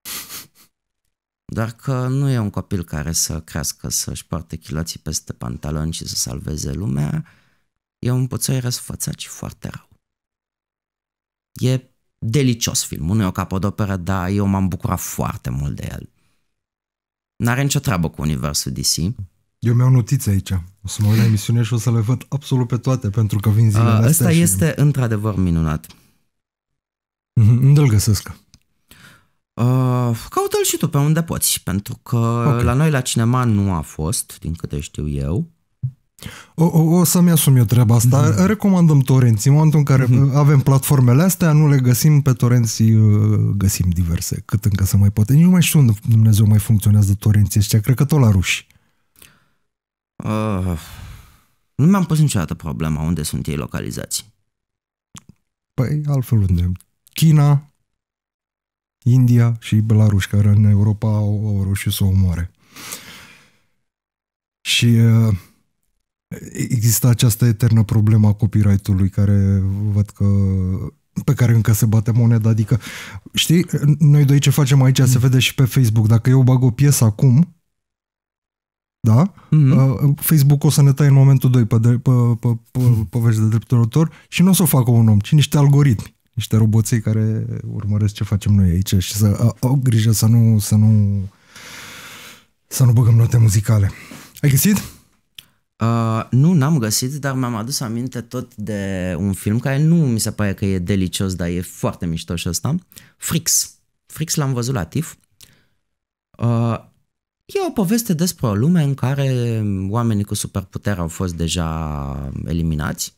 [SPEAKER 2] Doar că nu e un copil care să crească, să-și poarte chiloții peste pantaloni și să salveze lumea, e un puțoi răsfățat și foarte rău. E delicios filmul, nu e o capodoperă, dar eu m-am bucurat foarte mult de el. N-are nicio treabă cu universul DC.
[SPEAKER 1] Eu mi-au notițe aici. O să mă uit la emisiune și o să le văd absolut pe toate, pentru că vin zilele uh, astea Ăsta și... este
[SPEAKER 2] într-adevăr minunat.
[SPEAKER 1] mm Unde îl găsesc?
[SPEAKER 2] Uh, caută-l și tu pe unde poți, pentru că okay. la noi la cinema nu a fost, din câte știu eu.
[SPEAKER 1] O, o, o să-mi asum eu treaba asta. Da. Recomandăm torenții. În momentul în care uh-huh. avem platformele astea, nu le găsim pe torenții, uh, găsim diverse, cât încă să mai poate. Nici nu mai știu unde Dumnezeu mai funcționează torenții ăștia. Cred că tot la ruși.
[SPEAKER 2] Uh, nu mi-am pus niciodată problema unde sunt ei localizați.
[SPEAKER 1] Păi, altfel unde? China, India și Belarus, care în Europa au, au reușit să o omoare. Și... Uh, Există această eternă problemă a copyright-ului care văd că pe care încă se bate moneda, adică știi, noi doi ce facem aici mm. se vede și pe Facebook, dacă eu bag o piesă acum da? Mm-hmm. Facebook o să ne taie în momentul 2 pe, pe, pe, pe, pe vești de dreptul autor și nu o să o facă un om, ci niște algoritmi, niște roboței care urmăresc ce facem noi aici și să au grijă să nu, să nu, să nu băgăm note muzicale. Ai găsit?
[SPEAKER 2] Uh, nu, n-am găsit, dar mi-am adus aminte tot de un film care nu mi se pare că e delicios, dar e foarte mișto și ăsta. Frix. Frix l-am văzut la TIF. Uh, e o poveste despre o lume în care oamenii cu superputere au fost deja eliminați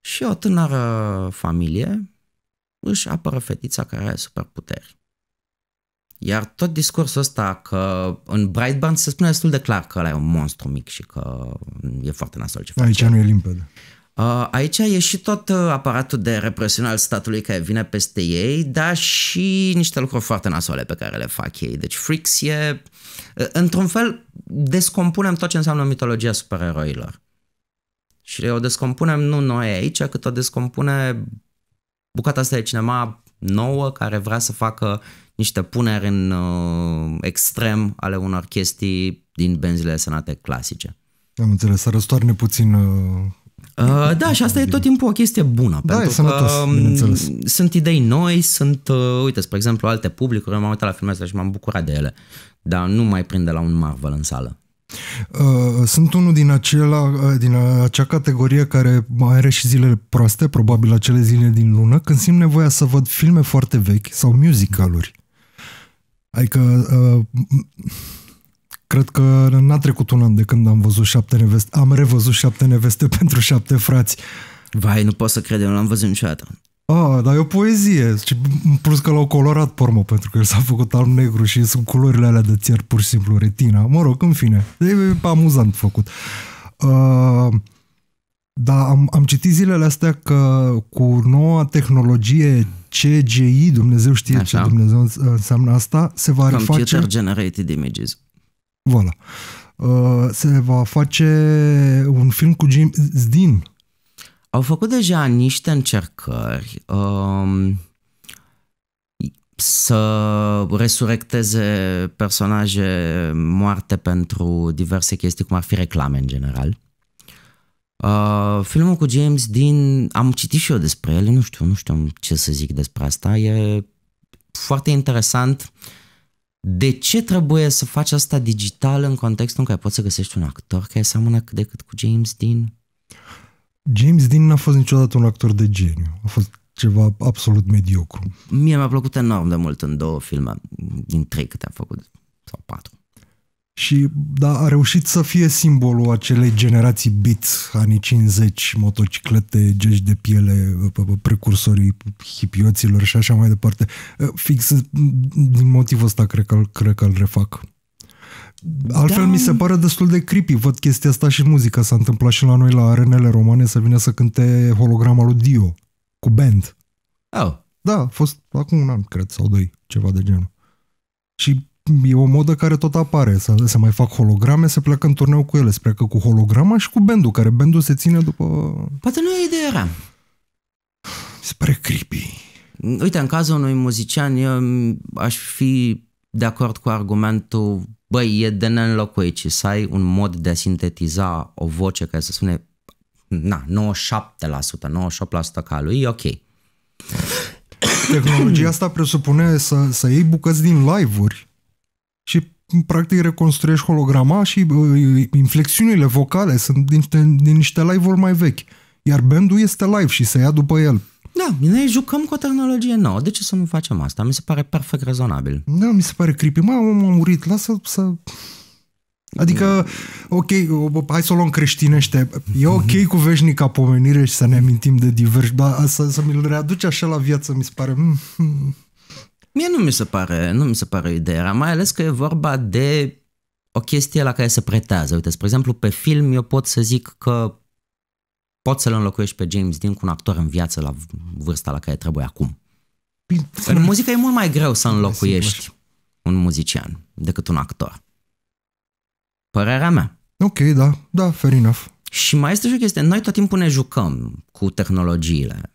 [SPEAKER 2] și o tânără familie își apără fetița care are superputeri. Iar tot discursul ăsta că în Brightburn se spune destul de clar că ăla e un monstru mic și că e foarte nasol
[SPEAKER 1] ce face. Aici nu e limpede.
[SPEAKER 2] Aici e și tot uh, aparatul de represiune al statului care vine peste ei, dar și niște lucruri foarte nasole pe care le fac ei. Deci Freaks e... Uh, într-un fel, descompunem tot ce înseamnă mitologia supereroilor. Și o descompunem nu noi aici, cât o descompune bucata asta de cinema nouă care vrea să facă niște puneri în uh, extrem ale unor chestii din benzile senate clasice.
[SPEAKER 1] Am înțeles, să răstoarne puțin uh, Uh, da, și asta e tot timpul o
[SPEAKER 2] chestie bună. Da, pentru e sănătos, că um, sunt idei noi, sunt, uh, uite, spre exemplu, alte publicuri, m-am uitat la filmele și m-am bucurat de ele, dar nu mai prinde la un Marvel în sală.
[SPEAKER 1] Uh, sunt unul din, acela, uh, din acea categorie care mai are și zilele proaste, probabil acele zile din lună, când simt nevoia să văd filme foarte vechi sau musicaluri. Adică uh, cred că n-a trecut un an de când am văzut șapte neveste, am revăzut șapte neveste pentru șapte frați. Vai, nu pot
[SPEAKER 2] să credem, nu l-am văzut niciodată.
[SPEAKER 1] Ah, dar e o poezie. În plus că l-au colorat pormă, pentru că el s-a făcut al negru și sunt culorile alea de țier pur și simplu retina. Mă rog, în fine. E amuzant făcut. Uh, dar am, am citit zilele astea că cu noua tehnologie CGI, Dumnezeu știe Așa. ce Dumnezeu înseamnă asta, se va Computer reface... Computer
[SPEAKER 2] Generated Images.
[SPEAKER 1] Voilà. Uh, se va face un film cu James Dean au făcut deja
[SPEAKER 2] niște încercări um, să resurecteze personaje moarte pentru diverse chestii, cum ar fi reclame în general. Uh, filmul cu James Dean, am citit și eu despre el, nu știu, nu știu ce să zic despre asta, e foarte interesant de ce trebuie să faci asta digital în contextul în care poți să găsești
[SPEAKER 1] un actor care seamănă cât de cât cu James Dean. James Dean n-a fost niciodată un actor de geniu. A fost ceva absolut mediocru.
[SPEAKER 2] Mie mi-a plăcut enorm de mult în două filme, din trei câte a făcut, sau patru.
[SPEAKER 1] Și da, a reușit să fie simbolul acelei generații beat, anii 50, motociclete, geci de piele, precursorii hipioților și așa mai departe. Fix din motivul ăsta cred că, cred că îl refac. Altfel da. mi se da. pare destul de creepy. Văd chestia asta și muzica. S-a întâmplat și la noi la arenele romane să vină să cânte holograma lui Dio cu band. Oh. Da, a fost acum un an, cred, sau doi, ceva de genul. Și e o modă care tot apare. Să se mai fac holograme, se pleacă în turneu cu ele. Se pleacă cu holograma și cu bandul, care bandul se ține după...
[SPEAKER 2] Poate nu e idee era. Se pare creepy. Uite, în cazul unui muzician, eu aș fi de acord cu argumentul Băi, e de neînlocuit și să ai un mod de a sintetiza o voce care să spune na, 97%, 98% ca lui, e ok.
[SPEAKER 1] Tehnologia asta presupune să, să iei bucăți din live-uri și practic reconstruiești holograma și uh, inflexiunile vocale sunt din, din niște live-uri mai vechi. Iar bandul este live și se ia după el. Da, ne jucăm cu o tehnologie nouă.
[SPEAKER 2] De ce să nu facem asta? Mi se pare perfect rezonabil.
[SPEAKER 1] Da, mi se pare creepy. Mă, am murit. Lasă să... Adică, ok, hai să o luăm creștinește. E mhm. ok cu veșnica pomenire și să ne amintim de diversi, dar să, să mi-l readuce așa la viață, mi se pare...
[SPEAKER 2] Mie nu mi se pare, nu mi se pare ideea, mai ales că e vorba de o chestie la care se pretează. Uite, spre exemplu, pe film eu pot să zic că poți să-l înlocuiești pe James Dean cu un actor în viață la vârsta la care trebuie acum. În muzică e mult mai greu să înlocuiești un muzician decât un actor. Părerea mea.
[SPEAKER 1] Ok, da, da, fair enough.
[SPEAKER 2] Și mai este și o chestie, noi tot timpul ne jucăm cu tehnologiile.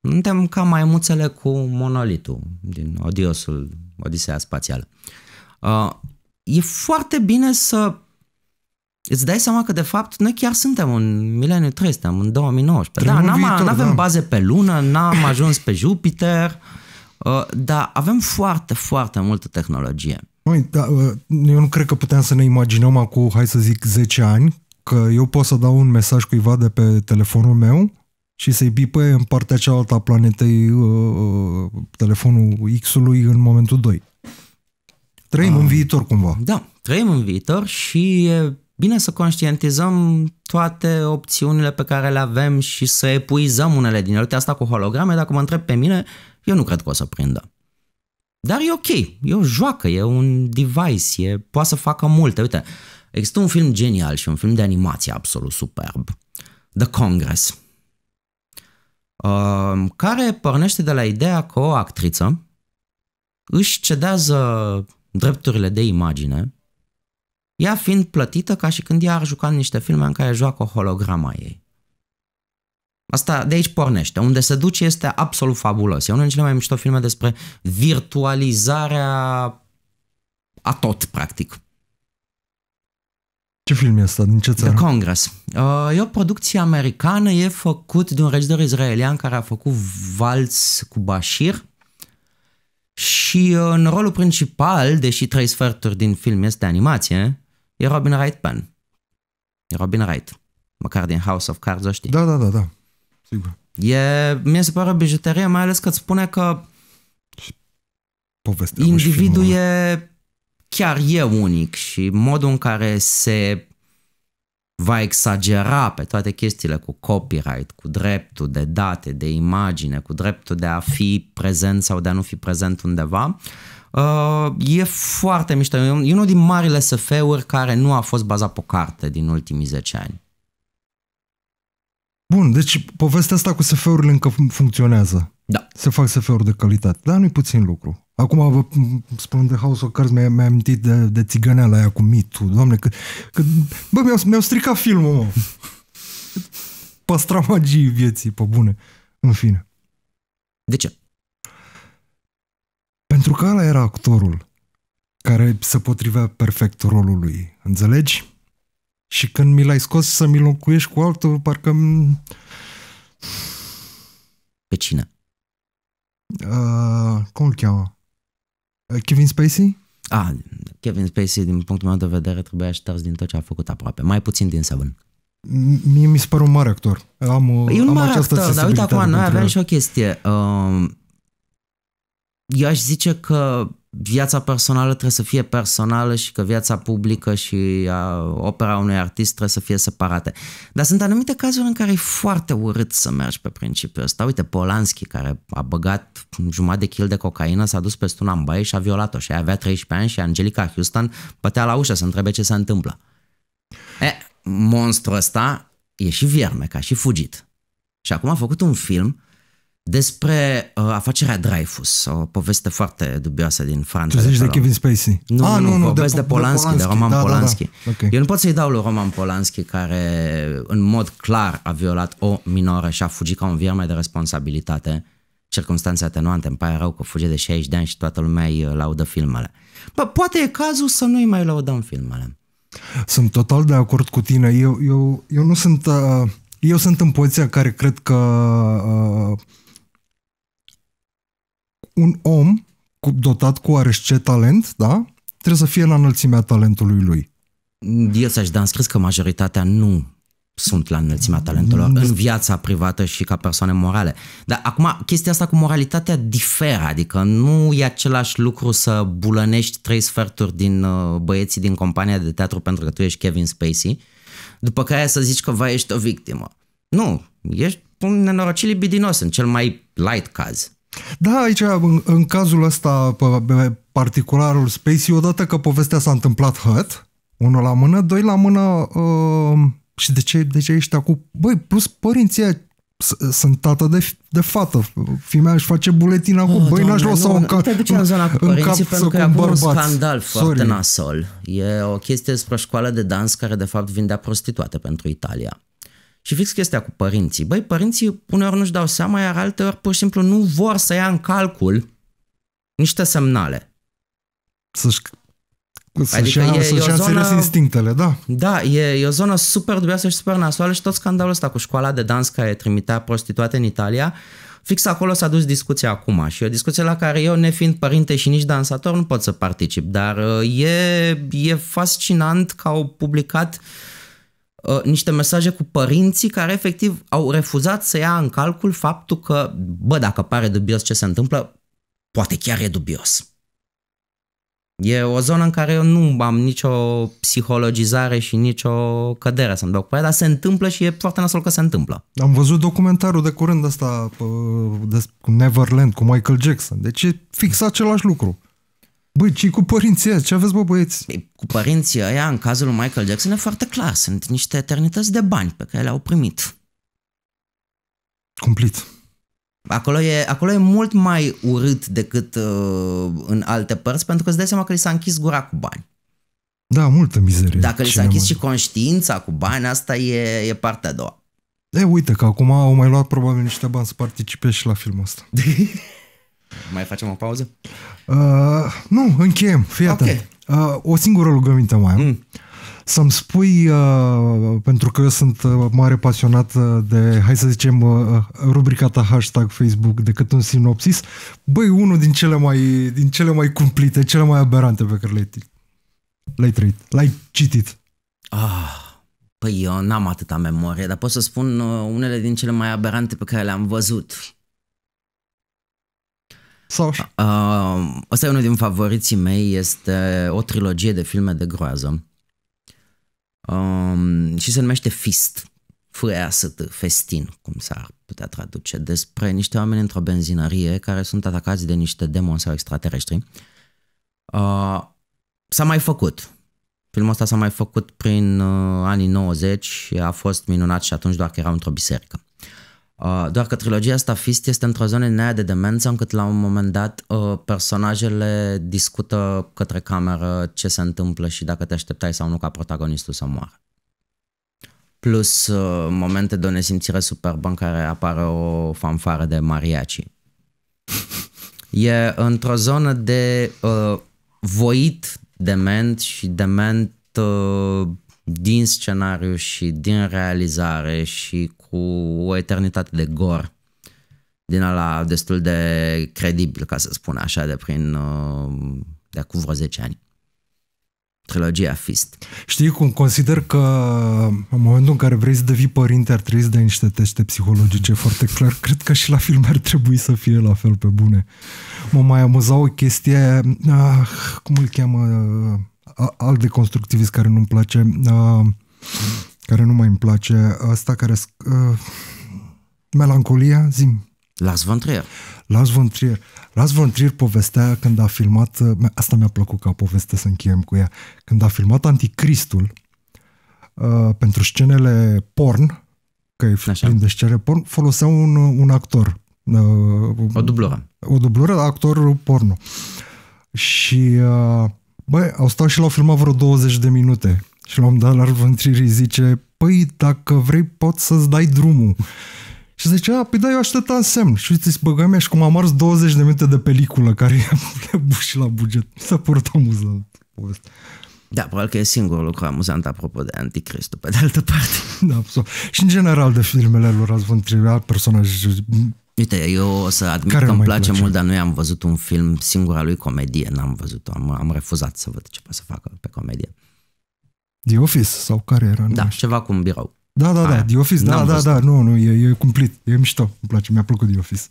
[SPEAKER 2] Suntem ca maimuțele cu monolitul din Odiosul, Odiseea Spațială. Uh, e foarte bine să îți dai seama că de fapt noi chiar suntem în mileniu 3, suntem în 2019. da, n-am, n-avem da. baze pe lună, n-am ajuns pe Jupiter, uh, dar avem foarte, foarte multă tehnologie.
[SPEAKER 1] Măi, da, uh, eu nu cred că puteam să ne imaginăm acum, hai să zic, 10 ani, că eu pot să dau un mesaj cuiva de pe telefonul meu și să-i bipăie în partea cealaltă a planetei uh, uh telefonul X-ului în momentul 2. Trăim uh, în viitor cumva. Da,
[SPEAKER 2] trăim în viitor și e bine să conștientizăm toate opțiunile pe care le avem și să epuizăm unele din ele. Uite, asta cu holograme, dacă mă întreb pe mine, eu nu cred că o să prindă. Dar e ok, e o joacă, e un device, e, poate să facă multe. Uite, există un film genial și un film de animație absolut superb, The Congress, um, care pornește de la ideea că o actriță își cedează drepturile de imagine ea fiind plătită ca și când ea ar juca în niște filme în care joacă o holograma ei. Asta de aici pornește. Unde se duce este absolut fabulos. E unul dintre cele mai mișto filme despre virtualizarea a tot, practic.
[SPEAKER 1] Ce film e asta? Din ce țară? The
[SPEAKER 2] Congress. Uh, e o producție americană, e făcut de un regizor izraelian care a făcut Valț cu Bashir. Și uh, în rolul principal, deși trei sferturi din film este animație, E Robin Wright Ban. E Robin Wright. Măcar din House of Cards, o știi. Da, da, da, da. Sigur. E, mi se pare o bijuterie, mai ales că îți spune că Povestea individul e chiar e unic și modul în care se va exagera pe toate chestiile cu copyright, cu dreptul de date, de imagine, cu dreptul de a fi prezent sau de a nu fi prezent undeva, Uh, e foarte mișto. E unul din marile SF-uri care nu a fost bazat pe carte din ultimii 10 ani.
[SPEAKER 1] Bun, deci povestea asta cu SF-urile încă funcționează. Da. Se fac SF-uri de calitate, dar nu-i puțin lucru. Acum vă spun de House of Cards, mi-am mi amintit de, de țiganeala aia cu mitul. Doamne, că, că bă, mi-au, mi-au stricat filmul, mă. Păstra magii vieții, pe bune. În fine. De ce? Pentru că ăla era actorul care se potrivea perfect rolului, înțelegi? Și când mi l-ai scos să mi-l cu altul, parcă... Pe cine? Uh, cum îl cheamă? Kevin Spacey?
[SPEAKER 2] Ah, Kevin Spacey, din punctul meu de vedere, trebuia șters din tot ce a făcut aproape. Mai puțin din Seven.
[SPEAKER 1] Mie mi se pare un mare actor. Am, păi e un am mare actor, dar uite acum, noi avem și
[SPEAKER 2] o chestie. Uh, eu aș zice că viața personală trebuie să fie personală și că viața publică și a, opera unui artist trebuie să fie separate. Dar sunt anumite cazuri în care e foarte urât să mergi pe principiul ăsta. Uite, Polanski, care a băgat jumătate de kil de cocaină, s-a dus peste una în baie și a violat-o și avea 13 ani și Angelica Houston bătea la ușă să întrebe ce se întâmplă. E, monstru ăsta e și vierme, ca și fugit. Și acum a făcut un film despre uh, afacerea Dreyfus, o poveste foarte dubioasă din Franța. Tu zici de, de Kevin
[SPEAKER 1] Spacey. Nu, ah, nu, nu, nu de, de, Polanski, de de Roman da, Polanski. Da, da.
[SPEAKER 2] Okay. Eu nu pot să-i dau lui Roman Polanski, care în mod clar a violat o minoră și a fugit ca un vierme de responsabilitate, circunstanțe atenuante, îmi pare rău că fuge de 60 de ani și toată lumea îi uh, laudă filmele. Bă, poate e cazul să nu-i mai laudăm filmele.
[SPEAKER 1] Sunt total de acord cu tine. Eu, eu, eu nu sunt... Uh, eu sunt în poziția care cred că... Uh, un om dotat cu oarește talent, da? Trebuie să fie la înălțimea talentului lui.
[SPEAKER 2] Eu să-și da că majoritatea nu sunt la înălțimea talentelor în viața privată și ca persoane morale. Dar acum, chestia asta cu moralitatea diferă, adică nu e același lucru să bulănești trei sferturi din uh, băieții din compania de teatru pentru că tu ești Kevin Spacey, după care să zici că va ești o victimă. Nu, ești un nenorocit libidinos în cel mai light caz.
[SPEAKER 1] Da, aici, în, în cazul ăsta, particularul Spacey, odată că povestea s-a întâmplat hăt, unul la mână, doi la mână, uh, și de ce, de ce ești acum? Băi, plus părinții sunt tată de, de fată. Fimea își face buletin acum. oh, băi, n-aș lua sau în cap. Te în zona cu părinții pentru că e un scandal foarte Sorry.
[SPEAKER 2] nasol. E o chestie despre școală de dans care de fapt vindea prostituate pentru Italia. Și fix chestia cu părinții. Băi, părinții uneori nu-și dau seama, iar alteori pur și simplu nu vor să ia în calcul niște semnale.
[SPEAKER 1] Să-și să adică ia, e, să e zonă, serios instinctele, da. Da, e,
[SPEAKER 2] e o zonă super dubioasă și super nasoală și tot scandalul ăsta cu școala de dans care trimitea prostituate în Italia, fix acolo s-a dus discuția acum și o discuție la care eu, nefiind părinte și nici dansator, nu pot să particip, dar uh, e, e fascinant că au publicat uh, Uh, niște mesaje cu părinții care efectiv au refuzat să ia în calcul faptul că, bă, dacă pare dubios ce se întâmplă, poate chiar e dubios. E o zonă în care eu nu am nicio psihologizare și nicio cădere să-mi dau cu aia, dar se întâmplă și e foarte nasol că se întâmplă.
[SPEAKER 1] Am văzut documentarul de curând ăsta uh, de Neverland cu Michael Jackson, deci e fix același lucru. Băi, ce cu părinții Ce aveți, bă, băieți? Ei, păi, cu părinții aia, în cazul lui Michael Jackson, e foarte clar.
[SPEAKER 2] Sunt niște eternități de bani pe care le-au primit. Cumplit. Acolo e, acolo e mult mai urât decât uh, în alte părți, pentru că îți dai seama că li s-a închis gura cu bani.
[SPEAKER 1] Da, multă mizerie.
[SPEAKER 2] Dacă li s-a închis și conștiința cu bani, asta e, e partea a doua.
[SPEAKER 1] E, uite că acum au mai luat probabil niște bani să participe și la filmul ăsta.
[SPEAKER 2] Mai facem o pauză?
[SPEAKER 1] Uh, nu, încheiem. Fii okay. uh, O singură rugăminte mai am. Mm. Să-mi spui, uh, pentru că eu sunt uh, mare pasionat uh, de, hai să zicem, uh, uh, rubrica ta hashtag Facebook decât un sinopsis, băi, unul din cele mai, din cele mai cumplite, cele mai aberante pe care le-ai, le-ai trăit, l-ai citit. Ah,
[SPEAKER 2] păi eu n-am atâta memorie, dar pot să spun uh, unele din cele mai aberante pe care le-am văzut. Sau așa. Uh, ăsta e unul din favoriții mei, este o trilogie de filme de groază um, și se numește Fist, Fureasătă, festin, cum s-ar putea traduce, despre niște oameni într-o benzinărie care sunt atacați de niște demoni sau extraterestri. Uh, s-a mai făcut. Filmul ăsta s-a mai făcut prin uh, anii 90 a fost minunat și atunci doar că era într-o biserică. Uh, doar că trilogia asta Fist este într-o zonă din de demență încât la un moment dat uh, personajele discută către cameră ce se întâmplă și dacă te așteptai sau nu ca protagonistul să moară. Plus uh, momente de o nesimțire superbă în care apare o fanfară de mariachi. E într-o zonă de uh, voit dement și dement uh, din scenariu și din realizare și cu o eternitate de gor din ala destul de credibil, ca să spun așa, de prin uh, de acum vreo 10 ani. Trilogia Fist.
[SPEAKER 1] Știi cum consider că în momentul în care vrei să devii părinte ar trebui să dai niște teste psihologice foarte clar. Cred că și la film ar trebui să fie la fel pe bune. Mă mai amuzau o chestie, ah, cum îl cheamă uh, alt de constructivist care nu-mi place, uh, care nu mai îmi place, ăsta care... Uh, melancolia, zim.
[SPEAKER 2] Las von Trier.
[SPEAKER 1] Las von Trier. Las von Trier povestea când a filmat, asta mi-a plăcut ca poveste să încheiem cu ea, când a filmat Anticristul uh, pentru scenele porn, că e plin de scenele porn, folosea un, un actor. Uh, o dublură. O dublură, actor porno. Și uh, bă, au stat și l-au filmat vreo 20 de minute. Și l-am dat la Vântririi, zice, păi, dacă vrei, pot să-ți dai drumul. Și zice, a, păi da, eu așteptam semn. Și uite, îți băgăm și cum am ars 20 de minute de peliculă care e și la buget. S-a părut amuzant.
[SPEAKER 2] Da, probabil că e singurul lucru amuzant apropo de Anticristul,
[SPEAKER 1] pe de altă parte. Da, absolut. Și în general de filmele lor, Razvan Trivial, personaj
[SPEAKER 2] Uite, eu o să admit Care că îmi place, place mult, dar nu am văzut un film singura lui comedie, n-am văzut am, am refuzat să văd ce poate să facă pe comedie.
[SPEAKER 1] The Office sau care era? Da, ceva cu un birou. Da, da, da, ah, The Office, da, da, da, nu, nu, e, e cumplit, e mișto, îmi place, mi-a plăcut The Office.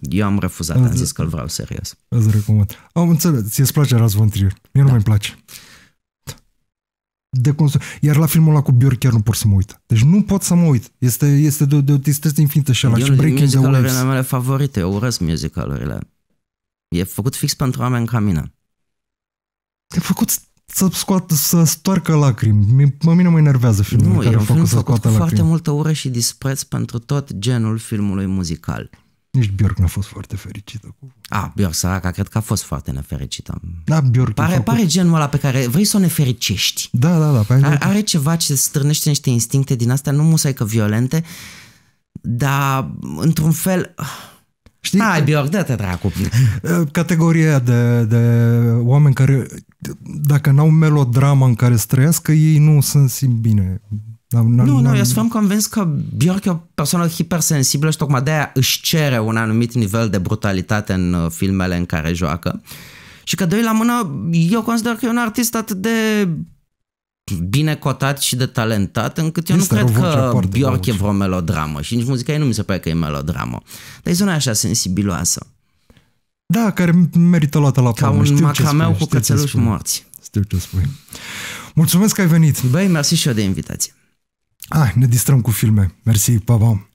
[SPEAKER 2] Eu am refuzat, am zis că îl vreau serios.
[SPEAKER 1] Îți recomand. Am înțeles, ți-e place Razvon Trier, mie da. nu mi place de consum. Iar la filmul ăla cu Björk chiar nu pot să mă uit. Deci nu pot să mă uit. Este, este de, de o tristețe infinită și ăla. Eu, și Breaking the Waves.
[SPEAKER 2] mele favorite, eu urăsc musicalurile. E făcut fix pentru oameni ca mine.
[SPEAKER 1] E făcut să scoată, să stoarcă lacrimi. Mă mine mă enervează filmul nu, care e un film făcut, făcut să scoată lacrimi. foarte
[SPEAKER 2] multă ură și dispreț pentru tot genul filmului muzical. Nici Bjork n-a fost foarte fericită. Cu... A, Bjork, săraca, cred că a fost foarte nefericită. Da, Bjork pare, făcut... pare genul ăla pe care vrei să o nefericești. Da, da, da. Are, are ceva ce strânește niște instincte din astea, nu musai că violente, dar într-un fel... Știi? Hai, Bjork, dă-te dracu.
[SPEAKER 1] Eh, categoria de, de oameni care, dacă n-au melodrama în care străiască, ei nu sunt simt bine dar, nu, nu, nu, eu sunt
[SPEAKER 2] convins că Bjork e o persoană hipersensibilă și tocmai de-aia își cere un anumit nivel de brutalitate în uh, filmele în care joacă. Și că doi la mână, eu consider că e un artist atât de bine cotat și de talentat, încât eu este nu cred că Bjork e vreo melodramă și nici muzica ei nu mi se pare că e melodramă. Dar e zona așa sensibiloasă.
[SPEAKER 1] Da, care merită luată la palmă. Ca un macrameu cu cățeluși morți. Știu ce spui.
[SPEAKER 2] Mulțumesc că ai venit. Băi, mersi și eu de invitație.
[SPEAKER 1] Ah, ne distrăm cu filme. Mersi, pa, pa!